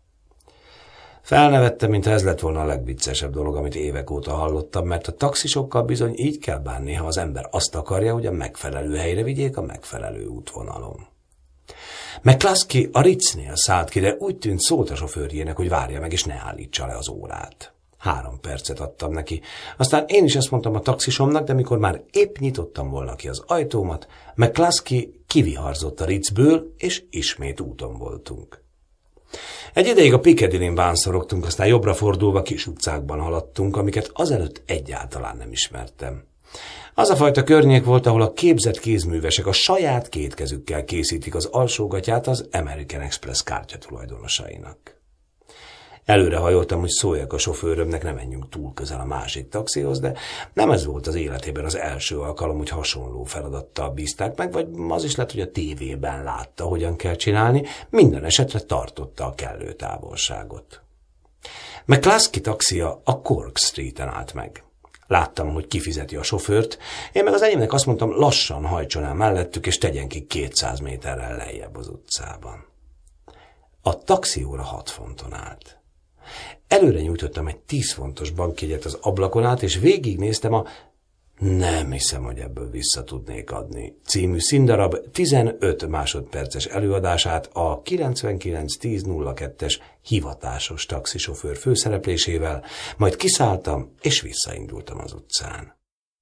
Felnevette, mint ez lett volna a legviccesebb dolog, amit évek óta hallottam, mert a taxisokkal bizony így kell bánni, ha az ember azt akarja, hogy a megfelelő helyre vigyék a megfelelő útvonalon. McCluskey a ricnél szállt ki, de úgy tűnt szólt a sofőrjének, hogy várja meg és ne állítsa le az órát. Három percet adtam neki. Aztán én is ezt mondtam a taxisomnak, de mikor már épp nyitottam volna ki az ajtómat, McCluskey kiviharzott a ricből, és ismét úton voltunk. Egy ideig a Piccadillyn bánszorogtunk, aztán jobbra fordulva kis utcákban haladtunk, amiket azelőtt egyáltalán nem ismertem. Az a fajta környék volt, ahol a képzett kézművesek a saját két kezükkel készítik az alsógatyát az American Express kártya tulajdonosainak. Előre hajoltam, hogy szóljak a sofőrömnek, ne menjünk túl közel a másik taxihoz, de nem ez volt az életében az első alkalom, hogy hasonló feladattal bízták meg, vagy az is lett, hogy a tévében látta, hogyan kell csinálni, minden esetre tartotta a kellő távolságot. McCluskey taxia a Cork Street-en állt meg. Láttam, hogy kifizeti a sofőrt, én meg az enyémnek azt mondtam, lassan hajtson el mellettük, és tegyen ki 200 méterrel lejjebb az utcában. A taxi óra 6 fonton állt. Előre nyújtottam egy tíz fontos bankjegyet az ablakon át, és végignéztem a nem hiszem, hogy ebből vissza tudnék adni. Című színdarab 15 másodperces előadását a 99.10.02-es hivatásos taxisofőr főszereplésével, majd kiszálltam és visszaindultam az utcán.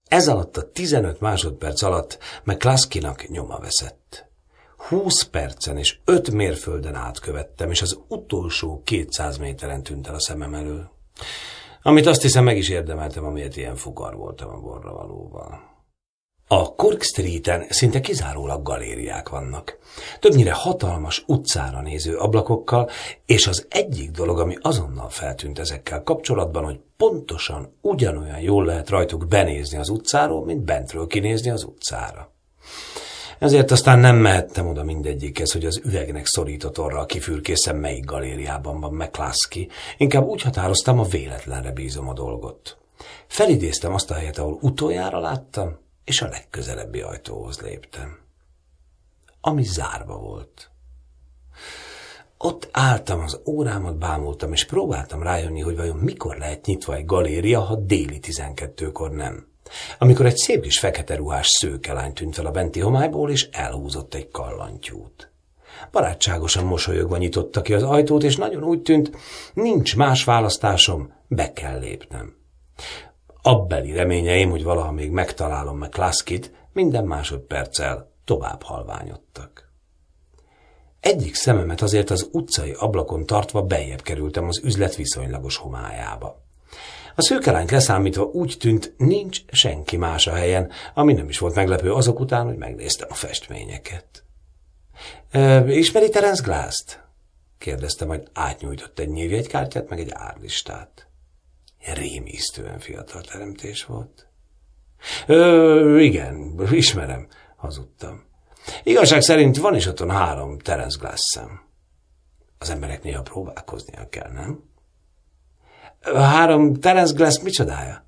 Ez alatt a 15 másodperc alatt McCluskynak nyoma veszett. 20 percen és 5 mérföldön átkövettem, és az utolsó 200 méteren tűnt el a szemem elől. Amit azt hiszem meg is érdemeltem, amiért ilyen fugar voltam a borravalóval. A Cork Street-en szinte kizárólag galériák vannak. Többnyire hatalmas utcára néző ablakokkal, és az egyik dolog, ami azonnal feltűnt ezekkel kapcsolatban, hogy pontosan ugyanolyan jól lehet rajtuk benézni az utcáról, mint bentről kinézni az utcára. Ezért aztán nem mehettem oda mindegyikhez, hogy az üvegnek szorított a kifürkészem, melyik galériában van McCluskey. Inkább úgy határoztam, a véletlenre bízom a dolgot. Felidéztem azt a helyet, ahol utoljára láttam, és a legközelebbi ajtóhoz léptem. Ami zárva volt. Ott álltam, az órámat bámultam, és próbáltam rájönni, hogy vajon mikor lehet nyitva egy galéria, ha déli 12-kor nem amikor egy szép kis fekete ruhás szőkelány tűnt fel a benti homályból, és elhúzott egy kallantyút. Barátságosan mosolyogva nyitotta ki az ajtót, és nagyon úgy tűnt, nincs más választásom, be kell lépnem. Abbeli reményeim, hogy valaha még megtalálom meg Klaszkit, minden másodperccel tovább halványodtak. Egyik szememet azért az utcai ablakon tartva bejebb kerültem az üzlet viszonylagos homályába. A szőkelányt leszámítva úgy tűnt, nincs senki más a helyen, ami nem is volt meglepő azok után, hogy megnézte a festményeket. E, ismeri Terence Glass-t? kérdezte, majd átnyújtott egy névjegykártyát, meg egy árlistát. Rémisztően fiatal teremtés volt. E, igen, ismerem, hazudtam. Igazság szerint van is otthon három Terence Glass-szem. Az embereknél néha próbálkoznia kell, nem? három Terence Glass micsodája?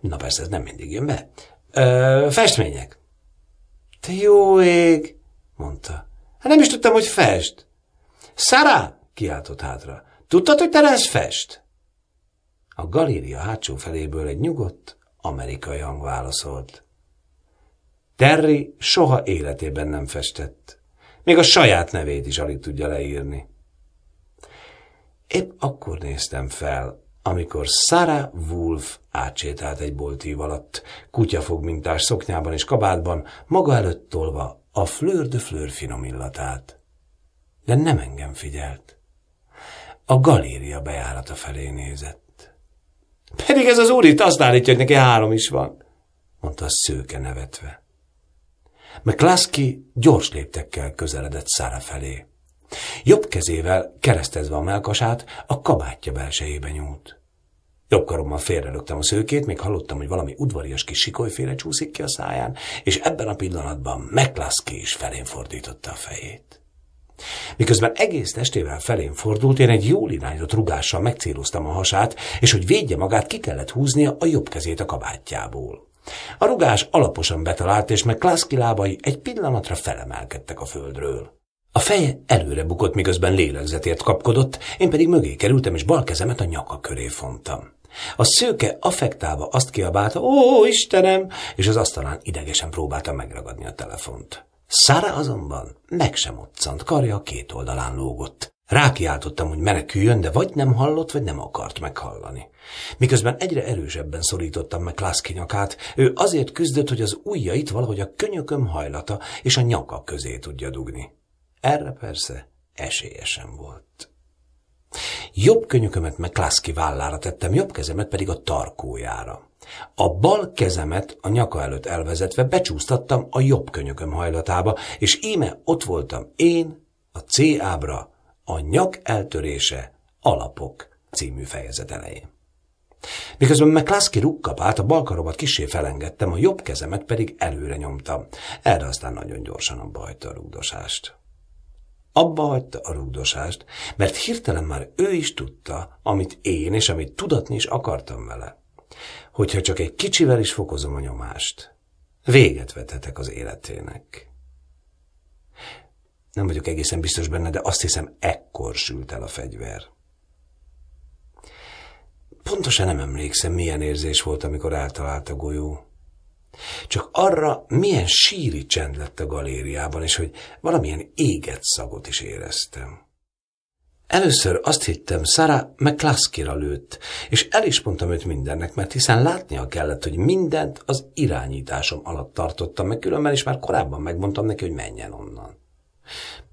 Na persze, ez nem mindig jön be. Ö, festmények. Te jó ég, mondta. Hát nem is tudtam, hogy fest. Szára, kiáltott hátra. Tudtad, hogy Terence fest? A galéria hátsó feléből egy nyugodt, amerikai hang válaszolt. Terry soha életében nem festett. Még a saját nevét is alig tudja leírni. Épp akkor néztem fel, amikor Sarah Wolf átsétált egy boltív alatt, kutyafog mintás szoknyában és kabátban, maga előtt tolva a fleur de fleur finom illatát. De nem engem figyelt. A galéria bejárata felé nézett. Pedig ez az úr itt azt állítja, hogy neki három is van, mondta a szőke nevetve. McCluskey gyors léptekkel közeledett Sara felé. Jobb kezével, keresztezve a melkasát, a kabátja belsejébe nyúlt. Jobb karommal félrelögtem a szőkét, még hallottam, hogy valami udvarias kis sikolyféle csúszik ki a száján, és ebben a pillanatban McCluskey is felén fordította a fejét. Miközben egész testével felén fordult, én egy jól irányzott rugással megcéloztam a hasát, és hogy védje magát, ki kellett húznia a jobb kezét a kabátjából. A rugás alaposan betalált, és meg Klaszki lábai egy pillanatra felemelkedtek a földről. A feje előre bukott, miközben lélegzetért kapkodott, én pedig mögé kerültem, és bal kezemet a nyaka köré fontam. A szőke affektálva azt kiabálta, ó, Istenem, és az asztalán idegesen próbálta megragadni a telefont. Szára azonban meg sem otcant, karja a két oldalán lógott. Rákiáltottam, hogy meneküljön, de vagy nem hallott, vagy nem akart meghallani. Miközben egyre erősebben szorítottam meg Klászki nyakát, ő azért küzdött, hogy az ujjait valahogy a könyököm hajlata és a nyaka közé tudja dugni. Erre persze esélyesen volt. Jobb könyökömet meg Klaszki vállára tettem, jobb kezemet pedig a tarkójára. A bal kezemet a nyaka előtt elvezetve becsúsztattam a jobb könyököm hajlatába, és íme ott voltam én, a C ábra, a nyak eltörése, alapok című fejezet elején. Miközben McCluskey rukkapált, a balkaromat kisé felengedtem, a jobb kezemet pedig előre nyomtam. Erre aztán nagyon gyorsan a bajta a rugdosást. Abba hagyta a rugdosást, mert hirtelen már ő is tudta, amit én és amit tudatni is akartam vele. Hogyha csak egy kicsivel is fokozom a nyomást, véget vethetek az életének. Nem vagyok egészen biztos benne, de azt hiszem, ekkor sült el a fegyver. Pontosan nem emlékszem, milyen érzés volt, amikor eltalált a golyó. Csak arra milyen síri csend lett a galériában, és hogy valamilyen éget szagot is éreztem. Először azt hittem, Szára McCluskira lőtt, és el is mondtam őt mindennek, mert hiszen látnia kellett, hogy mindent az irányításom alatt tartottam, meg különben is már korábban megmondtam neki, hogy menjen onnan.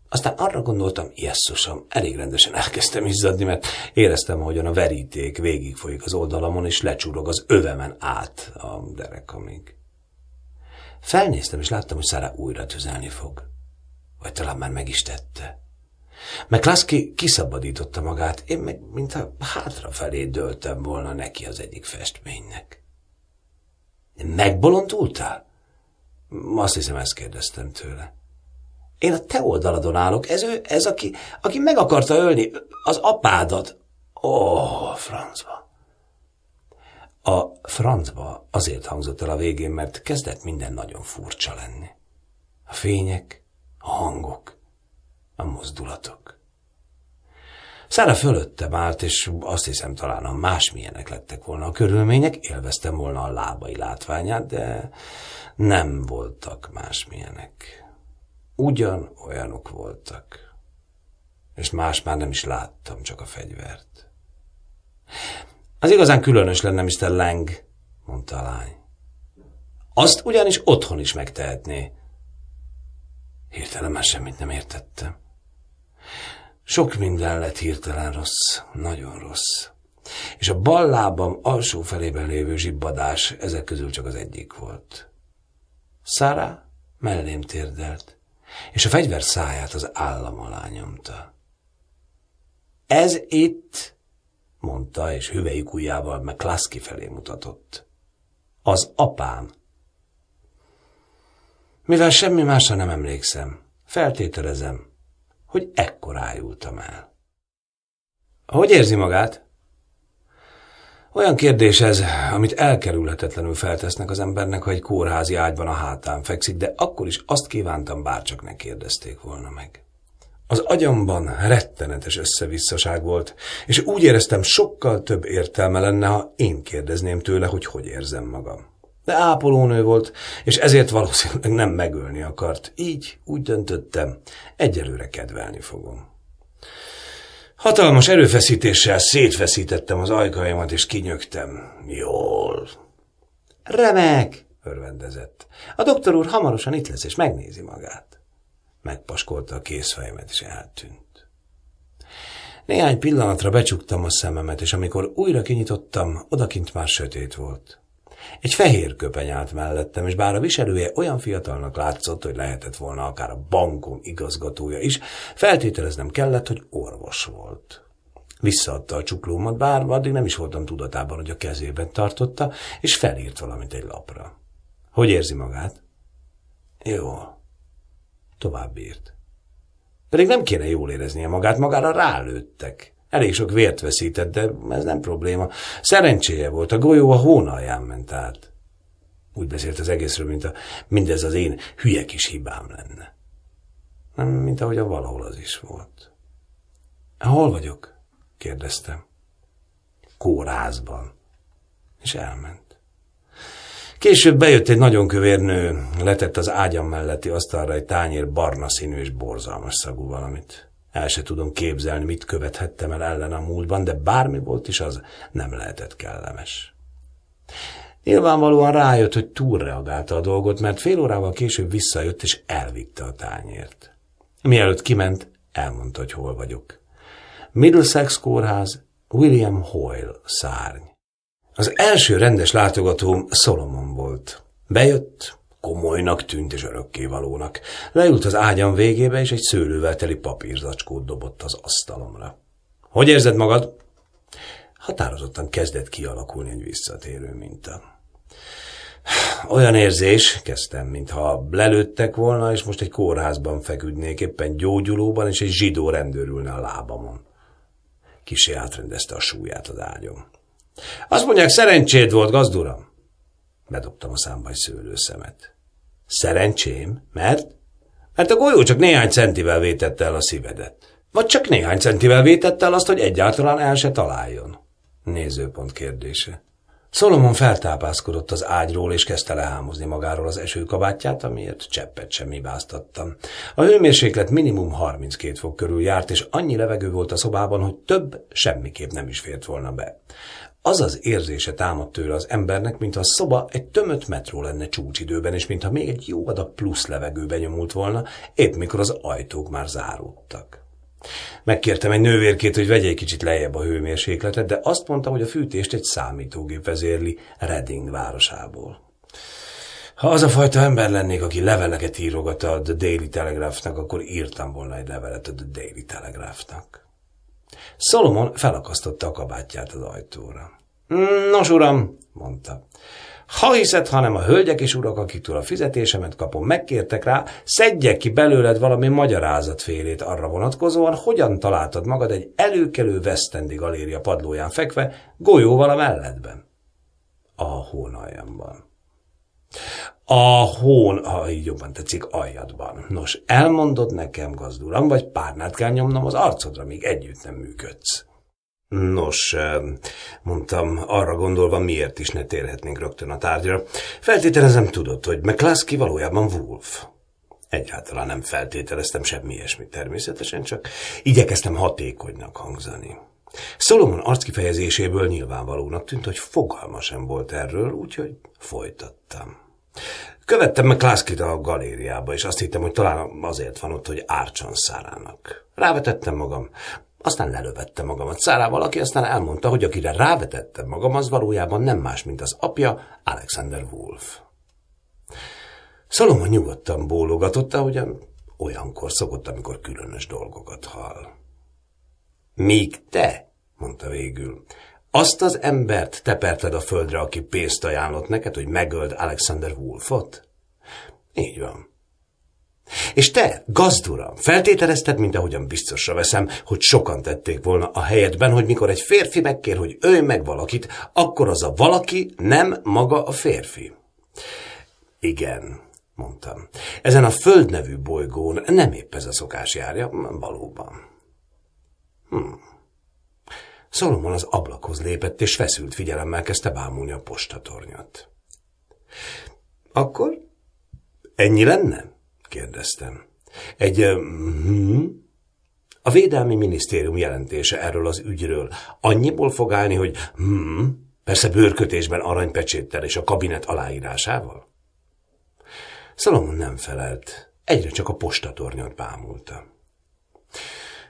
Aztán arra gondoltam, jesszusom, elég rendesen elkezdtem izzadni, mert éreztem, ahogyan a veríték végigfolyik az oldalamon, és lecsúrog az övemen át a derekamig. Felnéztem, és láttam, hogy Szára újra tüzelni fog. Vagy talán már meg is tette. McCluskey kiszabadította magát, én meg mintha hátrafelé döltem volna neki az egyik festménynek. Megbolondultál? Azt hiszem, ezt kérdeztem tőle. Én a te oldaladon állok, ez ő, ez aki, aki meg akarta ölni az apádat. Ó, oh, francban. A francba azért hangzott el a végén, mert kezdett minden nagyon furcsa lenni. A fények, a hangok, a mozdulatok. Szára fölöttem állt, és azt hiszem talán, ha másmilyenek lettek volna a körülmények, élveztem volna a lábai látványát, de nem voltak másmilyenek. Ugyan olyanok voltak. És más már nem is láttam, csak a fegyvert. Az igazán különös lenne, Mr. Lang, mondta a lány. Azt ugyanis otthon is megtehetné. Hirtelen már semmit nem értettem. Sok minden lett hirtelen rossz, nagyon rossz. És a bal lábam alsó felében lévő zsibbadás ezek közül csak az egyik volt. Szára mellém térdelt, és a fegyver száját az állam alá nyomta. Ez itt mondta, és hüvelyük ujjával meg Klaszki felé mutatott. Az apám. Mivel semmi másra nem emlékszem, feltételezem, hogy ekkor ájultam el. Hogy érzi magát? Olyan kérdés ez, amit elkerülhetetlenül feltesznek az embernek, ha egy kórházi ágyban a hátán fekszik, de akkor is azt kívántam, bárcsak ne kérdezték volna meg. Az agyamban rettenetes összevisszaság volt, és úgy éreztem, sokkal több értelme lenne, ha én kérdezném tőle, hogy hogy érzem magam. De ápolónő volt, és ezért valószínűleg nem megölni akart. Így úgy döntöttem, egyelőre kedvelni fogom. Hatalmas erőfeszítéssel szétfeszítettem az ajkaimat, és kinyögtem. Jól. Remek, örvendezett. A doktor úr hamarosan itt lesz, és megnézi magát megpaskolta a készfejemet és eltűnt. Néhány pillanatra becsuktam a szememet, és amikor újra kinyitottam, odakint már sötét volt. Egy fehér köpeny állt mellettem, és bár a viselője olyan fiatalnak látszott, hogy lehetett volna akár a bankom igazgatója is, feltételeznem kellett, hogy orvos volt. Visszaadta a csuklómat, bár addig nem is voltam tudatában, hogy a kezében tartotta, és felírt valamit egy lapra. Hogy érzi magát? Jól. Tovább írt. Pedig nem kéne jól éreznie magát, magára rálőttek. Elég sok vért veszített, de ez nem probléma. Szerencséje volt, a golyó a hónalján ment át. Úgy beszélt az egészről, mint a mindez az én hülye kis hibám lenne. Nem, mint ahogy a valahol az is volt. Hol vagyok? kérdeztem. Kórházban. És elment. Később bejött egy nagyon kövér nő, letett az ágyam melletti asztalra egy tányér barna színű és borzalmas szagú valamit. El se tudom képzelni, mit követhettem el ellen a múltban, de bármi volt is, az nem lehetett kellemes. Nyilvánvalóan rájött, hogy túlreagálta a dolgot, mert fél órával később visszajött és elvitte a tányért. Mielőtt kiment, elmondta, hogy hol vagyok. Middlesex kórház, William Hoyle szárny. Az első rendes látogatóm Szolomon volt. Bejött, komolynak tűnt és örökkévalónak. Leült az ágyam végébe, és egy szőlővel teli papírzacskót dobott az asztalomra. Hogy érzed magad? Határozottan kezdett kialakulni egy visszatérő minta. Olyan érzés, kezdtem, mintha lelőttek volna, és most egy kórházban feküdnék, éppen gyógyulóban, és egy zsidó rendőrülne a lábamon. Kisé átrendezte a súlyát az ágyom. Azt mondják, szerencséd volt, gazduram. Bedobtam a számba egy szőlőszemet. Szerencsém? Mert? Mert hát a golyó csak néhány centivel vétette el a szívedet. Vagy csak néhány centivel vétette el azt, hogy egyáltalán el se találjon. Nézőpont kérdése. Szolomon feltápászkodott az ágyról, és kezdte lehámozni magáról az esőkabátját, amiért cseppet sem hibáztattam. A hőmérséklet minimum 32 fok körül járt, és annyi levegő volt a szobában, hogy több semmiképp nem is fért volna be. Az az érzése támadt tőle az embernek, mintha a szoba egy tömött metró lenne csúcsidőben, és mintha még egy jó adag plusz levegőbe nyomult volna, épp mikor az ajtók már záródtak. Megkértem egy nővérkét, hogy vegye egy kicsit lejjebb a hőmérsékletet, de azt mondta, hogy a fűtést egy számítógép vezérli Reading városából. Ha az a fajta ember lennék, aki leveleket írogat a The Daily Telegraphnak, akkor írtam volna egy levelet a The Daily Telegraphnak. Szolomon felakasztotta a kabátját az ajtóra. Nos, uram, mondta. Ha hiszed, hanem a hölgyek és urak, akiktől a fizetésemet kapom, megkértek rá, szedjek ki belőled valami magyarázatfélét arra vonatkozóan, hogyan találtad magad egy előkelő vesztendi galéria padlóján fekve, golyóval a melledben. A hónaljamban. A hón, ha így jobban tetszik, aljadban. Nos, elmondod nekem, gazduram, vagy párnát kell nyomnom az arcodra, míg együtt nem működsz. Nos, eh, mondtam, arra gondolva, miért is ne térhetnénk rögtön a tárgyra. Feltételezem tudod, hogy McCluskey valójában Wolf. Egyáltalán nem feltételeztem semmi ilyesmit természetesen, csak igyekeztem hatékonynak hangzani. Szolomon arckifejezéséből nyilvánvalónak tűnt, hogy fogalma sem volt erről, úgyhogy folytattam. Követtem meg Klászkit a galériába, és azt hittem, hogy talán azért van ott, hogy ártson szárának. Rávetettem magam, aztán lelövettem magamat szárával, aki aztán elmondta, hogy akire rávetettem magam, az valójában nem más, mint az apja, Alexander Wolf. Szalomon nyugodtan bólogatott, ahogyan olyankor szokott, amikor különös dolgokat hall. Míg te, mondta végül, azt az embert teperted a földre, aki pénzt ajánlott neked, hogy megöld Alexander Wolfot? Így van. És te, gazduram, feltételezted, mint ahogyan biztosra veszem, hogy sokan tették volna a helyedben, hogy mikor egy férfi megkér, hogy ölj meg valakit, akkor az a valaki nem maga a férfi. Igen, mondtam. Ezen a föld nevű bolygón nem épp ez a szokás járja, valóban. Hmm. Szolomon az ablakhoz lépett, és feszült figyelemmel kezdte bámulni a postatornyat. Akkor ennyi lenne? kérdeztem. Egy... Mm, a Védelmi Minisztérium jelentése erről az ügyről annyiból fog állni, hogy hmm, persze bőrkötésben aranypecséttel és a kabinet aláírásával? Szalomon nem felelt, egyre csak a postatornyot bámulta.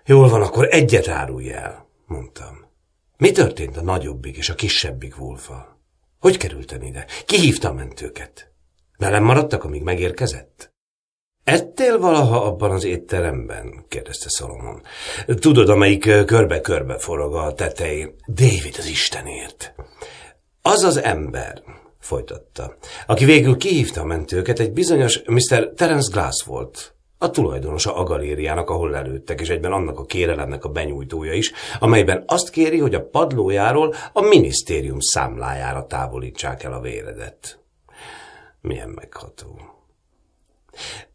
Jól van, akkor egyet árulj el, mondtam. Mi történt a nagyobbik és a kisebbik Wolffal? Hogy kerültem ide? Ki hívta a mentőket? Velem maradtak, amíg megérkezett? Ettél valaha abban az étteremben? kérdezte Szalomon. Tudod, amelyik körbe-körbe forog a tetején. David az Istenért. Az az ember, folytatta, aki végül kihívta a mentőket, egy bizonyos Mr. Terence Glass volt a tulajdonosa a galériának, ahol lelőttek, és egyben annak a kérelemnek a benyújtója is, amelyben azt kéri, hogy a padlójáról a minisztérium számlájára távolítsák el a véredet. Milyen megható.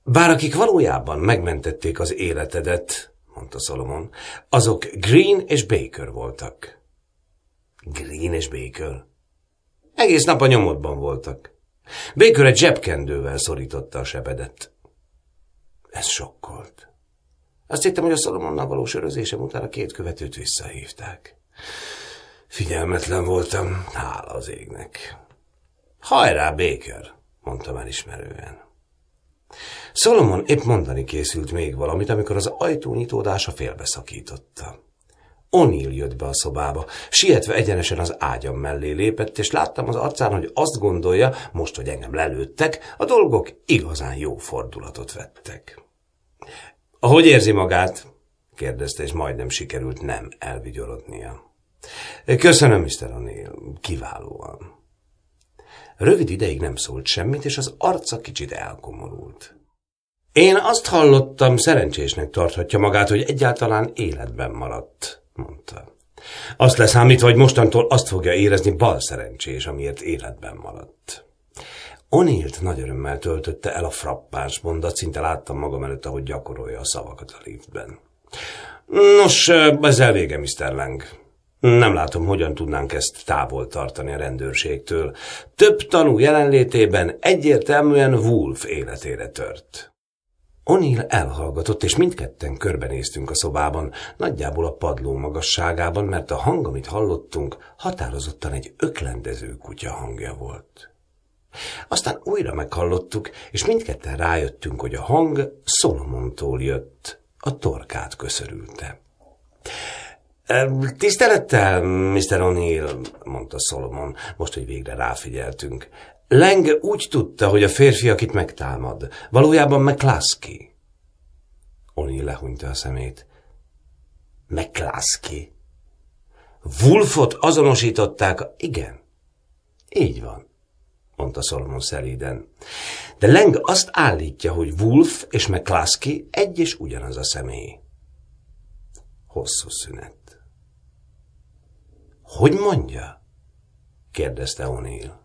Bár akik valójában megmentették az életedet, mondta Szolomon, azok Green és Baker voltak. Green és Baker? Egész nap a nyomodban voltak. Baker egy zsebkendővel szorította a sebedet. Ez sokkolt. Azt hittem, hogy a Szalomonnal való sörözésem után a két követőt visszahívták. Figyelmetlen voltam, hála az égnek. Hajrá, Baker, mondtam elismerően. Szalomon épp mondani készült még valamit, amikor az ajtó nyitódása félbeszakította. Onil jött be a szobába. Sietve egyenesen az ágyam mellé lépett, és láttam az arcán, hogy azt gondolja, most, hogy engem lelőttek, a dolgok igazán jó fordulatot vettek. Ahogy érzi magát? kérdezte, és majdnem sikerült nem elvigyorodnia. Köszönöm, Mr. Onil, kiválóan. Rövid ideig nem szólt semmit, és az arca kicsit elkomorult. Én azt hallottam, szerencsésnek tarthatja magát, hogy egyáltalán életben maradt mondta. Azt leszámítva, hogy mostantól azt fogja érezni bal szerencsés, amiért életben maradt. Onilt nagy örömmel töltötte el a frappás mondat, szinte láttam magam előtt, ahogy gyakorolja a szavakat a liftben. Nos, ez elvége, Mr. Lang. Nem látom, hogyan tudnánk ezt távol tartani a rendőrségtől. Több tanú jelenlétében egyértelműen Wolf életére tört. Onil elhallgatott, és mindketten körbenéztünk a szobában, nagyjából a padló magasságában, mert a hang, amit hallottunk, határozottan egy öklendező kutya hangja volt. Aztán újra meghallottuk, és mindketten rájöttünk, hogy a hang Szolomontól jött, a torkát köszörülte. Tisztelettel, Mr. O'Neill, mondta Solomon, most, hogy végre ráfigyeltünk. Leng úgy tudta, hogy a férfi, akit megtámad, valójában McCluskey. Oni lehúnyta a szemét. McCluskey? Wolfot azonosították, igen. Így van, mondta Solomon szelíden. De Leng azt állítja, hogy Wolf és McCluskey egy és ugyanaz a személy. Hosszú szünet. Hogy mondja? kérdezte O'Neill.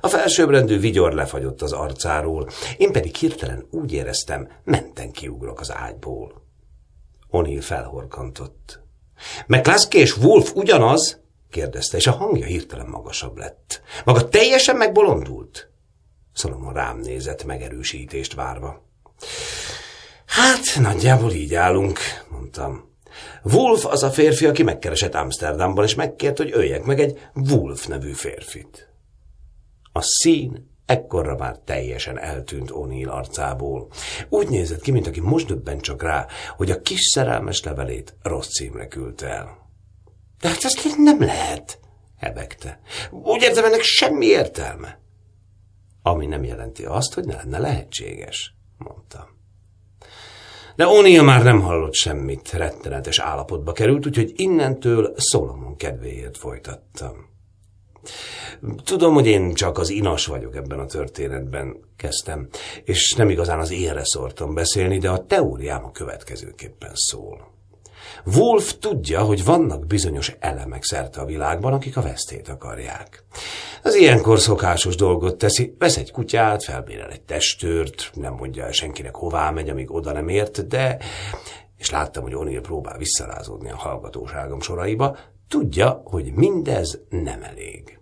A felsőbbrendű vigyor lefagyott az arcáról, én pedig hirtelen úgy éreztem, menten kiugrok az ágyból. Onil felhorkantott. McCluskey és Wolf ugyanaz? kérdezte, és a hangja hirtelen magasabb lett. Maga teljesen megbolondult? Szalomon rám nézett, megerősítést várva. Hát, nagyjából így állunk, mondtam. Wolf az a férfi, aki megkeresett Amsterdamban, és megkért, hogy öljek meg egy Wolf nevű férfit. A szín Ekkorra már teljesen eltűnt O'Neill arcából. Úgy nézett ki, mint aki most döbben csak rá, hogy a kis szerelmes levelét rossz címre küldte el. De hát ezt nem lehet, hebegte. Úgy érzem, ennek semmi értelme. Ami nem jelenti azt, hogy ne lenne lehetséges, mondta. De O'Neill már nem hallott semmit, rettenetes állapotba került, úgyhogy innentől Szolomon kedvéért folytattam. Tudom, hogy én csak az inas vagyok ebben a történetben, kezdtem, és nem igazán az énre szortam beszélni, de a teóriám a következőképpen szól. Wolf tudja, hogy vannak bizonyos elemek szerte a világban, akik a vesztét akarják. Az ilyenkor szokásos dolgot teszi, vesz egy kutyát, felbérel egy testőrt, nem mondja el senkinek hová megy, amíg oda nem ért, de, és láttam, hogy Onil próbál visszarázódni a hallgatóságom soraiba, tudja, hogy mindez nem elég.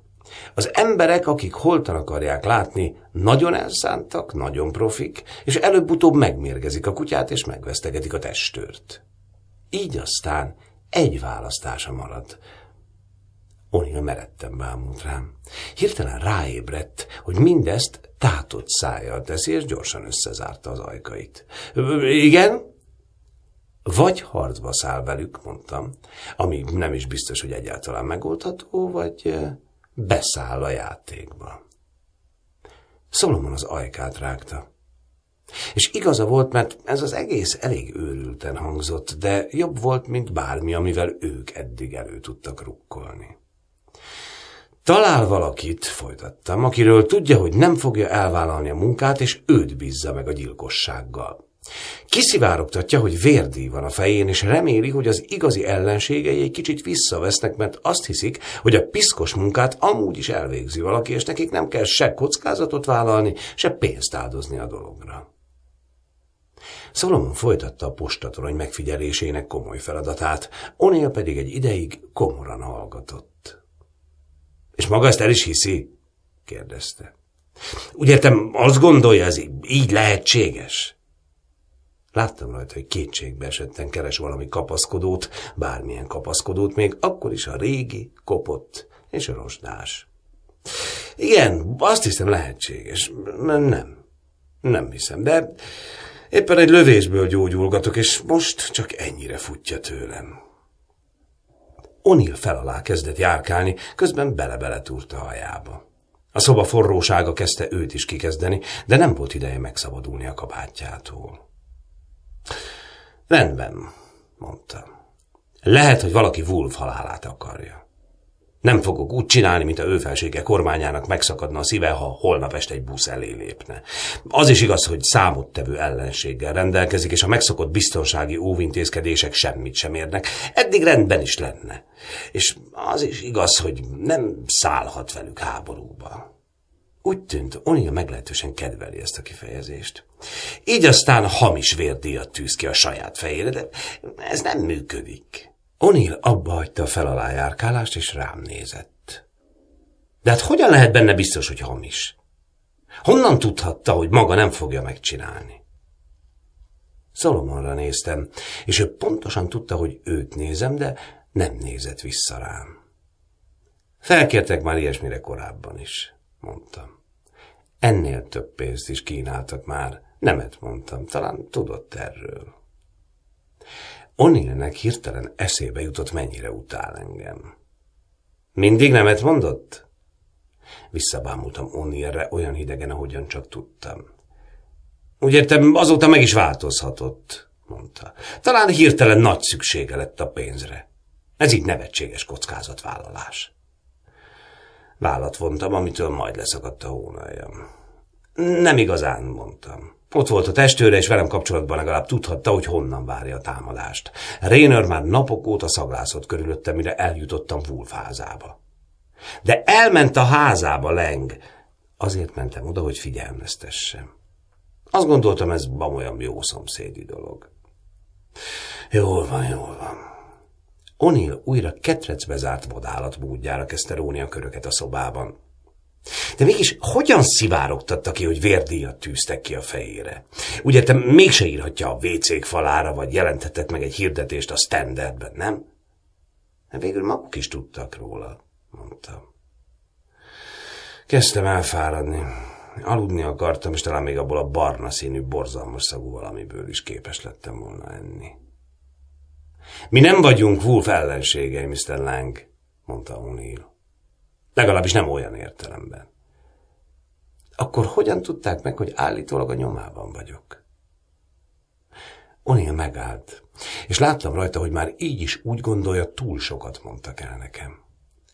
Az emberek, akik holtan akarják látni, nagyon elszántak, nagyon profik, és előbb-utóbb megmérgezik a kutyát és megvesztegetik a testőrt. Így aztán egy választása maradt. Onia meredten bámult rám. Hirtelen ráébredt, hogy mindezt tátott szájjal teszi, és gyorsan összezárta az ajkait. Igen? Vagy harcba száll velük, mondtam, ami nem is biztos, hogy egyáltalán megoldható, vagy eh, beszáll a játékba. Szolomon az ajkát rágta. És igaza volt, mert ez az egész elég őrülten hangzott, de jobb volt, mint bármi, amivel ők eddig elő tudtak rukkolni. Talál valakit, folytattam, akiről tudja, hogy nem fogja elvállalni a munkát, és őt bízza meg a gyilkossággal. Kiszivárogtatja, hogy vérdíj van a fején, és reméli, hogy az igazi ellenségei egy kicsit visszavesznek, mert azt hiszik, hogy a piszkos munkát amúgy is elvégzi valaki, és nekik nem kell se kockázatot vállalni, se pénzt áldozni a dologra. Szolomon folytatta a postatorony megfigyelésének komoly feladatát, Onél pedig egy ideig komoran hallgatott. És maga ezt el is hiszi? kérdezte. Úgy értem, azt gondolja, ez így lehetséges? Láttam rajta, hogy kétségbe esetten keres valami kapaszkodót, bármilyen kapaszkodót, még akkor is a régi, kopott és a rosdás. Igen, azt hiszem lehetséges. Nem. Nem hiszem, de éppen egy lövésből gyógyulgatok, és most csak ennyire futja tőlem. Onil fel alá kezdett járkálni, közben bele bele a hajába. A szoba forrósága kezdte őt is kikezdeni, de nem volt ideje megszabadulni a kabátjától. Rendben, mondta. Lehet, hogy valaki Wolf halálát akarja. Nem fogok úgy csinálni, mint a ő felsége kormányának megszakadna a szíve, ha holnap este egy busz elé lépne. Az is igaz, hogy számottevő ellenséggel rendelkezik, és a megszokott biztonsági óvintézkedések semmit sem érnek. Eddig rendben is lenne. És az is igaz, hogy nem szállhat velük háborúba. Úgy tűnt, Onia meglehetősen kedveli ezt a kifejezést. Így aztán hamis vérdíjat tűz ki a saját fejére, de ez nem működik. Onil abba hagyta fel a lájárkálást, és rám nézett. De hát hogyan lehet benne biztos, hogy hamis? Honnan tudhatta, hogy maga nem fogja megcsinálni? Szalomonra néztem, és ő pontosan tudta, hogy őt nézem, de nem nézett vissza rám. Felkértek már ilyesmire korábban is, mondtam. Ennél több pénzt is kínáltak már, Nemet mondtam, talán tudott erről. Onilnek hirtelen eszébe jutott, mennyire utál engem. Mindig nemet mondott? Visszabámultam Onilre olyan hidegen, ahogyan csak tudtam. Úgy értem, azóta meg is változhatott, mondta. Talán hirtelen nagy szüksége lett a pénzre. Ez így nevetséges kockázatvállalás. Vállat vontam, amitől majd leszakadt a hónajam. Nem igazán, mondtam. Ott volt a testőre, és velem kapcsolatban legalább tudhatta, hogy honnan várja a támadást. Rainer már napok óta szaglászott körülöttem, mire eljutottam Wolf házába. De elment a házába, Leng. Azért mentem oda, hogy figyelmeztessem. Azt gondoltam, ez olyan jó szomszédi dolog. Jól van, jól van. Onil újra ketrecbe zárt vadállat módjára kezdte róni a köröket a szobában. De mégis hogyan szivárogtatta ki, hogy vérdíjat tűztek ki a fejére? Ugye te mégse írhatja a wc falára, vagy jelentetett meg egy hirdetést a standardben, nem? De végül maguk is tudtak róla, mondtam. Kezdtem elfáradni. Aludni akartam, és talán még abból a barna színű, borzalmas szagú valamiből is képes lettem volna enni. Mi nem vagyunk Wolf ellenségei, Mr. Lang, mondta O'Neill. Legalábbis nem olyan értelemben. Akkor hogyan tudták meg, hogy állítólag a nyomában vagyok? Onél megállt, és láttam rajta, hogy már így is úgy gondolja, túl sokat mondtak el nekem.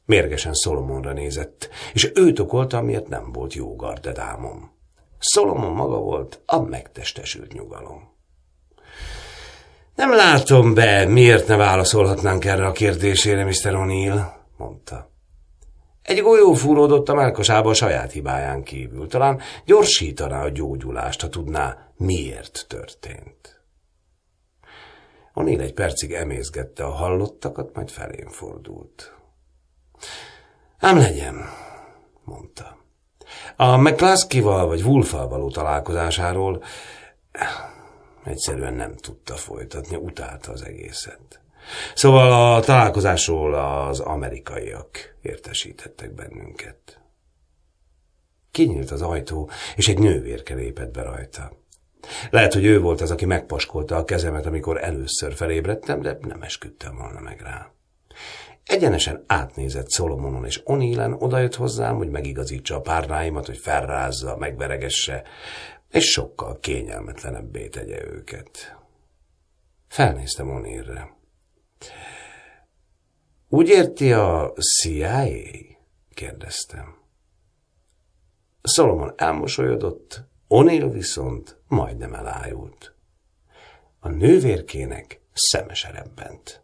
Mérgesen Szolomonra nézett, és őt okolta, amiért nem volt jó gardedámom. Szolomon maga volt a megtestesült nyugalom. Nem látom be, miért ne válaszolhatnánk erre a kérdésére, Mr. O'Neill, mondta. Egy golyó fúródott a melkosába a saját hibáján kívül. Talán gyorsítaná a gyógyulást, ha tudná, miért történt. Onél egy percig emészgette a hallottakat, majd felén fordult. Ám legyen, mondta. A McClaski-val vagy Wolffal való találkozásáról egyszerűen nem tudta folytatni, utálta az egészet. Szóval a találkozásról az amerikaiak értesítettek bennünket. Kinyílt az ajtó, és egy nővérke lépett be rajta. Lehet, hogy ő volt az, aki megpaskolta a kezemet, amikor először felébredtem, de nem esküdtem volna meg rá. Egyenesen átnézett Szolomonon és Onílen, odajött hozzám, hogy megigazítsa a párnáimat, hogy felrázza, megveregesse, és sokkal kényelmetlenebbé tegye őket. Felnéztem Onírre. Úgy érti a CIA? kérdeztem. Szolomon elmosolyodott, Onél viszont majdnem elájult. A nővérkének szemeserebbent. rebbent.